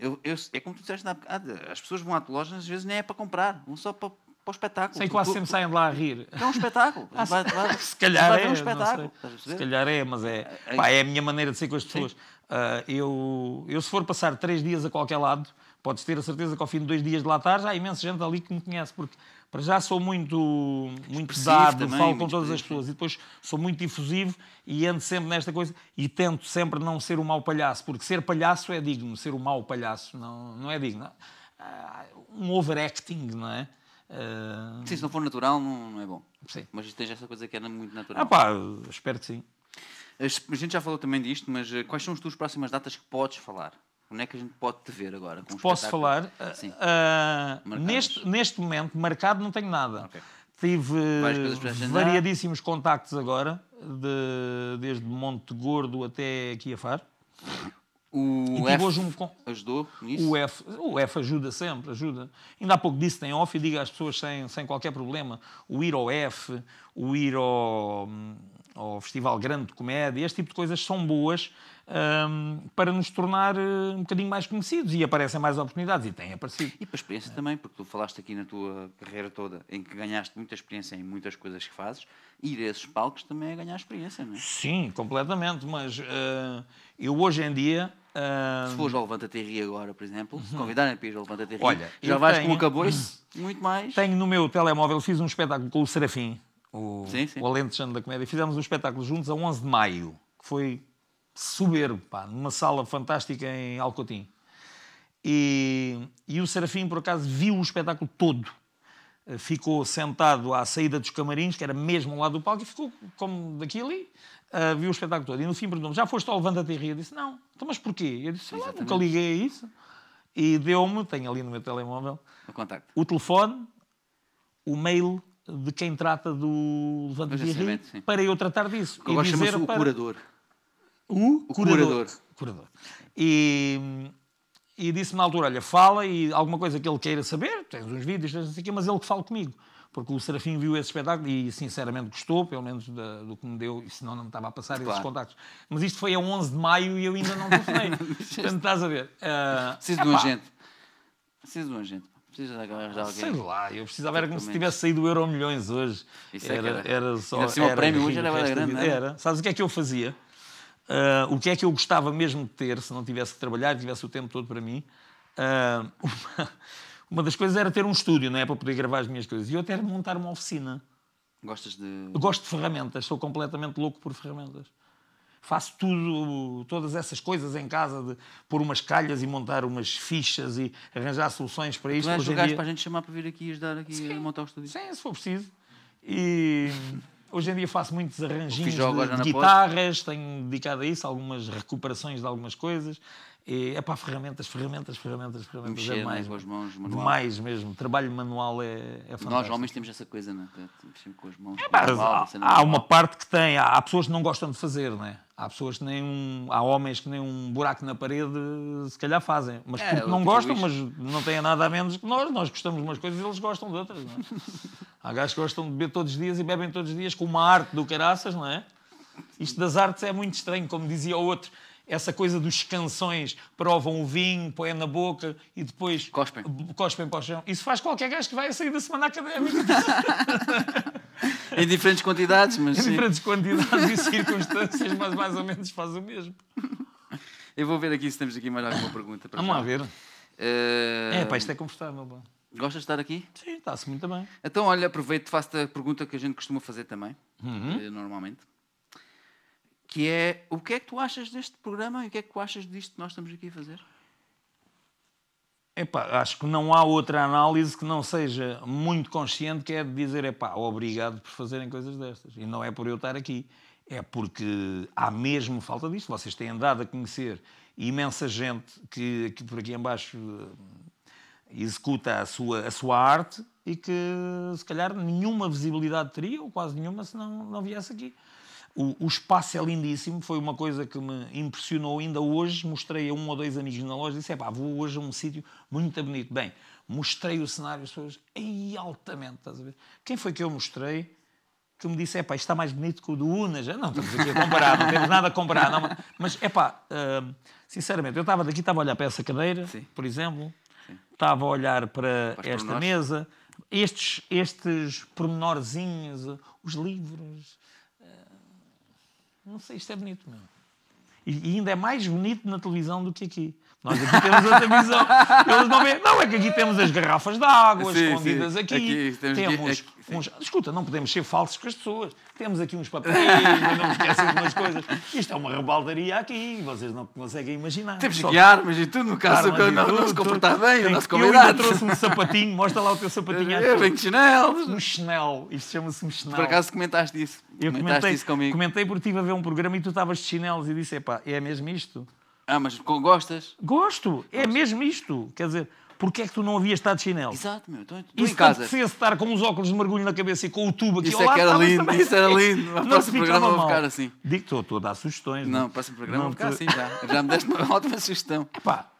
eu, eu, é como tu disseste na bocada, as pessoas vão à loja às vezes nem é para comprar, vão só para, para o espetáculo. Sem quase tu, tipo, sempre tu, saem de lá a rir. É um espetáculo. Ah, vai, vai, se calhar é. Um espetáculo, se calhar é, mas é, é, é pá, é a minha maneira de ser com as pessoas. Uh, eu, eu, se for passar três dias a qualquer lado, podes ter a certeza que ao fim de dois dias de lá estar, já há imensa gente ali que me conhece, porque para já sou muito, muito dado, também, falo com todas as pessoas e depois sou muito difusivo e ando sempre nesta coisa e tento sempre não ser o um mau palhaço, porque ser palhaço é digno, ser o um mau palhaço não, não é digno. Ah, um overacting, não é? Uh... Sim, se não for natural, não, não é bom. Sim. Mas esteja essa coisa que era muito natural. Ah pá, espero que sim. A gente já falou também disto, mas eh, quais são as tuas próximas datas que podes falar? Onde é que a gente pode te ver agora? Posso falar? uh, neste, neste momento, marcado, não tenho nada. Okay. Tive variadíssimos contactos agora, de, desde Monte Gordo até aqui a Far. O F um... ajudou nisso? O F, o F ajuda sempre, ajuda. Ainda há pouco disse tem off e diga às pessoas sem, sem qualquer problema, o ir ao F, o ir ao, hum, ou Festival Grande de Comédia, este tipo de coisas são boas um, para nos tornar eh, um bocadinho mais conhecidos e aparecem mais oportunidades e têm aparecido. E para a experiência é. também, porque tu falaste aqui na tua carreira toda em que ganhaste muita experiência em muitas coisas que fazes, ir a esses palcos também é ganhar experiência, não é? Sim, completamente, mas uh, eu hoje em dia. Uh... Se fores ao Levanta Terri agora, por exemplo, se uhum. convidarem para ir ao Levanta Terri, Olha, já vais tenho... com o acabouço, muito mais. Tenho no meu telemóvel, fiz um espetáculo com o Serafim o, sim, sim. o Alentejano da Comédia, fizemos um espetáculo juntos a 11 de maio, que foi soberbo, pá, numa sala fantástica em Alcotim. E, e o Serafim, por acaso, viu o espetáculo todo. Eh, ficou sentado à saída dos camarins, que era mesmo lá do palco, e ficou como daqui ali, uh, viu o espetáculo todo. E no fim perguntou-me: Já foste ao Levanta-te e Ria? Eu disse: Não. Então, mas porquê? Eu disse: Sei lá, nunca liguei a isso. E deu-me, tenho ali no meu telemóvel, o, contacto. o telefone, o mail de quem trata do levantamento de rio, para eu tratar disso. Agora é chama-se o para... curador. O, o curador. curador. curador. E, e disse-me na altura, olha, fala e alguma coisa que ele queira saber, tens uns vídeos, tens assim mas ele que fala comigo. Porque o Serafim viu esse espetáculo e sinceramente gostou, pelo menos da, do que me deu, e senão não me estava a passar claro. esses contactos. Mas isto foi a 11 de maio e eu ainda não telefonei. Portanto, estás a ver. Uh, Preciso de um agente. Preciso de um agente precisas da de ah, alguém. Sei lá, eu precisava, era como se tivesse saído Euro milhões hoje. Isso é era, é era. era só. Assim, era, o prémio hoje era grande, não é? era? Sabes o que é que eu fazia? Uh, o que é que eu gostava mesmo de ter se não tivesse que trabalhar, tivesse o tempo todo para mim? Uh, uma, uma, das coisas era ter um estúdio, não é? Para poder gravar as minhas coisas. E eu até montar uma oficina. Gostas de. gosto de ferramentas, sou completamente louco por ferramentas faço tudo, todas essas coisas em casa, de pôr umas calhas e montar umas fichas e arranjar soluções para isto. Tu jogaste dia... para a gente chamar para vir aqui e ajudar aqui sim, a montar o estúdio? Sim, se for preciso. E hoje em dia faço muitos arranjinhos de, de guitarras, tenho dedicado a isso, algumas recuperações de algumas coisas é, é para ferramentas, ferramentas, ferramentas, ferramentas. É mexer, é mais, com as mãos, manual. mesmo. Trabalho manual é, é fantástico. Nós homens temos essa coisa, não é? Mexer com as mãos. É, há, há uma parte que tem. Há, há, pessoas que não gostam de fazer, não é? Há pessoas que nem um, Há homens que nem um buraco na parede se calhar fazem. Mas é, porque não gostam, mas não têm nada a menos que nós. Nós gostamos de umas coisas e eles gostam de outras, não é? há gajos que gostam de beber todos os dias e bebem todos os dias com uma arte do caraças, não é? Isto das artes é muito estranho, como dizia o outro essa coisa dos canções, provam o vinho, põem na boca e depois cospem, cospem para o chão. Isso faz qualquer gajo que vai a sair da semana académica. em diferentes quantidades, mas. Em sim. diferentes quantidades e circunstâncias, mas mais ou menos faz o mesmo. Eu vou ver aqui se temos aqui mais alguma pergunta para Vamos lá ver. Uh... É, pá, isto é confortável. Pá. Gostas de estar aqui? Sim, está-se muito bem. Então, olha, aproveito e faço a pergunta que a gente costuma fazer também, uhum. Eh, normalmente que é o que é que tu achas deste programa e o que é que tu achas disto que nós estamos aqui a fazer? Epá, acho que não há outra análise que não seja muito consciente que é de dizer, epá, obrigado por fazerem coisas destas. E não é por eu estar aqui, é porque há mesmo falta disto. Vocês têm dado a conhecer imensa gente que, aqui, por aqui embaixo eh, executa a sua, a sua arte e que se calhar nenhuma visibilidade teria, ou quase nenhuma, se não, não viesse aqui. O, o, espaço é lindíssimo, foi uma coisa que me impressionou ainda hoje. Mostrei a um ou dois amigos na loja e disse: é pá, vou hoje a um sítio muito bonito. Bem, mostrei o cenário, as pessoas, aí altamente, estás a ver? Quem foi que eu mostrei? Que me disse, é pá, isto está mais bonito que o do Unas. Não, estamos aqui a comparar, não temos nada a comparar. Não, mas, é pá, uh, sinceramente, eu estava daqui, estava a olhar para essa cadeira, Sim. por exemplo, estava a olhar para Faz esta mesa, estes, estes pormenorzinhos, os livros, não sei, isto é bonito mesmo. E ainda é mais bonito na televisão do que aqui. Nós aqui temos outra visão. Eles não veem. Não, é que aqui temos as garrafas de água sim, escondidas sim. aqui. aqui temos, temos aqui, uns... Escuta, não podemos ser falsos com as pessoas. Temos aqui uns papéis, não esquecem umas coisas. Isto é uma rebaldaria aqui, vocês não conseguem imaginar. Temos Só... aqui armas e tudo, no caso, armas, não, não se comportar bem, o a nossa comunidade. Eu trouxe um sapatinho, mostra lá o teu sapatinho. É, Eu tenho de chinelos. Um chinelo, isto chama-se um chinelo. Por acaso comentaste isso? Eu comentaste comentei, isso comigo. Comentei porque estive a ver um programa e tu estavas de chinelos e disse, epá, é mesmo isto? Ah, mas gostas? Gosto, é Gosto. mesmo isto. Quer dizer, porquê é que tu não havias estado de chinelo? Exato, meu. Estou, estou isso em casa. Se estar com os óculos de mergulho na cabeça e com o tubo aqui isso ao lado, é que era lindo, também... Isso era assim. lindo. O próximo programa vai ficar assim. Digo-te, estou a dar sugestões. Não, o é? próximo programa não, vou ficar assim já. Já me deste uma ótima sugestão. Epá,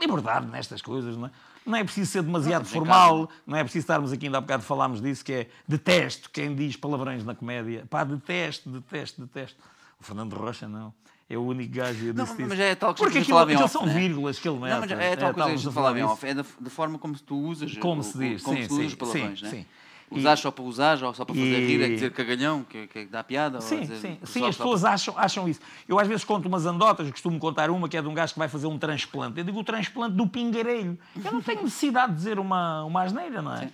liberdade nestas coisas, não é? Não é preciso ser demasiado não, formal, casa. não é preciso estarmos aqui, ainda há bocado falarmos disso, que é detesto quem diz palavrões na comédia. Pá, detesto, detesto, detesto. O Fernando Rocha, não é o único gajo não, mas tipo. é tal coisa Porque aquilo, são né? vírgulas que ele mete. Não, mas é, é tal é, coisa que a falava bem off. É da, da, forma como tu usas. Como se diz. Como sim, se sim, usas palavrões, sim, né? sim. Usar só para usar, ou só para fazer e... rir, é dizer cagalhão, que, é, é que dá piada. Sim, dizer, sim, sim as pessoas para... acham, acham isso. Eu às vezes conto umas andotas, costumo contar uma que é de um gajo que vai fazer um transplante. Eu digo o transplante do pingarelho. Eu não tenho necessidade de dizer uma, uma asneira, não é? Sim.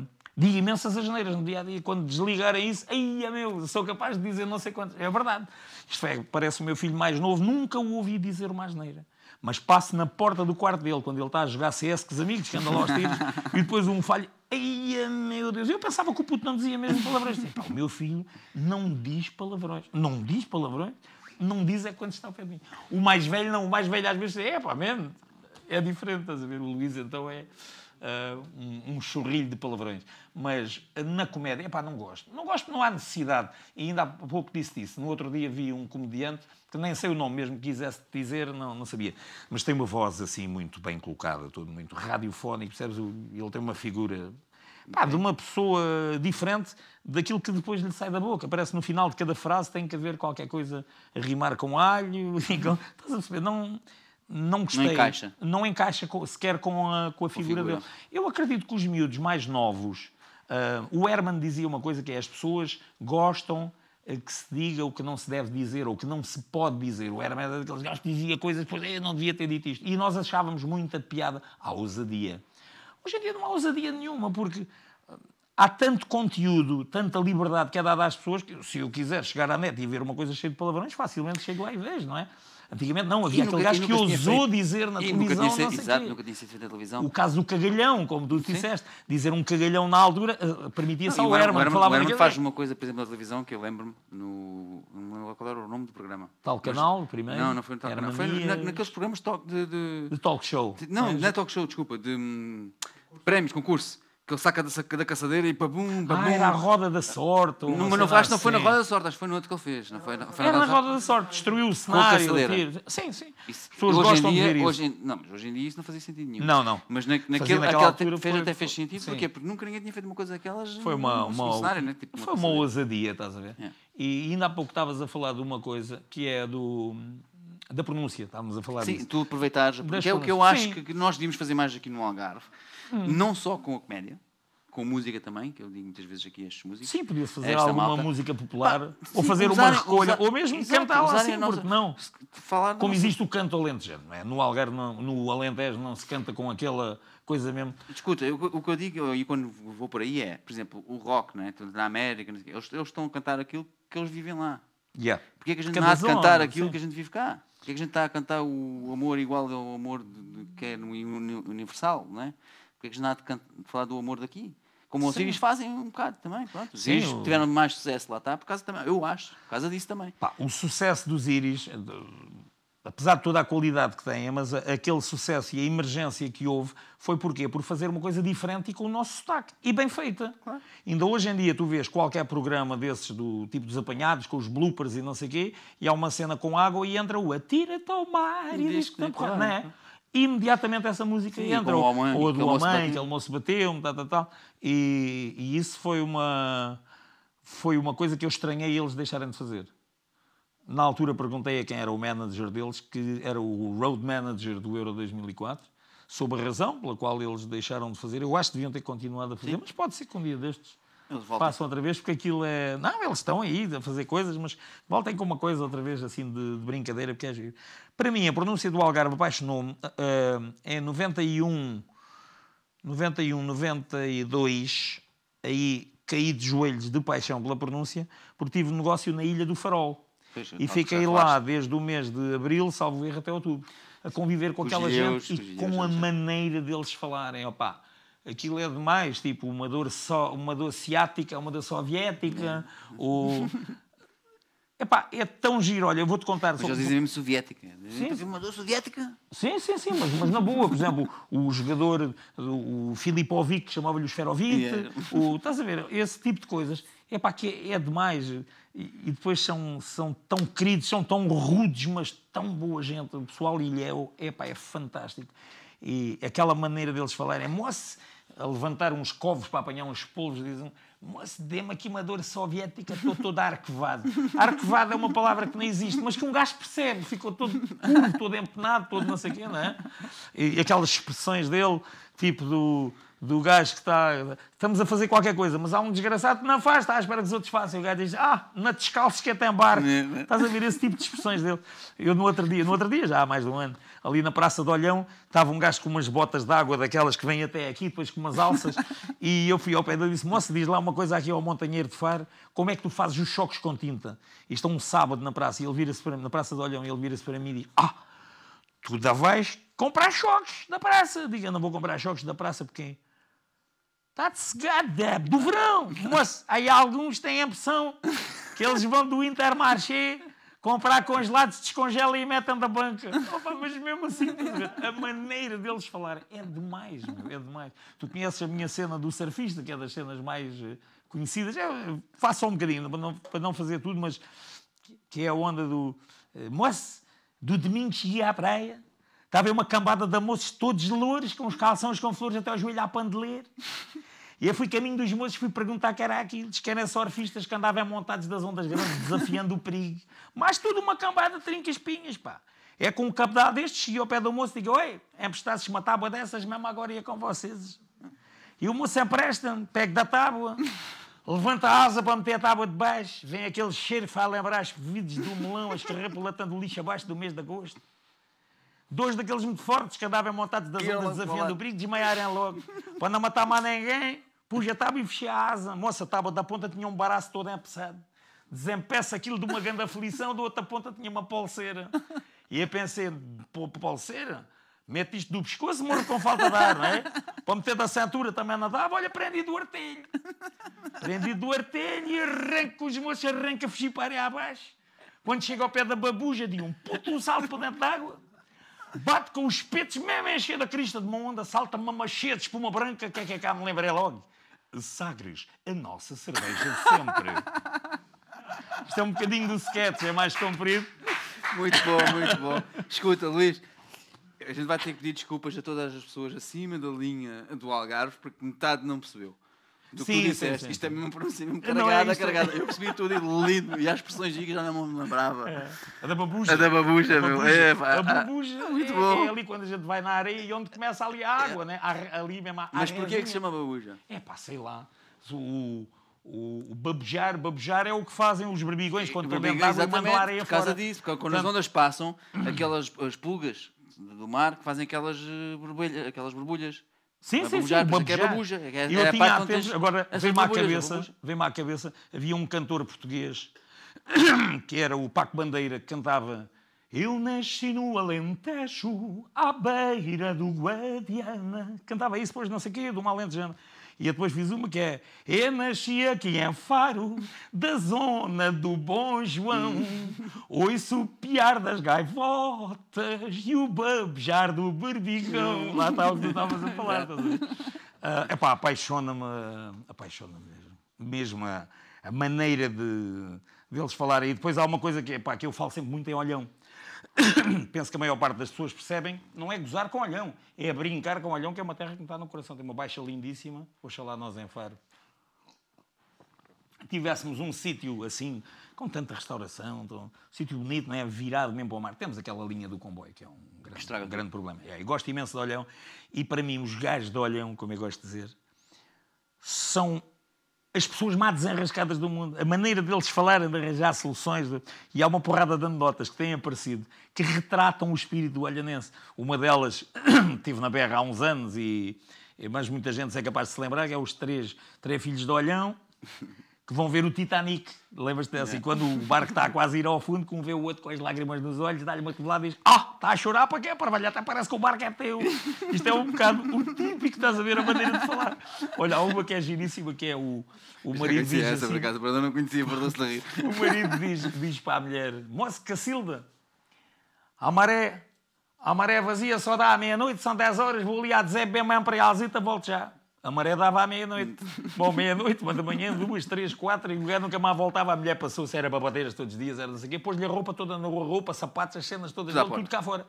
Uh, digo imensas asneiras no dia a dia. Quando desligarem isso, aí, meu, sou capaz de dizer não sei quantas. É verdade. Isto é, parece o meu filho mais novo, nunca o ouvi dizer uma asneira. Mas passo na porta do quarto dele, quando ele está a jogar CS com os amigos, que anda lá aos tiros, e depois um falha. Ai, meu Deus, eu pensava que o puto não dizia mesmo palavrões. o meu filho não diz palavrões. Não diz palavrões? Não diz é quando está ao pé de mim. O mais velho não, o mais velho às vezes é, pá, mesmo. É diferente, estás a ver? O Luís então é uh, um, um de palavrões. Mas ah, na comédia, epá, não gosto. Não gosto, não há necessidade. E ainda há pouco disse isso. No outro dia vi um comediante que nem sei o nome mesmo que quisesse dizer, não, não sabia. Mas tem uma voz assim muito bem colocada, todo muito radiofónico, percebes? Ele tem uma figura pá, de uma pessoa diferente daquilo que depois lhe sai da boca. Parece no final de cada frase tem que haver qualquer coisa a rimar com alho. Estás a perceber? Não, não gostei. Não encaixa. Não encaixa sequer com a, com a figura, figura, dele. Eu acredito que os miúdos mais novos. Uh, o Herman dizia uma coisa que é: as pessoas gostam eh, que se diga o que não se deve dizer ou o que não se pode dizer. O Herman era daqueles gajos que dizia coisas, depois eu eh, não devia ter dito isto. E nós achávamos muita piada à ousadia. Hoje em dia não há ousadia nenhuma, porque ah, há tanto conteúdo, tanta liberdade que é dada às pessoas que se eu quiser chegar à net e ver uma coisa cheia de palavrões, facilmente chego lá e vejo, não é? Antigamente não, havia aquele gajo que ousou dizer na televisão. Nunca tinha, exato, nunca tinha sido feito na televisão. O caso do cagalhão, como tu disseste, dizer um cagalhão na altura eh, permitia-se ao Herman falar O Herman faz uma coisa, por exemplo, na televisão que eu lembro-me, no, lembro qual era o nome do programa. Tal canal, primeiro? Não, não foi no tal canal. Foi naqueles programas de, talk show. não, não é talk show, desculpa, de hum, prémios, concurso que ele saca da, da caçadeira e pabum, ah, pabum. Ah, era a roda da sorte. Não, mas não, acho que não foi na assim. roda da sorte, acho que foi no outro que ele fez. Não foi, foi era na roda, da sorte, destruiu o cenário. Com a Sim, sim. Isso, pessoas hoje gostam em dia, de ver hoje, isso. Não, mas hoje em dia isso não fazia sentido nenhum. Não, não. Mas na, naquele, naquela altura fez, foi, até fez sentido. porque Porquê? Porque nunca ninguém tinha feito uma coisa daquelas foi uma, uma, cenário, né? tipo, Foi uma ousadia, estás a ver? É. E ainda há pouco estavas a falar de uma coisa que é do da pronúncia, estávamos a falar Sim, disso. tu aproveitares, porque é o que eu acho que, que nós devíamos fazer mais aqui no Algarve, Hum. não só com a comédia, com música também, que eu digo muitas vezes aqui estas músicas. Sim, podia fazer alguma malta. música popular, sim, ou fazer uma escolha, usar, ou mesmo cantar assim, porque não. Falar Como nossa... existe o canto alentejano, não é? No Algarve, não, no Alentejo, não se canta com aquela coisa mesmo. Escuta, eu, o que eu digo, e quando vou por aí é, por exemplo, o rock, né? na América, eles, eles, estão a cantar aquilo que eles vivem lá. Yeah. Porquê é que a gente não há de cantar é? aquilo sim. que a gente vive cá? Porquê é que a gente está a cantar o amor igual ao amor de, de, que é no, no universal, não é? Porque é que nada de falar do amor daqui? Como os Osiris fazem um bocado também. Pronto, os Osiris tiveram mais sucesso lá, está? Por causa também, eu acho, por causa disso também. Pá, o sucesso dos Íris, eh, apesar de toda a qualidade que têm, mas aquele sucesso e a emergência que houve foi porquê? Por fazer uma coisa diferente e com o nosso sotaque. E bem feita. Claro. Ainda hoje em dia tu vês qualquer programa desses do tipo dos apanhados, com os bloopers e não sei o quê, e há uma cena com água e entra o atira-te ao mar e, e diz que, que não é? imediatamente essa música Sim, entra. Ou, homem, ou a do Homem, que se bateu-me, tal, tal, tal. E, e, isso foi uma, foi uma coisa que eu estranhei eles deixarem de fazer. Na altura perguntei a quem era o manager deles, que era o road manager do Euro 2004, sobre a razão pela qual eles deixaram de fazer. Eu acho que deviam ter continuado a fazer, Sim. mas pode ser que um dia destes façam outra vez, porque aquilo é. Não, eles estão aí a fazer coisas, mas voltem com uma coisa outra vez assim de, de brincadeira, porque é giro. Para mim, a pronúncia do Algarve apaixonou-me. Uh, eh, eh, é 91, 91, 92. Aí caí de joelhos de paixão pela pronúncia, porque tive um negócio na Ilha do Farol. e então, fiquei lá desde o mês de abril, salvo erro, até outubro, a conviver com aquela gente e com a maneira deles falarem. Opa, aquilo é demais, tipo uma dor só, uma dor ciática, uma dor soviética, ou Epá, é tão giro, olha, eu vou-te contar... Mas eles dizem mesmo soviética. Sim. Então, uma dor soviética? Sim, sim, sim, mas, mas na boa. Por exemplo, o jogador, o Filipovic, chamava-lhe o Sferovic. Yeah. O, estás a ver? Esse tipo de coisas. Epá, que é, é demais. E, e, depois são, são tão queridos, são tão rudes, mas tão boa gente. O pessoal ilhéu, epá, é fantástico. E aquela maneira deles falarem, moço a levantar uns covos para apanhar uns polvos, dizem moço, dê-me aqui uma dor soviética, estou todo arquivado. Arquivado é uma palavra que não existe, mas que um gajo percebe, ficou todo todo empenado, todo não sei o quê, não é? E aquelas expressões dele, tipo do do gajo que está. Estamos a fazer qualquer coisa, mas há um desgraçado que não faz, está à espera que os outros façam. o gajo diz: Ah, na descalços que até embarque. Estás a ver esse tipo de expressões dele. Eu, no outro dia, no outro dia, já há mais de um ano, ali na Praça de Olhão, estava um gajo com umas botas de água, daquelas que vêm até aqui, depois com umas alças, e eu fui ao pé dele e disse: moço diz lá uma coisa aqui ao Montanheiro de Faro, como é que tu fazes os choques com tinta? E está é um sábado na praça, e ele vira-se para mim, na Praça do Olhão, e ele vira-se para mim e diz: Ah, tu dá vais comprar choques da praça. Diga, não vou comprar choques da praça, porque Está desgada é do verão. Mas aí alguns têm a impressão que eles vão do Intermarché comprar congelados, descongela e metem da banca. Opa, mas mesmo assim, a maneira deles falarem é demais, meu, é demais. Tu conheces a minha cena do surfista, que é das cenas mais eh, conhecidas. Eu faço só um bocadinho, para não, para não fazer tudo, mas que é a onda do... Eh, moço, do domingo cheguei à praia Está a ver uma cambada de moços todos louros, com os calções com flores até o joelho a pandeler. E eu fui caminho dos moços, fui perguntar que era aquilo. Diz que eram surfistas que andavam montados das ondas grandes, desafiando o perigo. Mas tudo uma cambada de trinca-espinhas, pá. É com um cabedal destes, cheguei ao pé do moço e digo, oi, emprestasses uma tábua dessas, mesmo agora ia é com vocês. E o moço empresta-me, pega da tábua, levanta a asa para meter a tábua de baixo, vem aquele cheiro que faz lembrar as bebidas do melão, as escarrepolatando lixo abaixo do mês de agosto dois daqueles muito fortes que andavam montados das ondas desafiando o perigo, desmaiarem logo. Para não matar mais ninguém, pus a tábua e fechei a asa. Moça, a tábua da ponta tinha um baraço todo empeçado. Desempeça aquilo de uma grande aflição, da outra ponta tinha uma pulseira. E eu pensei, pulseira? Mete isto do pescoço, morro com falta de ar, não é? Para meter da cintura também não dava. Olha, prendi do artelho. Prendi do artelho e arranco os moços, arranca, fugi para a abaixo. Quando chega ao pé da babuja, de um puto um salto para dentro d'água. De bate com os petos, mesmo enchendo a crista de uma onda, salta-me uma machete, espuma branca, que é que é cá, me lembrei logo. Sagres, a nossa cerveja de sempre. Isto é um bocadinho do sketch, é mais comprido. Muito bom, muito bom. Escuta, Luís, a gente vai ter que pedir desculpas a todas as pessoas acima da linha do Algarve, porque metade não percebeu do sim, que tu disseste. Sim, Isto é mesmo pronúncia, mesmo carregada, é carregada. É Eu percebi tudo e lindo. E as expressões gigas já não me lembrava. É. A da babuja. A da babuja, meu. É, a babuja é, muito é, bom. é ali quando a gente vai na areia e onde começa ali a água, né? Ali mesmo a Mas porquê é que se chama babuja? É pá, sei lá. O, o, o babujar, babujar é o que fazem os berbigões quando estão dentro d'água mandam a areia por causa fora. disso, porque quando Portanto, as ondas passam, aquelas as pulgas do mar que fazem aquelas, eh, aquelas borbulhas. Sim, sim, sim, babujar, assim, é babuja. E é- eu é tinha até agora é vem-me à, cabeça, vem à cabeça, havia um cantor português que era o Paco Bandeira, que cantava Eu nasci no Alentejo, à beira do Guadiana. Cantava isso, pois não sei o quê, de uma alentejana. E eu depois fiz uma que é Eu nasci aqui em Faro, da zona do Bom João. Ouço o piar das gaivotas e o babejar do berbigão. Lá está o que tu estavas a falar. É uh, pá, apaixona-me, apaixona-me mesmo. Mesmo a, a maneira de, deles de falarem. E depois há uma coisa que, epá, que eu falo sempre muito em olhão. penso que a maior parte das pessoas percebem, não é gozar com Olhão, é brincar com Olhão, que é uma terra que me está no coração. Tem uma baixa lindíssima, oxalá nós em Faro tivéssemos um sítio assim, com tanta restauração, um sítio bonito, não é? virado mesmo para o mar. Temos aquela linha do comboio, que é um grande, um grande problema. É, eu gosto imenso de Olhão, e para mim os gajos de Olhão, como eu gosto de dizer, são as pessoas mais desenrascadas do mundo, a maneira deles falarem de arranjar soluções, de... e há uma porrada de anedotas que têm aparecido que retratam o espírito do alhanense. Uma delas, tive na berra há uns anos, e mas muita gente é capaz de se lembrar, que é os três, três filhos de Olhão, que vão ver o Titanic. Lembras-te assim, quando o barco está a quase ir ao fundo, que um vê o outro com as lágrimas nos olhos, dá-lhe uma cotovelada e diz: Ah, oh, está a chorar para quê? Para velho, até parece que o barco é teu. Isto é um bocado o típico, estás a ver a maneira de falar. Olha, há uma que é giríssima, que é o, o marido diz. Essa, assim, por acaso, para não conhecia, perdão-se rir. O marido diz, diz para a mulher: Moça Cacilda, a maré, a maré vazia só dá à meia-noite, são 10 horas, vou ali a dizer bem mesmo para a Alzita, volto já. A maré dava à meia-noite. Bom, meia-noite, mas de manhã, duas, três, quatro, e o gajo nunca mais voltava. A mulher passou, se era babadeiras todos os dias, era não sei o quê. Pôs-lhe a roupa toda na rua, roupa, sapatos, as cenas todas, dele, tudo cá fora.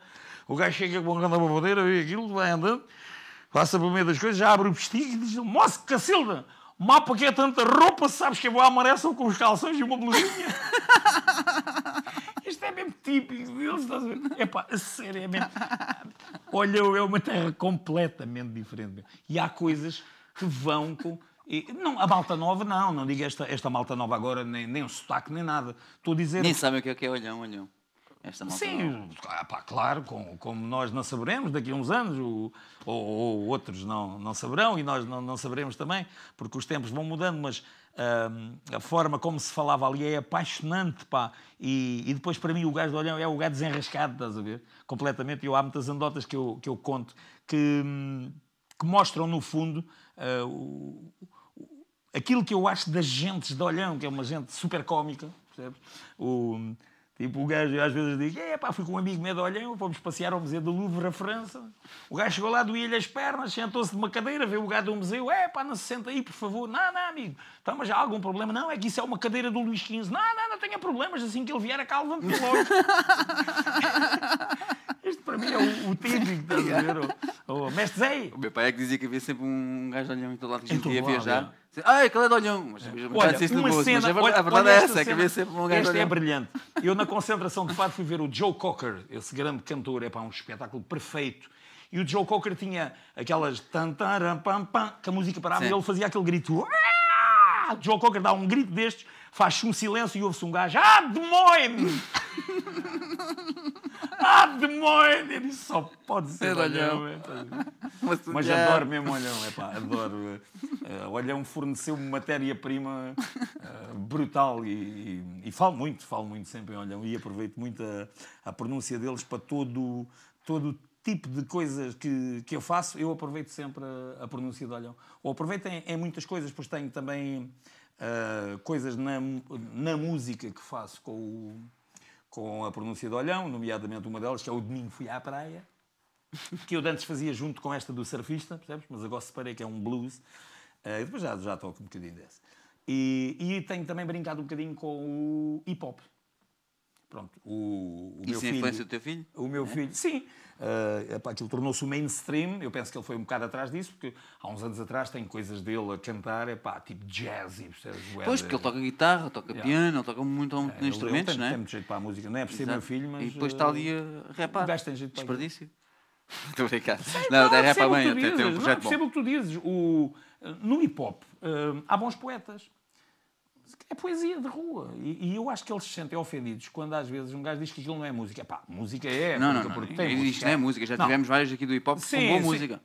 O gajo chega com a grande babadeira, vê aquilo, vai andando, passa por meio das coisas, já abre o vestido e diz-lhe, moço, Cacilda, mal para que é tanta roupa, sabes que eu vou à maré só com os calções e uma blusinha. É mesmo típico deles. Estás a ver? é mesmo. Olha, é uma terra completamente diferente. Meu. E há coisas que vão com. E, não, a malta nova, não, não diga esta, esta malta nova agora, nem, nem o sotaque, nem nada. Estou a dizer. Nem sabem o que é que é olhão, olhão. Esta malta Sim, nova. Ah, pá, claro, como, como nós não saberemos daqui a uns anos, ou, ou, ou outros não, não saberão, e nós não, não saberemos também, porque os tempos vão mudando, mas a forma como se falava ali é apaixonante, pá. E, e depois, para mim, o gajo do Olhão é o gajo desenrascado, estás a ver? Completamente. E há muitas anedotas que eu, que eu conto que, hum, que mostram, no fundo, uh, o, aquilo que eu acho das gentes de Olhão, que é uma gente super cómica, percebes? O, Tipo, o gajo às vezes diz: é pá, fui com um amigo olhão, fomos passear ao Museu do Louvre, à França. O gajo chegou lá, doía-lhe as pernas, sentou-se de uma cadeira, veio o gajo do museu: é pá, não se senta aí, por favor. Não, não, amigo, tá, mas há algum problema? Não, é que isso é uma cadeira do Luís XV. Não, não, não tenha problemas, assim que ele vier, acalma-me logo. Este para mim é o, o típico, estás a ver? O, mestre Zé. O meu pai é que dizia que havia sempre um gajo de olhão em todo lado que a gente ia viajar. Ah, aquele é de olhão. Mas, mas, olha, uma cena, mas a verdade, olha, é essa, é que havia sempre um gajo é olhão é brilhante. Eu na concentração de Fado fui ver o Joe Cocker, esse grande cantor, é para um espetáculo perfeito. E o Joe Cocker tinha aquelas tan, tan, pam, pam, que a música parava Sim. e ele fazia aquele grito. Joe Cocker dá um grito destes faz-se um silêncio e ouve-se um gajo. Ah, demônio! ah, demônio! Ele só pode ser olhão. olhão. Mas, Mas é. adoro mesmo olhão, é pá, adoro. Uh, olhão forneceu-me matéria-prima uh, brutal e, e, e, falo muito, falo muito sempre em olhão e aproveito muito a, a pronúncia deles para todo todo tipo de coisas que, que eu faço, eu aproveito sempre a, a pronúncia de olhão. Ou aproveito em, em muitas coisas, pois tenho também eh, coisas na, na música que faço com, o, com a pronúncia de olhão, nomeadamente uma delas, que é o Domingo Fui à Praia, que eu antes fazia junto com esta do surfista, percebes? mas agora separei que é um blues. Uh, depois já, já toco um bocadinho desse. E, e tenho também brincado um bocadinho com o hip hop. Pronto, o, o Isso meu filho, influência do teu filho? O meu é? filho, sim. Uh, epá, aquilo tornou-se mainstream. Eu penso que ele foi um bocado atrás disso, porque há uns anos atrás tem coisas dele a cantar, epá, tipo jazz. E, pois, porque ele toca guitarra, toca yeah. piano, ele toca muito, muito é, instrumentos, não é? Tem muito jeito para a música, não é por ser meu filho, mas. E depois está ali a eh, repar. Desperdício. Estou brincando. Não, não é para bem, tem um projeto não, bom. percebo o que tu dizes. O, eh, no hip hop uh, há bons poetas é poesia de rua. E, e, eu acho que eles se sentem ofendidos quando às vezes um gajo diz que aquilo não é música. Pá, música é, não, música não, não, não. tem. Existe, música. não é música. Já não. tivemos várias aqui do hip hop sim, com boa sim. música.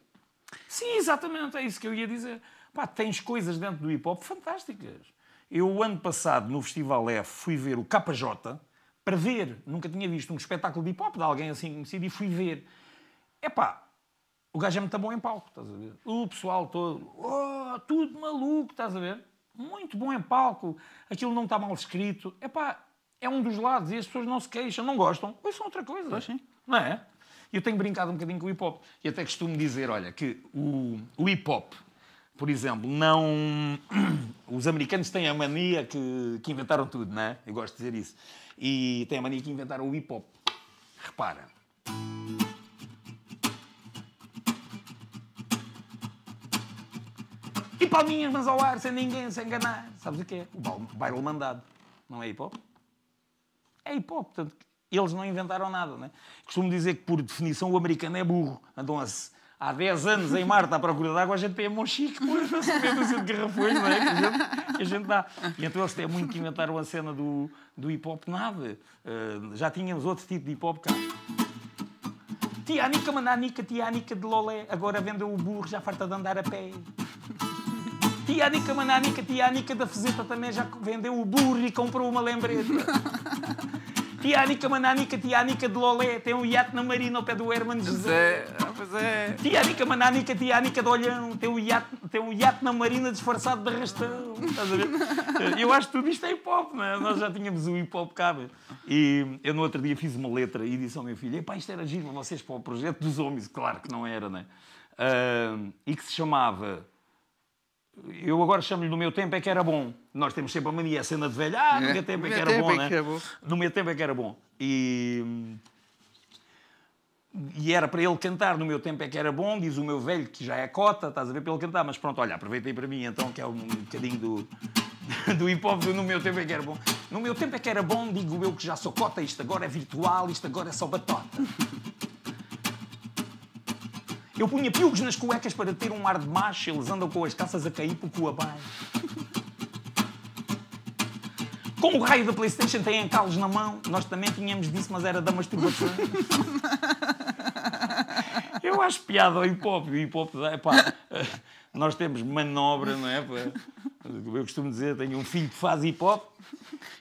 Sim, exatamente, é isso que eu ia dizer. Pá, tens coisas dentro do hip hop fantásticas. Eu, o ano passado, no Festival F, fui ver o KJ para ver. Nunca tinha visto um espetáculo de hip hop de alguém assim conhecido e fui ver. É pá, o gajo é muito bom em palco, estás a ver? O pessoal todo, oh, tudo maluco, estás a ver? muito bom em é palco, aquilo não está mal escrito. Epá, é um dos lados e as pessoas não se queixam, não gostam. isso são outra coisa. Pois sim. Não é? Eu tenho brincado um bocadinho com o hip-hop. E até costumo dizer, olha, que o, o hip-hop, por exemplo, não... Os americanos têm a mania que, que inventaram tudo, não é? Eu gosto de dizer isso. E têm a mania que inventaram o hip-hop. Repara. palminhas, mas ao ar, sem ninguém se enganar. Sabes o que é? O baile mandado. Não é hip hop? É hip hop. Portanto, eles não inventaram nada. Não é? Costumo dizer que, por definição, o americano é burro. Andam-se há 10 anos em Marta à procura de água, a gente tem a mão chique, pois não se vê de garrafões, não é? Que a gente, a gente dá. E então eles têm muito que inventaram a cena do, do hip hop, nada. Uh, já tínhamos outro tipo de hip hop cá. Tia Anica manda a Anica, tia Anica de Lolé, agora vendeu o burro, já farta de andar a pé. Tia Anica Mananica, tia Anica da Feseta também já vendeu o burro e comprou uma lembreta. tia Anica Mananica, tia Anica de Lolé, tem um iate na marina ao pé do Herman José. Pois é, pois é. Tia Anica Mananica, tia Anica de Olhão, tem um iate, tem um iate na marina disfarçado de arrastão. Estás a ver? Eu acho que tudo isto é hip-hop, não é? Nós já tínhamos o hip-hop cabe. E eu no outro dia fiz uma letra e disse ao meu filho, epá, isto era giro, vocês para o projeto dos homens. Claro que não era, não é? Uh, ah, e que se chamava eu agora chamo-lhe no meu tempo é que era bom. Nós temos sempre a mania, a cena de velha, ah, no meu é, tempo é, que é né? era bom, é né? No meu tempo é que era bom. E... E era para ele cantar, no meu tempo é que era bom, diz o meu velho, que já é cota, estás a ver, para ele cantar, mas pronto, olha, aproveitei para mim então, que é um bocadinho do, do hip hop no meu tempo é que era bom. No meu tempo é que era bom, digo eu que já sou cota, isto agora é virtual, isto agora é só batota. Eu punha piugos nas cuecas para ter um ar de macho, eles andam com as calças a cair por cu abaixo. Como o raio da Playstation tem encalos na mão, nós também tínhamos disso, mas era da masturbação. Eu acho piada ao hip-hop. O hip-hop, é pá, eh, nós temos manobra, não é? Eu costumo dizer, tenho um filho que faz hip-hop.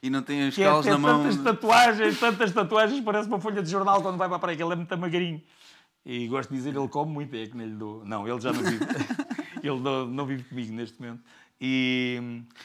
E não tem as é calos é, na mão. tantas tatuagens, tantas tatuagens, parece uma folha de jornal quando vai para a praia, que ele é muito magrinho. E gosto de dizer, ele come muito, é que nem lhe dou. Não, ele já não vive. ele não, não, vive comigo neste momento. E,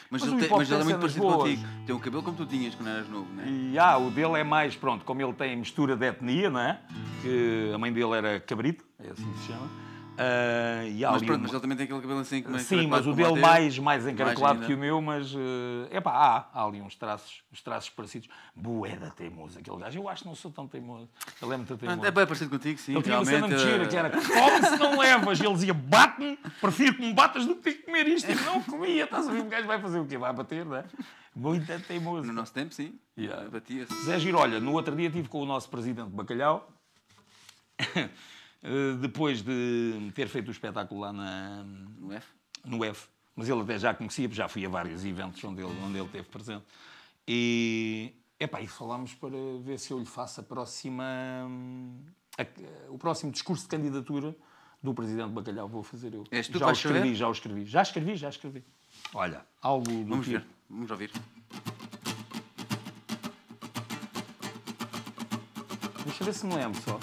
mas, mas, ele, tem, mas ele é muito parecido boas. contigo. Tem o um cabelo como tu tinhas quando eras novo, não é? E ah, o dele é mais, pronto, como ele tem mistura de etnia, não é? Que a mãe dele era cabrito, é assim que se chama. Uh, e mas pronto, mas ele também tem aquele cabelo assim como Sim, mas o dele mais, mais encaracolado que o meu, mas uh, epá, há, há ali uns traços, uns traços parecidos. boeda teimoso, aquele gajo. Eu acho que não sou tão teimoso. Ele é muito teimoso. É bem parecido contigo, sim. Ele tinha uma cena cheira eh, que era come se não levas. E ele dizia bate-me, prefiro que me batas do que que comer isto. E não comia, estás a ver? O gajo vai fazer o quê? Vai bater, não é? Muito teimoso. No nosso tempo, sim. Yeah. Batia-se. Zé Giro, olha, no outro dia estive com o nosso presidente Bacalhau. Eh, depois de ter feito o espetáculo lá na, no, F? no F, mas ele até já conhecia, já fui a vários eventos onde ele, onde ele esteve presente. E, epá, e falámos para ver se eu lhe faço a próxima, a, o próximo discurso de candidatura do Presidente Bacalhau. Vou fazer eu. Este já o escrevi, já o escrevi. Já escrevi, já escrevi. Olha, algo do Vamos tipo. ver, vamos ouvir. Deixa eu ver se me lembro só.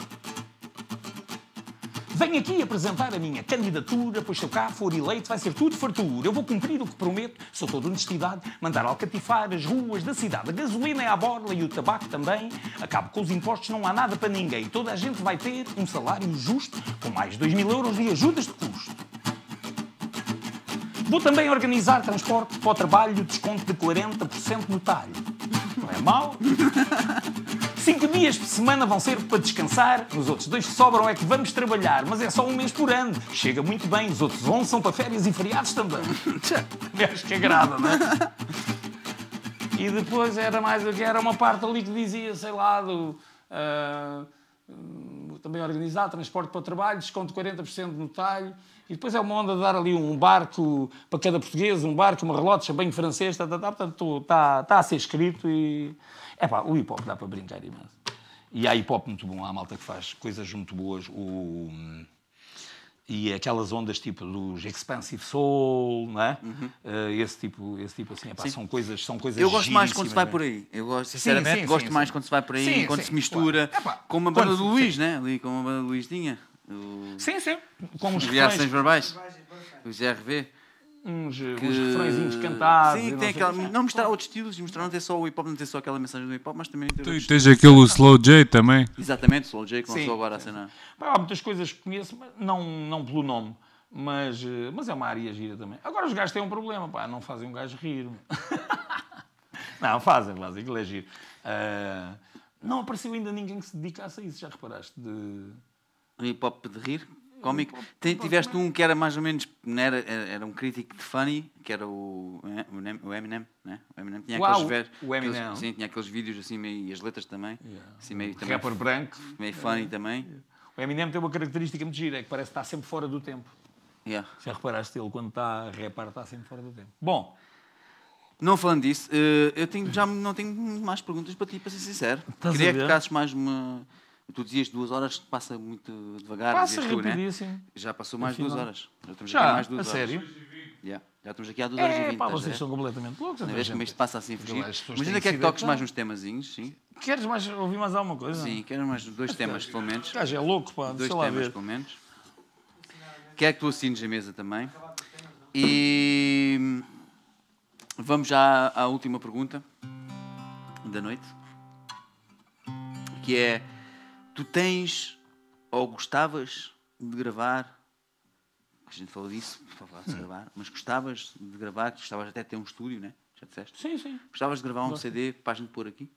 Venho aqui apresentar a minha candidatura, pois se eu cá for eleito vai ser tudo fartura. Eu vou cumprir o que prometo, sou toda honestidade, mandar alcatifar as ruas da cidade. A gasolina é à borla e o tabaco também. Acabo com os impostos, não há nada para ninguém. Toda a gente vai ter um salário justo, com mais de 2 mil euros de ajudas de custo. Vou também organizar transporte para o trabalho, desconto de 40% no talho. Não é mau? Cinco dias por semana vão ser para descansar, nos outros dois que sobram é que vamos trabalhar, mas é só um mês por ano. Chega muito bem, os outros 11 são para férias e feriados também. É, acho que agrada, não é? E depois era mais o que era uma parte ali que dizia, sei lá, do. Uh, também organizado, transporte para o trabalho, desconto 40% no talho. E depois é uma onda de dar ali um barco para cada português, um barco, uma relógio bem francês, tá, tá, tá, portanto está tá a ser escrito e. É pá, o hip hop dá para brincar imenso. E há hip hop muito bom, há malta que faz coisas muito boas. O... E é aquelas ondas tipo dos Expansive Soul, não é? Uhum. Uh, esse, tipo, esse tipo assim, epá, é são coisas são coisas Eu gosto mais quando se vai por aí. Eu gosto, sinceramente, sim, sim, gosto sim, mais quando se vai por aí, quando se mistura claro. É com uma banda do Luís, né? Ali com uma banda do Luís tinha. O... Sim, sim. Com os reações verbais. Os RV uns, que... uns refrõezinhos cantados. Sim, tem aquela. Não mostrar outros estilos, mostrar não ter só o hip hop, não ter só aquela mensagem do hip hop, mas também. Tu tens aquele slow J também. Exatamente, slow J que lançou agora a cena. Há muitas coisas que conheço, mas não, não pelo nome. Mas, eh, mas é uma área gira também. Agora os gajos têm um problema, pá, não fazem um gajo rir. não, fazem, fazem, aquilo é giro. Uh, não apareceu ainda ninguém que se dedicasse a isso, já reparaste? De... Hip hop de rir? cómico. Tiveste um que era mais ou menos. Era, era um crítico de funny, que era o, eh, o Eminem, né? O Eminem tinha Uau, aqueles, o Eminem. Aqueles, sim, tinha aqueles vídeos assim meio. e as letras também. Yeah. Assim, meio, também Rapper branco. Meio funny também. O Eminem tem uma característica muito gira, é que parece que está sempre fora do tempo. Yeah. Já reparaste ele quando está a repar, está sempre fora do tempo. Bom. Não falando disso, eh, eu tenho, já não tenho mais perguntas para ti, para ser sincero. Estás Queria que casses mais uma. Tu dizias duas horas, que passa muito devagar. Passa tu, rapidíssimo. Né? Já passou mais duas horas. Já estamos já, aqui mais duas a horas. sério? Yeah. Já estamos aqui há duas é, horas e é, vinte. Pá, vocês é? completamente loucos. Não vês como isto passa assim fugir. Mas ainda quer que é toques mais uns temazinhos, sim. Queres mais, ouvir mais alguma coisa? Sim, quero mais dois temas, pelo menos. é louco, pá. Dois temas, pelo menos. Quer que tu assines a mesa também. E vamos já à última pergunta da noite. Que é Tu tens ou gostavas de gravar? A gente falou disso, falou hum. gravar, mas gostavas de gravar, gostavas até de ter um estúdio, né? Já disseste? Sim, sim. Gostavas de gravar um Gosto. CD para a gente pôr aqui?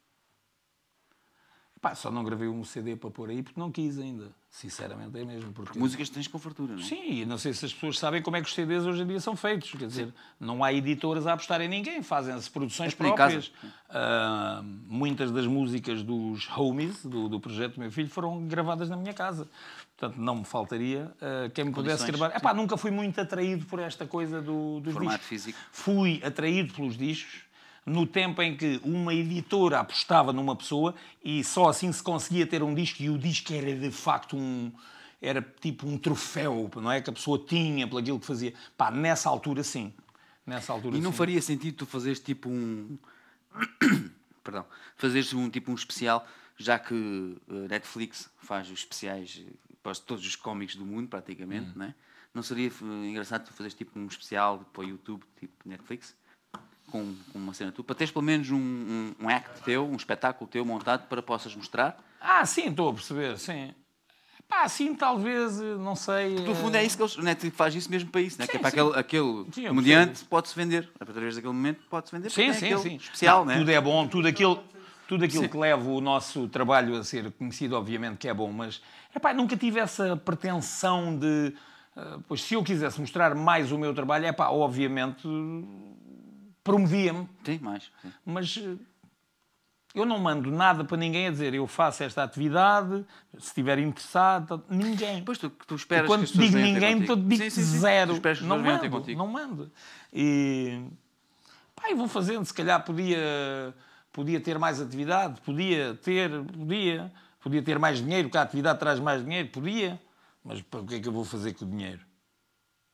Pá, só não gravei um CD para pôr aí porque não quis ainda. Sinceramente é mesmo. Porque... Músicas tens com fartura, não é? Sim, e não sei se as pessoas sabem como é que os CDs hoje em dia são feitos. Quer dizer, Sim. não há editoras a apostar em ninguém, fazem-se produções é próprias. Uh, muitas das músicas dos homies, do, do projeto do meu filho, foram gravadas na minha casa. Portanto, não me faltaria uh, quem me Condições, pudesse gravar. Epá, nunca fui muito atraído por esta coisa do, dos Formato discos. físico. Fui atraído pelos discos no tempo em que uma editora apostava numa pessoa e só assim se conseguia ter um disco e o disco era de facto um era tipo um troféu, não é que a pessoa tinha pelo aquilo que fazia. Pá, nessa altura sim. Nessa altura E não sim. faria sentido tu fazeres tipo um perdão, fazeres um tipo um especial, já que eh, Netflix faz os especiais para eh, todos os cómics do mundo praticamente, hum. não é? Não seria eh, engraçado tu fazeres tipo um especial para o YouTube, tipo Netflix? com, com uma cena tua, para teres pelo menos um, um, um, act teu, um espetáculo teu montado para possas mostrar? Ah, sim, estou a perceber, sim. Pá, sim, talvez, eh, não sei. Porque, no eh, fundo, é isso que eles. O Netflix é? tipo, faz isso mesmo para isso, né? Sim, que é para sim. aquele, aquele comediante pode-se vender. Através daquele momento pode-se vender. Sim, sim, sim. Especial, não, né? Tudo é bom, tudo aquilo, tudo aquilo que leva o nosso trabalho a ser conhecido, obviamente que é bom, mas epá, nunca tive essa pretensão de. Uh, pois se eu quisesse mostrar mais o meu trabalho, é pá, obviamente promovia-me. Sim, mais. Sim. Mas eh, eu não mando nada para ninguém a dizer eu faço esta atividade, se estiver interessado, ninguém. Pois tu, tu esperas e quando que digo ninguém, estou de dizer zero. não, mando, não mando. E pá, eu vou fazendo, se calhar podia, podia ter mais atividade, podia ter, podia, podia ter mais dinheiro, porque a atividade traz mais dinheiro, podia, mas para o que é que eu vou fazer com o dinheiro?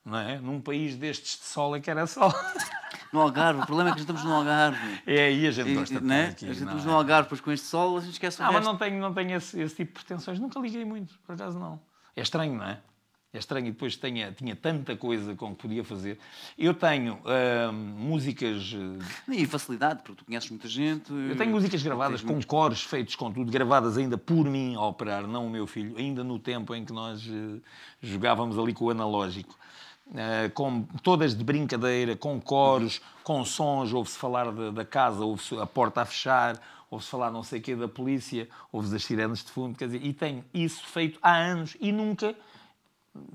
Não é? Num país destes de sol é que era sol. no Algarve. O problema é que a gente estamos no Algarve. É aí a gente gosta e, né? aqui, A gente estamos é? no Algarve, depois com este sol a gente esquece o Não, ah, mas não tenho, não tenho esse, esse tipo de pretensões. Nunca liguei muito, por acaso não. É estranho, não é? É estranho, e depois tenha, tinha tanta coisa com que podia fazer. Eu tenho ah, músicas. Eh, e facilidade, porque tu conheces muita gente. Eu tenho músicas gravadas com muito... cores feitos com tudo, gravadas ainda por mim a operar, não o meu filho, ainda no tempo em que nós eh, jogávamos ali com o analógico. Eh, com, todas de brincadeira, com coros, com sons, ouve-se falar de, da casa, ouve-se a porta a fechar, ouve-se falar não sei o quê da polícia, ouve-se as sirenes de fundo, quer dizer, e tem isso feito há anos e nunca,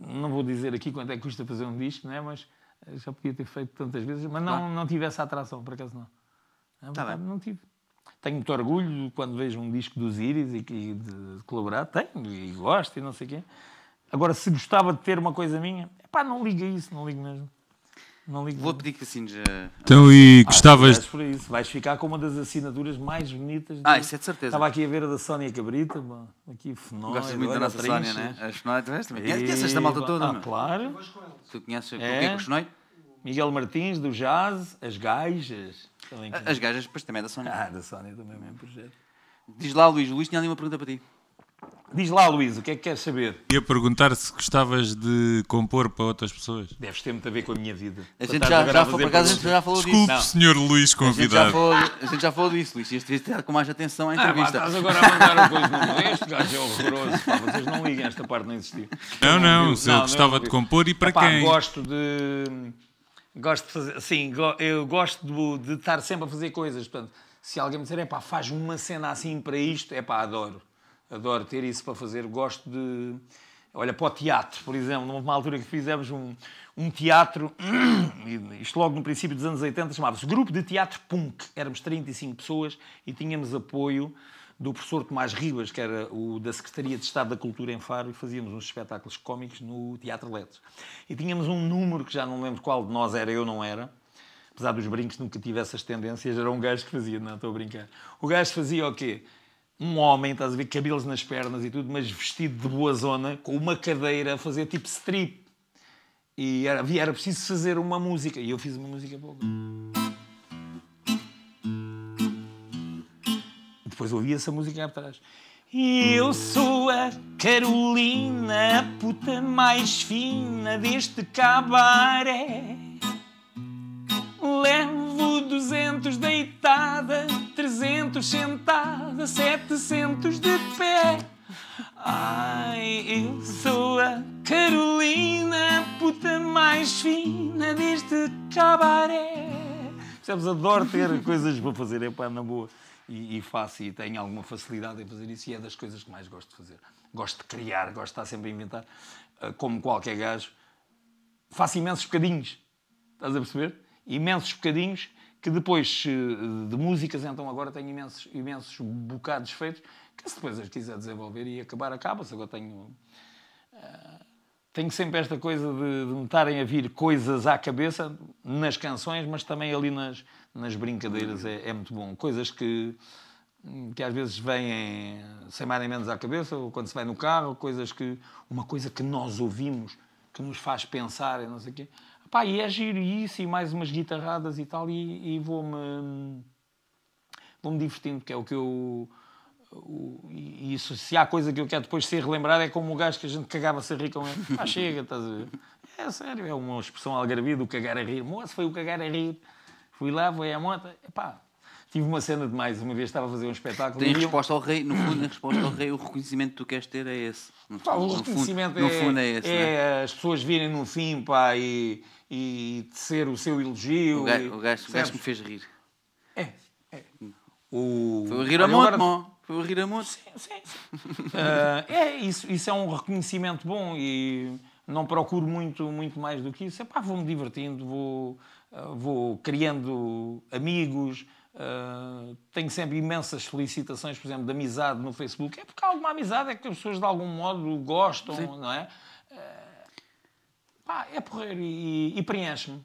não vou dizer aqui quanto é que custa fazer um disco, não é? mas eh, já podia ter feito tantas vezes, mas não, não tive essa atração, por acaso não. não é tá Não tive. Tenho muito orgulho quando vejo um disco dos Iri's e, e de, de colaborar, tenho, e gosto e não sei o quê Agora, se gostava de ter uma coisa minha, pá, não liga isso, não ligo mesmo. Não ligo Vou mesmo. pedir que assines a... Então, e ah, gostavas... Ah, por isso. Vais ficar com uma das assinaturas mais bonitas. Ah, isso é de certeza. Estava aqui a ver a da Sónia Cabrita, pá. aqui fenómeno. Gostas muito da nossa Sónia, né? A Fenói, também. E... Conheces esta malta toda, ah, claro. Tu conheces é. o que é que o Miguel Martins, do Jazz, As Gajas. As Gajas, depois também é da Sónia. Ah, da Sónia também, é mesmo projeto. Diz lá, Luís. Luís tinha ali uma pergunta para ti. Diz lá, Luís, o que é que queres saber? Ia perguntar se gostavas de compor para outras pessoas. Deves ter muito a ver com a minha vida. A gente já, já, foi, por a gente já falou Desculpe, disso. Desculpe, senhor Luís, convidado. A gente, falou, a gente já falou disso, Luís. Isto devias ter com mais atenção à ah, entrevista. Ah, estás agora a mandar o coisa no este gajo é horroroso. vocês não liguem, esta parte não existiu. Não, não, não se eu gostava de compor e para Epá, quem? Gosto de. Gosto de fazer. Sim, eu gosto de, de, estar sempre a fazer coisas. Portanto, se alguém me disser, é pá, faz uma cena assim para isto, é pá, adoro adoro ter isso para fazer. Gosto de. Olha, para o teatro, por exemplo, numa altura que fizemos um, um teatro, isto logo no princípio dos anos 80, chamava-se Grupo de Teatro Punk. Éramos 35 pessoas e tínhamos apoio do professor Tomás Ribas, que era o da Secretaria de Estado da Cultura em Faro, e fazíamos uns espetáculos cómicos no Teatro Letos. E tínhamos um número, que já não lembro qual de nós era, eu não era, apesar dos brincos nunca tive essas tendências, era um gajo que fazia, não, estou a brincar. O gajo fazia o quê? um homem, estás a ver, cabelos nas pernas e tudo, mas vestido de boa zona, com uma cadeira a fazer tipo strip. E era, era preciso fazer uma música. E eu fiz uma música boa. Depois ouvi essa música atrás. Eu sou a Carolina, a puta mais fina deste cabaré. 200 deitada, 300 sentada, 700 de pé. Ai, eu sou a Carolina, a puta mais fina deste cabaré. Percebes? Adoro ter coisas para fazer, é pá, na boa. E, e, faço e tenho alguma facilidade em fazer isso e é das coisas que mais gosto de fazer. Gosto de criar, gosto de estar sempre a inventar. Ah, como qualquer gajo, faço imensos bocadinhos. Estás a perceber? Imensos bocadinhos que depois eh, de músicas, então agora tenho imensos, imensos bocados feitos, que se depois as quiser desenvolver e acabar, acaba-se. Agora tenho. Uh, tenho sempre esta coisa de, de me estarem a vir coisas à cabeça nas canções, mas também ali nas, nas brincadeiras é, é muito bom. Coisas que, que às vezes vêm sem mais nem menos à cabeça, ou quando se vai no carro, coisas que. Uma coisa que nós ouvimos, que nos faz pensar, e não sei o quê. Pá, e é giro e isso, e mais umas guitarradas e tal, e, e vou-me vou-me divertindo, que é o que eu. O, e isso, se há coisa que eu quero depois ser relembrado, é como o gajo que a gente cagava-se a rir com ele. Ah, chega, estás a ver? É sério, é uma expressão algarvida o cagar a rir. Moço, foi o cagar a rir. Fui lá, foi à moto. Epá, tive uma cena de mais. Uma vez estava a fazer um espetáculo. Tem resposta eu... ao rei, no fundo, a resposta ao rei, o reconhecimento que tu queres ter é esse. No, pá, o no reconhecimento fundo, é, no fundo é esse. É, é? as pessoas virem no fim, pá, e e ser o seu elogio. O, ga e, o, gajo, o gajo que me fez rir. É, é. O... Foi o rir a monte, agora... Foi o rir a monte. Sim, sim. sim. uh, é, isso, isso é um reconhecimento bom e não procuro muito, muito mais do que isso. É pá, vou-me divertindo, vou, uh, vou criando amigos. Uh, tenho sempre imensas felicitações, por exemplo, de amizade no Facebook. É porque há alguma amizade é que as pessoas de algum modo gostam, sim. não é? Pá, é porreiro e, e preenche-me.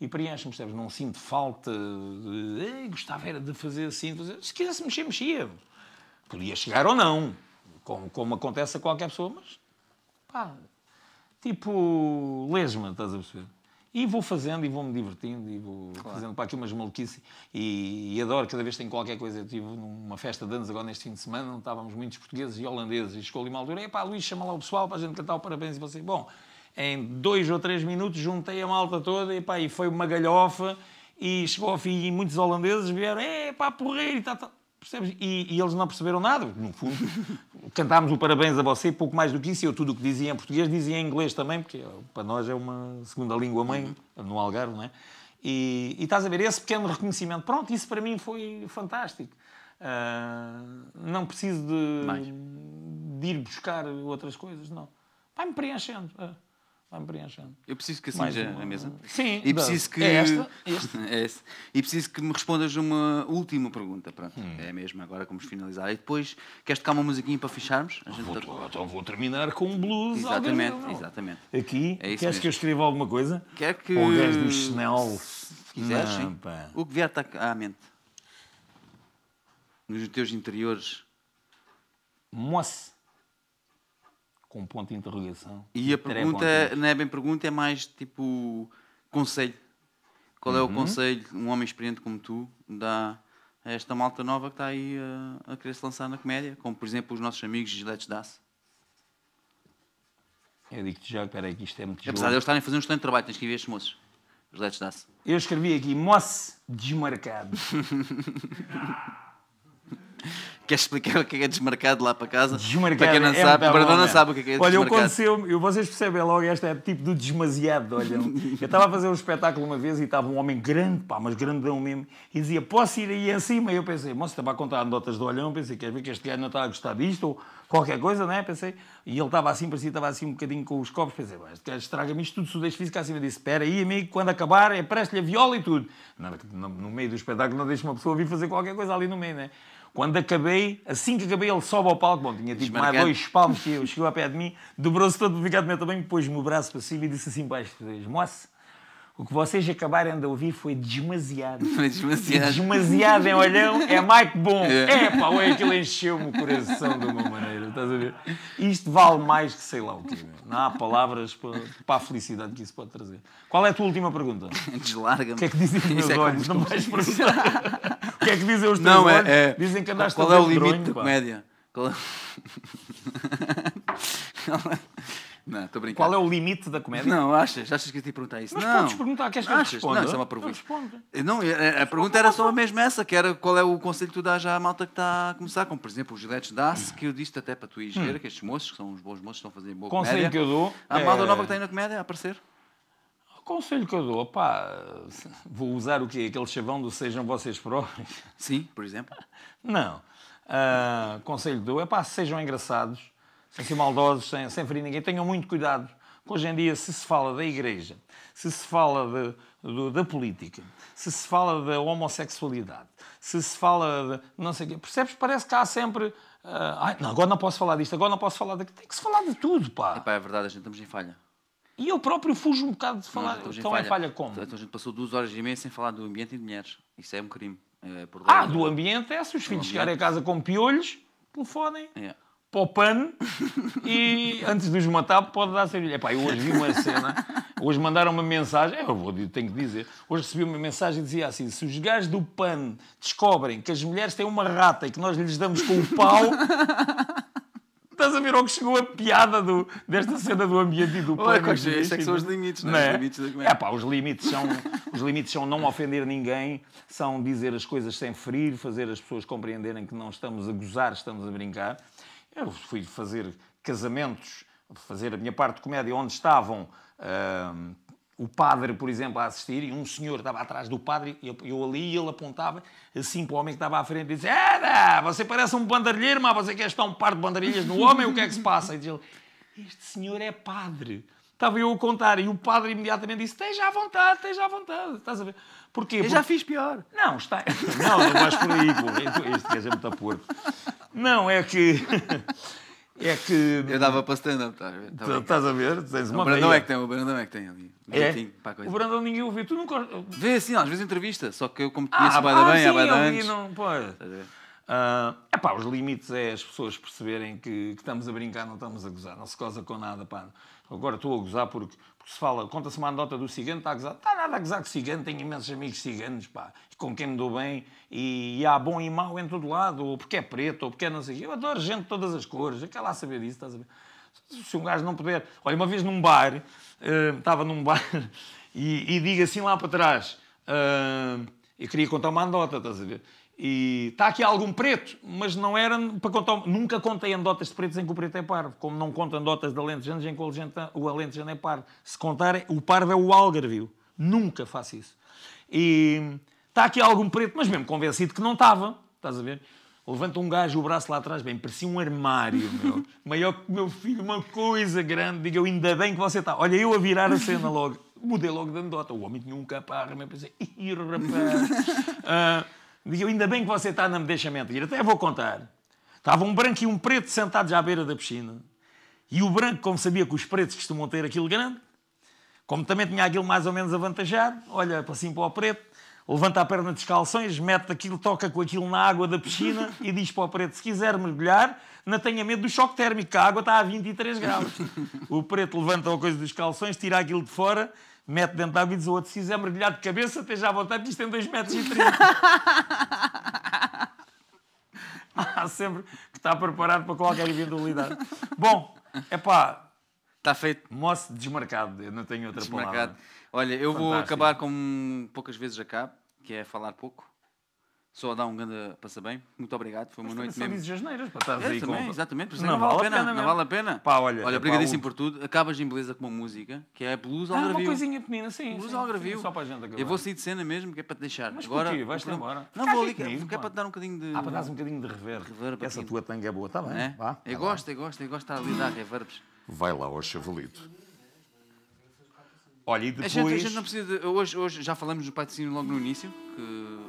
E preenche-me, percebes? Não sinto falta de. Gostava era de fazer assim. De fazer... Se quisesse mexer, mexia. Podia chegar ou não, como, como acontece a qualquer pessoa, mas. pá. Tipo, lesma, estás a perceber? E vou fazendo e vou-me divertindo e vou claro. fazendo para aqui umas maluquices. E, e, adoro, cada vez que tenho qualquer coisa. Eu estive numa festa de anos agora neste fim de semana, onde estávamos muitos portugueses e holandeses. E chegou ali uma altura, e pá, Luís, chama lá o pessoal para a gente cantar o parabéns. E você, bom, em dois ou três minutos juntei a malta toda e, pá, e foi uma galhofa e chegou ao fim e muitos holandeses vieram, é pá, porreiro e tal, tal. Percebes? E, e, eles não perceberam nada, no fundo. Cantámos o parabéns a você, pouco mais do que isso. Eu tudo o que dizia em português dizia em inglês também, porque para nós é uma segunda língua mãe, uhum. no Algarve, não é? E, e estás a ver esse pequeno reconhecimento. Pronto, isso para mim foi fantástico. Uh, não preciso de, de, ir buscar outras coisas, não. Vai-me preenchendo. Uh abrangente. Eu preciso que assim seja uma... a mesa. Sim, e preciso que... é esta. É é e preciso que me respondas uma última pergunta. Pronto, hum. é mesmo, agora vamos finalizar. E depois, queres tocar uma musiquinha para fecharmos? A gente vou, tá... Então vou terminar com um blues. Exatamente, exatamente. Aqui, é queres mesmo. que eu escreva alguma coisa? Quer que... Ou gás do Chanel? Se quiseres, O que vier tá à mente. Nos teus interiores. Moça com um ponto de interrogação. E a pergunta é, não é bem pergunta, é mais tipo conselho. Qual uhum. é o uhum. conselho que um homem experiente como tu dá a esta malta nova que está aí a, a querer se lançar na comédia? Como, por exemplo, os nossos amigos Giletes Dace. Eu digo-te já, peraí, que isto é muito Apesar jogo. de eles estarem a fazer um excelente trabalho, tens que ver estes moços. Giletes Let's Eu escrevi aqui, moço desmarcado. Quer explicar o é que é desmarcado lá para casa? Desmarcado. Para quem não é sabe, para não sabe o que é, é desmarcado. Olha, aconteceu, eu vocês percebem logo, esta é tipo do desmasiado. Olha, eu estava a fazer um espetáculo uma vez e estava um homem grande, pá, mas grandão mesmo, e dizia, posso ir aí em cima? E eu pensei, moço, estava a contar anedotas do olhão, pensei, quer ver que este gajo não está a gostar disto? Ou qualquer coisa, né? Pensei, e ele estava assim, parecia estava assim um bocadinho com os copos, pensei, este gajo estraga-me isto tudo, se o deixo físico acima. Disse, espera aí, amigo, quando acabar, é preste-lhe a viola e tudo. No, no, no meio do espetáculo não deixa uma pessoa vir fazer qualquer coisa ali no meio, né? Quando acabei, assim que acabei, ele sobe ao palco. Bom, tinha tipo mais dois palmos que eu. Chegou a pé de mim, dobrou-se todo meu também, pôs-me o braço para cima e disse assim baixo: moça, o que vocês acabaram de ouvir foi demasiado. Foi demasiado. É demasiado em olhão é Mike Bom. É, é pá, é aquilo encheu-me o coração de uma maneira, estás a ver? Isto vale mais que sei lá o quê. Não há palavras para, para a felicidade que isso pode trazer. Qual é a tua última pergunta? Deslarga-me. O que é que dizem os é meus é olhos? Não vais precisar. o que é que dizem os teus Não, é, olhos? É, é... Dizem que andaste Qual é o limite dronho, da pá. comédia? Qual é... Não, estou brincando. Qual é o limite da comédia? Não, achas? Achas que eu te perguntar isso? Mas não. podes perguntar, queres que eu achas? Não, isso é uma província. Não, é, é, a, a pergunta era é só a mesma essa, que era qual é o conselho que tu dás à malta que está a começar, como por exemplo os Giletes dá-se, que eu disse até para tu e Gera, hum. que estes moços, que são uns bons moços, estão a fazer boa conselho comédia. Conselho que eu dou... A é... malta nova que está aí na comédia, a aparecer. O conselho que eu dou, pá, vou usar o quê? Aquele chavão do sejam vocês próprios? Sim, por exemplo. Não. Uh, conselho que dou é pá, sejam engraçados, assim maldosos, sem, sem ferir ninguém. Tenham muito cuidado. Hoje em dia, se se fala da igreja, se se fala de, de, da política, se se fala da homossexualidade, se se fala de não sei o quê, percebes? Parece que há sempre. Uh, ah, não, agora não posso falar disto, agora não posso falar daquilo. Tem que se falar de tudo, pá. Epá, é verdade, a gente estamos em falha. E eu próprio fujo um bocado de falar. Não, então falha. é falha como? Então a gente passou duas horas e meia sem falar do ambiente e de mulheres. Isso é um crime. É ah, do ambiente é se os do filhos ambiente. chegarem a casa com piolhos, telefonem. É para o pano e antes de os matar pode dar servilha. Epá, eu hoje vi uma cena, hoje mandaram uma mensagem, eu vou, tenho que dizer, hoje recebi uma mensagem e dizia assim, se os gajos do PAN descobrem que as mulheres têm uma rata e que nós lhes damos com o pau... Estás a ver o que chegou a piada do, desta cena do ambiente e do pano? Olha, isto é que são os limites, é? não, é? Os limites, é pá, os limites são os limites são não ofender ninguém, são dizer as coisas sem ferir, fazer as pessoas compreenderem que não estamos a gozar, estamos a brincar. Eu fui fazer casamentos, fazer a minha parte de comédia, onde estavam uh, o padre, por exemplo, a assistir, e um senhor estava atrás do padre, eu, eu ali, ele apontava assim para o homem que estava à frente e disse: Era, você parece um bandarilheiro, mas você quer estar um par de bandarilhas no homem, o que é que se passa? E diz ele: Este senhor é padre. Estava eu a contar e o padre imediatamente disse: Esteja à vontade, esteja à vontade. Estás a ver? Porquê? Eu Porque... já fiz pior. Não, está. Não, não é vais por aí, pô. Este gajo é muito porco. Não, é que. é que. Eu dava para stand-up, estás a ver? Tá, tá estás a ver? Tens uma o Brandão meia. é que tem, o Brandão é que tem ali. Um é? O Brandão ninguém ouviu. Tu nunca. Vê assim, às vezes entrevista, só que eu, como te ah, conheço ah, bada bem, ah, sim, bada antes. Não, pois. É a Uh, epá, os limites é as pessoas perceberem que, que, estamos a brincar, não estamos a gozar, não se goza com nada. Pá. Agora estou a gozar porque se fala, conta-se uma anedota do cigano, está a gozar. Está nada a gozar com cigano, tenho imensos amigos ciganos, pá, com quem me dou bem, e, e há bom e mau em todo lado, ou porque é preto, ou porque é não sei o quê. Eu adoro gente de todas as cores, eu lá saber disso, estás a ver? Se um gajo não puder. Olha, uma vez num bar, uh, estava num bar, e, e digo assim lá para trás, uh, eu queria contar uma anedota, estás a ver? E está aqui algum preto, mas não era para contar. Nunca contei anedotas de pretos em que o preto é parvo, como não conto anedotas de alentejanos em que o alentejano é parvo. Se contar, o parvo é o algarvio. Nunca faço isso. E está aqui algum preto, mas mesmo convencido que não estava. Estás a ver? Levanta um gajo o braço lá atrás, bem, parecia um armário, meu. maior que meu filho, uma coisa grande. Diga eu, ainda bem que você está. Olha, eu a virar a cena logo. Mudei logo de anedota. O homem tinha um caparro, mas pensei, ih, rapaz. Uh, E eu ainda bem que você está, não me deixa mentir. Até vou contar. Estava um branco e um preto sentados à beira da piscina. E o branco, como sabia que os pretos costumam ter aquilo grande, como também tinha aquilo mais ou menos avantajado, olha para assim para o preto, levanta a perna dos calções, mete aquilo, toca com aquilo na água da piscina e diz para o preto: se quiser mergulhar, não tenha medo do choque térmico, que a água está a 23 graus. O preto levanta a coisa dos calções, tira aquilo de fora mete dentro da água e diz o outro: se quiser mergulhar de cabeça, esteja à vontade, porque isto tem 2 metros e 30. Há sempre que está preparado para qualquer eventualidade. Bom, é pá. Está feito. Moço desmarcado, eu não tenho outra desmarcado. palavra. Olha, eu Fantástico. vou acabar como poucas vezes acabo, que é falar pouco. Só a dar um grande bem Muito obrigado. Foi uma Mas noite só mesmo. Só dizes asneiras para estar é, aí também, Exatamente, é não, não, vale a pena. pena não vale a pena. Pá, olha, olha é obrigadíssimo pá, por tudo. Acabas em beleza com uma música, que é Blues ah, Algravio. uma coisinha pequenina, sim. Blues sim, Algravio. Sim, só para a gente acabar. Eu vou sair de cena mesmo, que é para te deixar. Mas Agora, porquê? Vais-te embora. Não vou ali, que é para te dar um bocadinho de... Ah, para dar um bocadinho de reverb. Essa tua tanga é boa, está bem. É? Vá, tá eu gosto, eu gosto, eu gosto de estar ali a dar reverbs. Vai lá o chavalito. Olha, e depois... A gente, a gente não precisa. De, hoje, hoje já falamos do patrocínio logo no início, que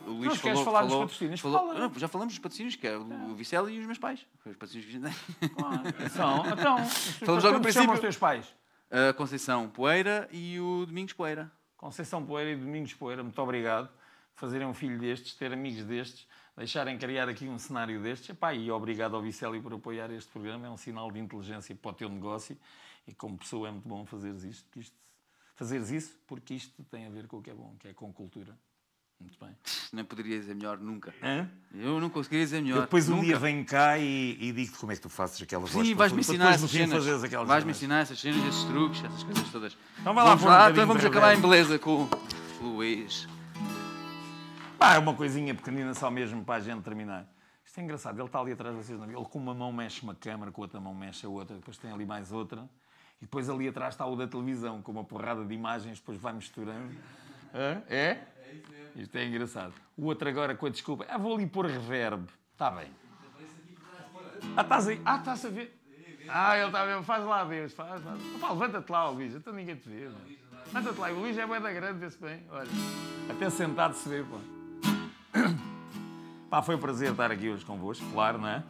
o Luís não, falou. falar falou, dos patrocínios? Falou, Fala. não, já falamos dos patrocínios, que é o, o tá. Vicel e os meus pais. Os patrocínios que a gente claro. tem. então, então falamos logo no princípio. os teus pais? A Conceição Poeira e o Domingos Poeira. Conceição Poeira e Domingos Poeira, muito obrigado. Fazerem um filho destes, ter amigos destes, deixarem criar aqui um cenário destes. Epá, e obrigado ao Vicélio por apoiar este programa, é um sinal de inteligência para o teu negócio. E como pessoa é muito bom fazeres isto, porque isto fazeres isso, porque isto tem a ver com o que é bom, que é com cultura. Muito bem. Não poderia dizer melhor nunca. Hã? Eu não conseguiria dizer melhor. Eu depois nunca. um dia venho cá e, e digo-te como é que tu fazes aquelas Sim, vais-me ensinar essas cenas. Vais-me ensinar essas cenas, esses truques, essas coisas todas. Então vai lá, vamos, lá, um então vamos acabar em beleza com o Luís. Pá, é uma coisinha pequenina só mesmo para a gente terminar. Isto é engraçado, ele está ali atrás de vocês, é? ele com uma mão mexe uma câmara, com a outra mão mexe a outra, depois tem ali mais outra. E depois ali atrás está o da televisão, com uma porrada de imagens, depois vai misturando. É? É? isso mesmo. Isto é engraçado. O outro agora com a desculpa. Ah, vou ali pôr reverb. Está bem. Ah, estás aí. Ah, estás a ver. Ah, ele está mesmo. Faz lá, Deus. Faz lá. Pá, levanta-te lá, Luís. Então ninguém te vê. Levanta-te lá. O Luís é bué da grande, vê-se bem. Olha. Até sentado se vê, pá. Pá, foi um prazer estar aqui hoje convosco, claro, não é?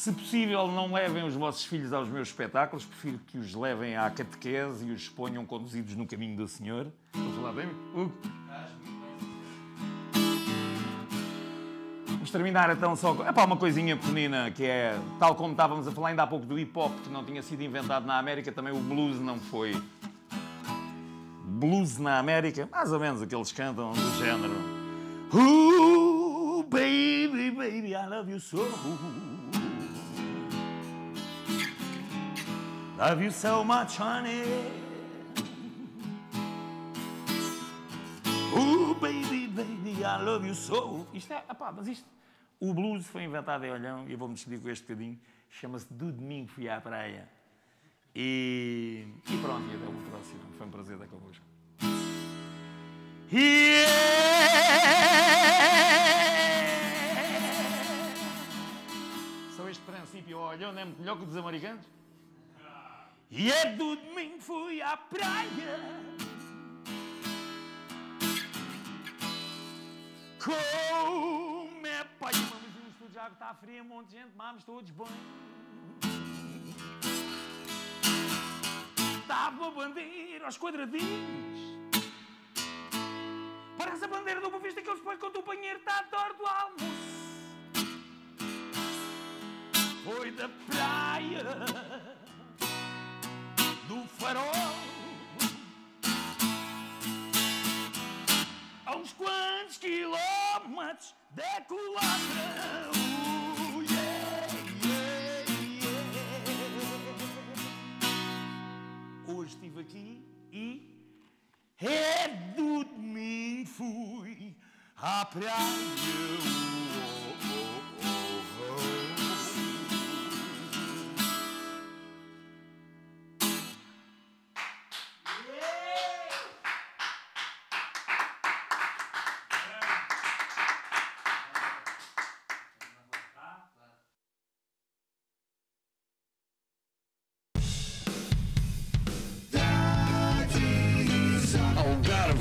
Se possível, não levem os vossos filhos aos meus espetáculos, prefiro que os levem à catequese e os ponham conduzidos no caminho do Senhor. Estou a falar bem? Vamos terminar então só com para uma coisinha pequenina, que é, tal como estávamos a falar ainda há pouco do hip-hop, que não tinha sido inventado na América, também o blues não foi. Blues na América, mais ou menos aqueles cantam do género. Ooh, baby, baby, I love you so. Love you so much, honey. Ooh, baby, baby, I love you so. Isto é, epá, mas isto. O blues foi inventado em Olhão, e eu vou-me despedir com este bocadinho. Chama-se Do Domingo Fui à Praia. E, e pronto, e até uma próxima. Foi um prazer estar convosco. Yeah! Só este princípio Olhão não é melhor que o dos americanos? E é do domingo fui à praia Como é pai Vamos no estúdio, a água está fria, um monte de gente estamos todos bem. Estava a bandeira aos quadradinhos Parece a bandeira do Boa Vista que eles põem quando o banheiro está torto ao almoço Foi da praia do farol. A uns quantos quilômetros da culatra. Hoje estive aqui e é do domingo fui à praia. Oh, oh.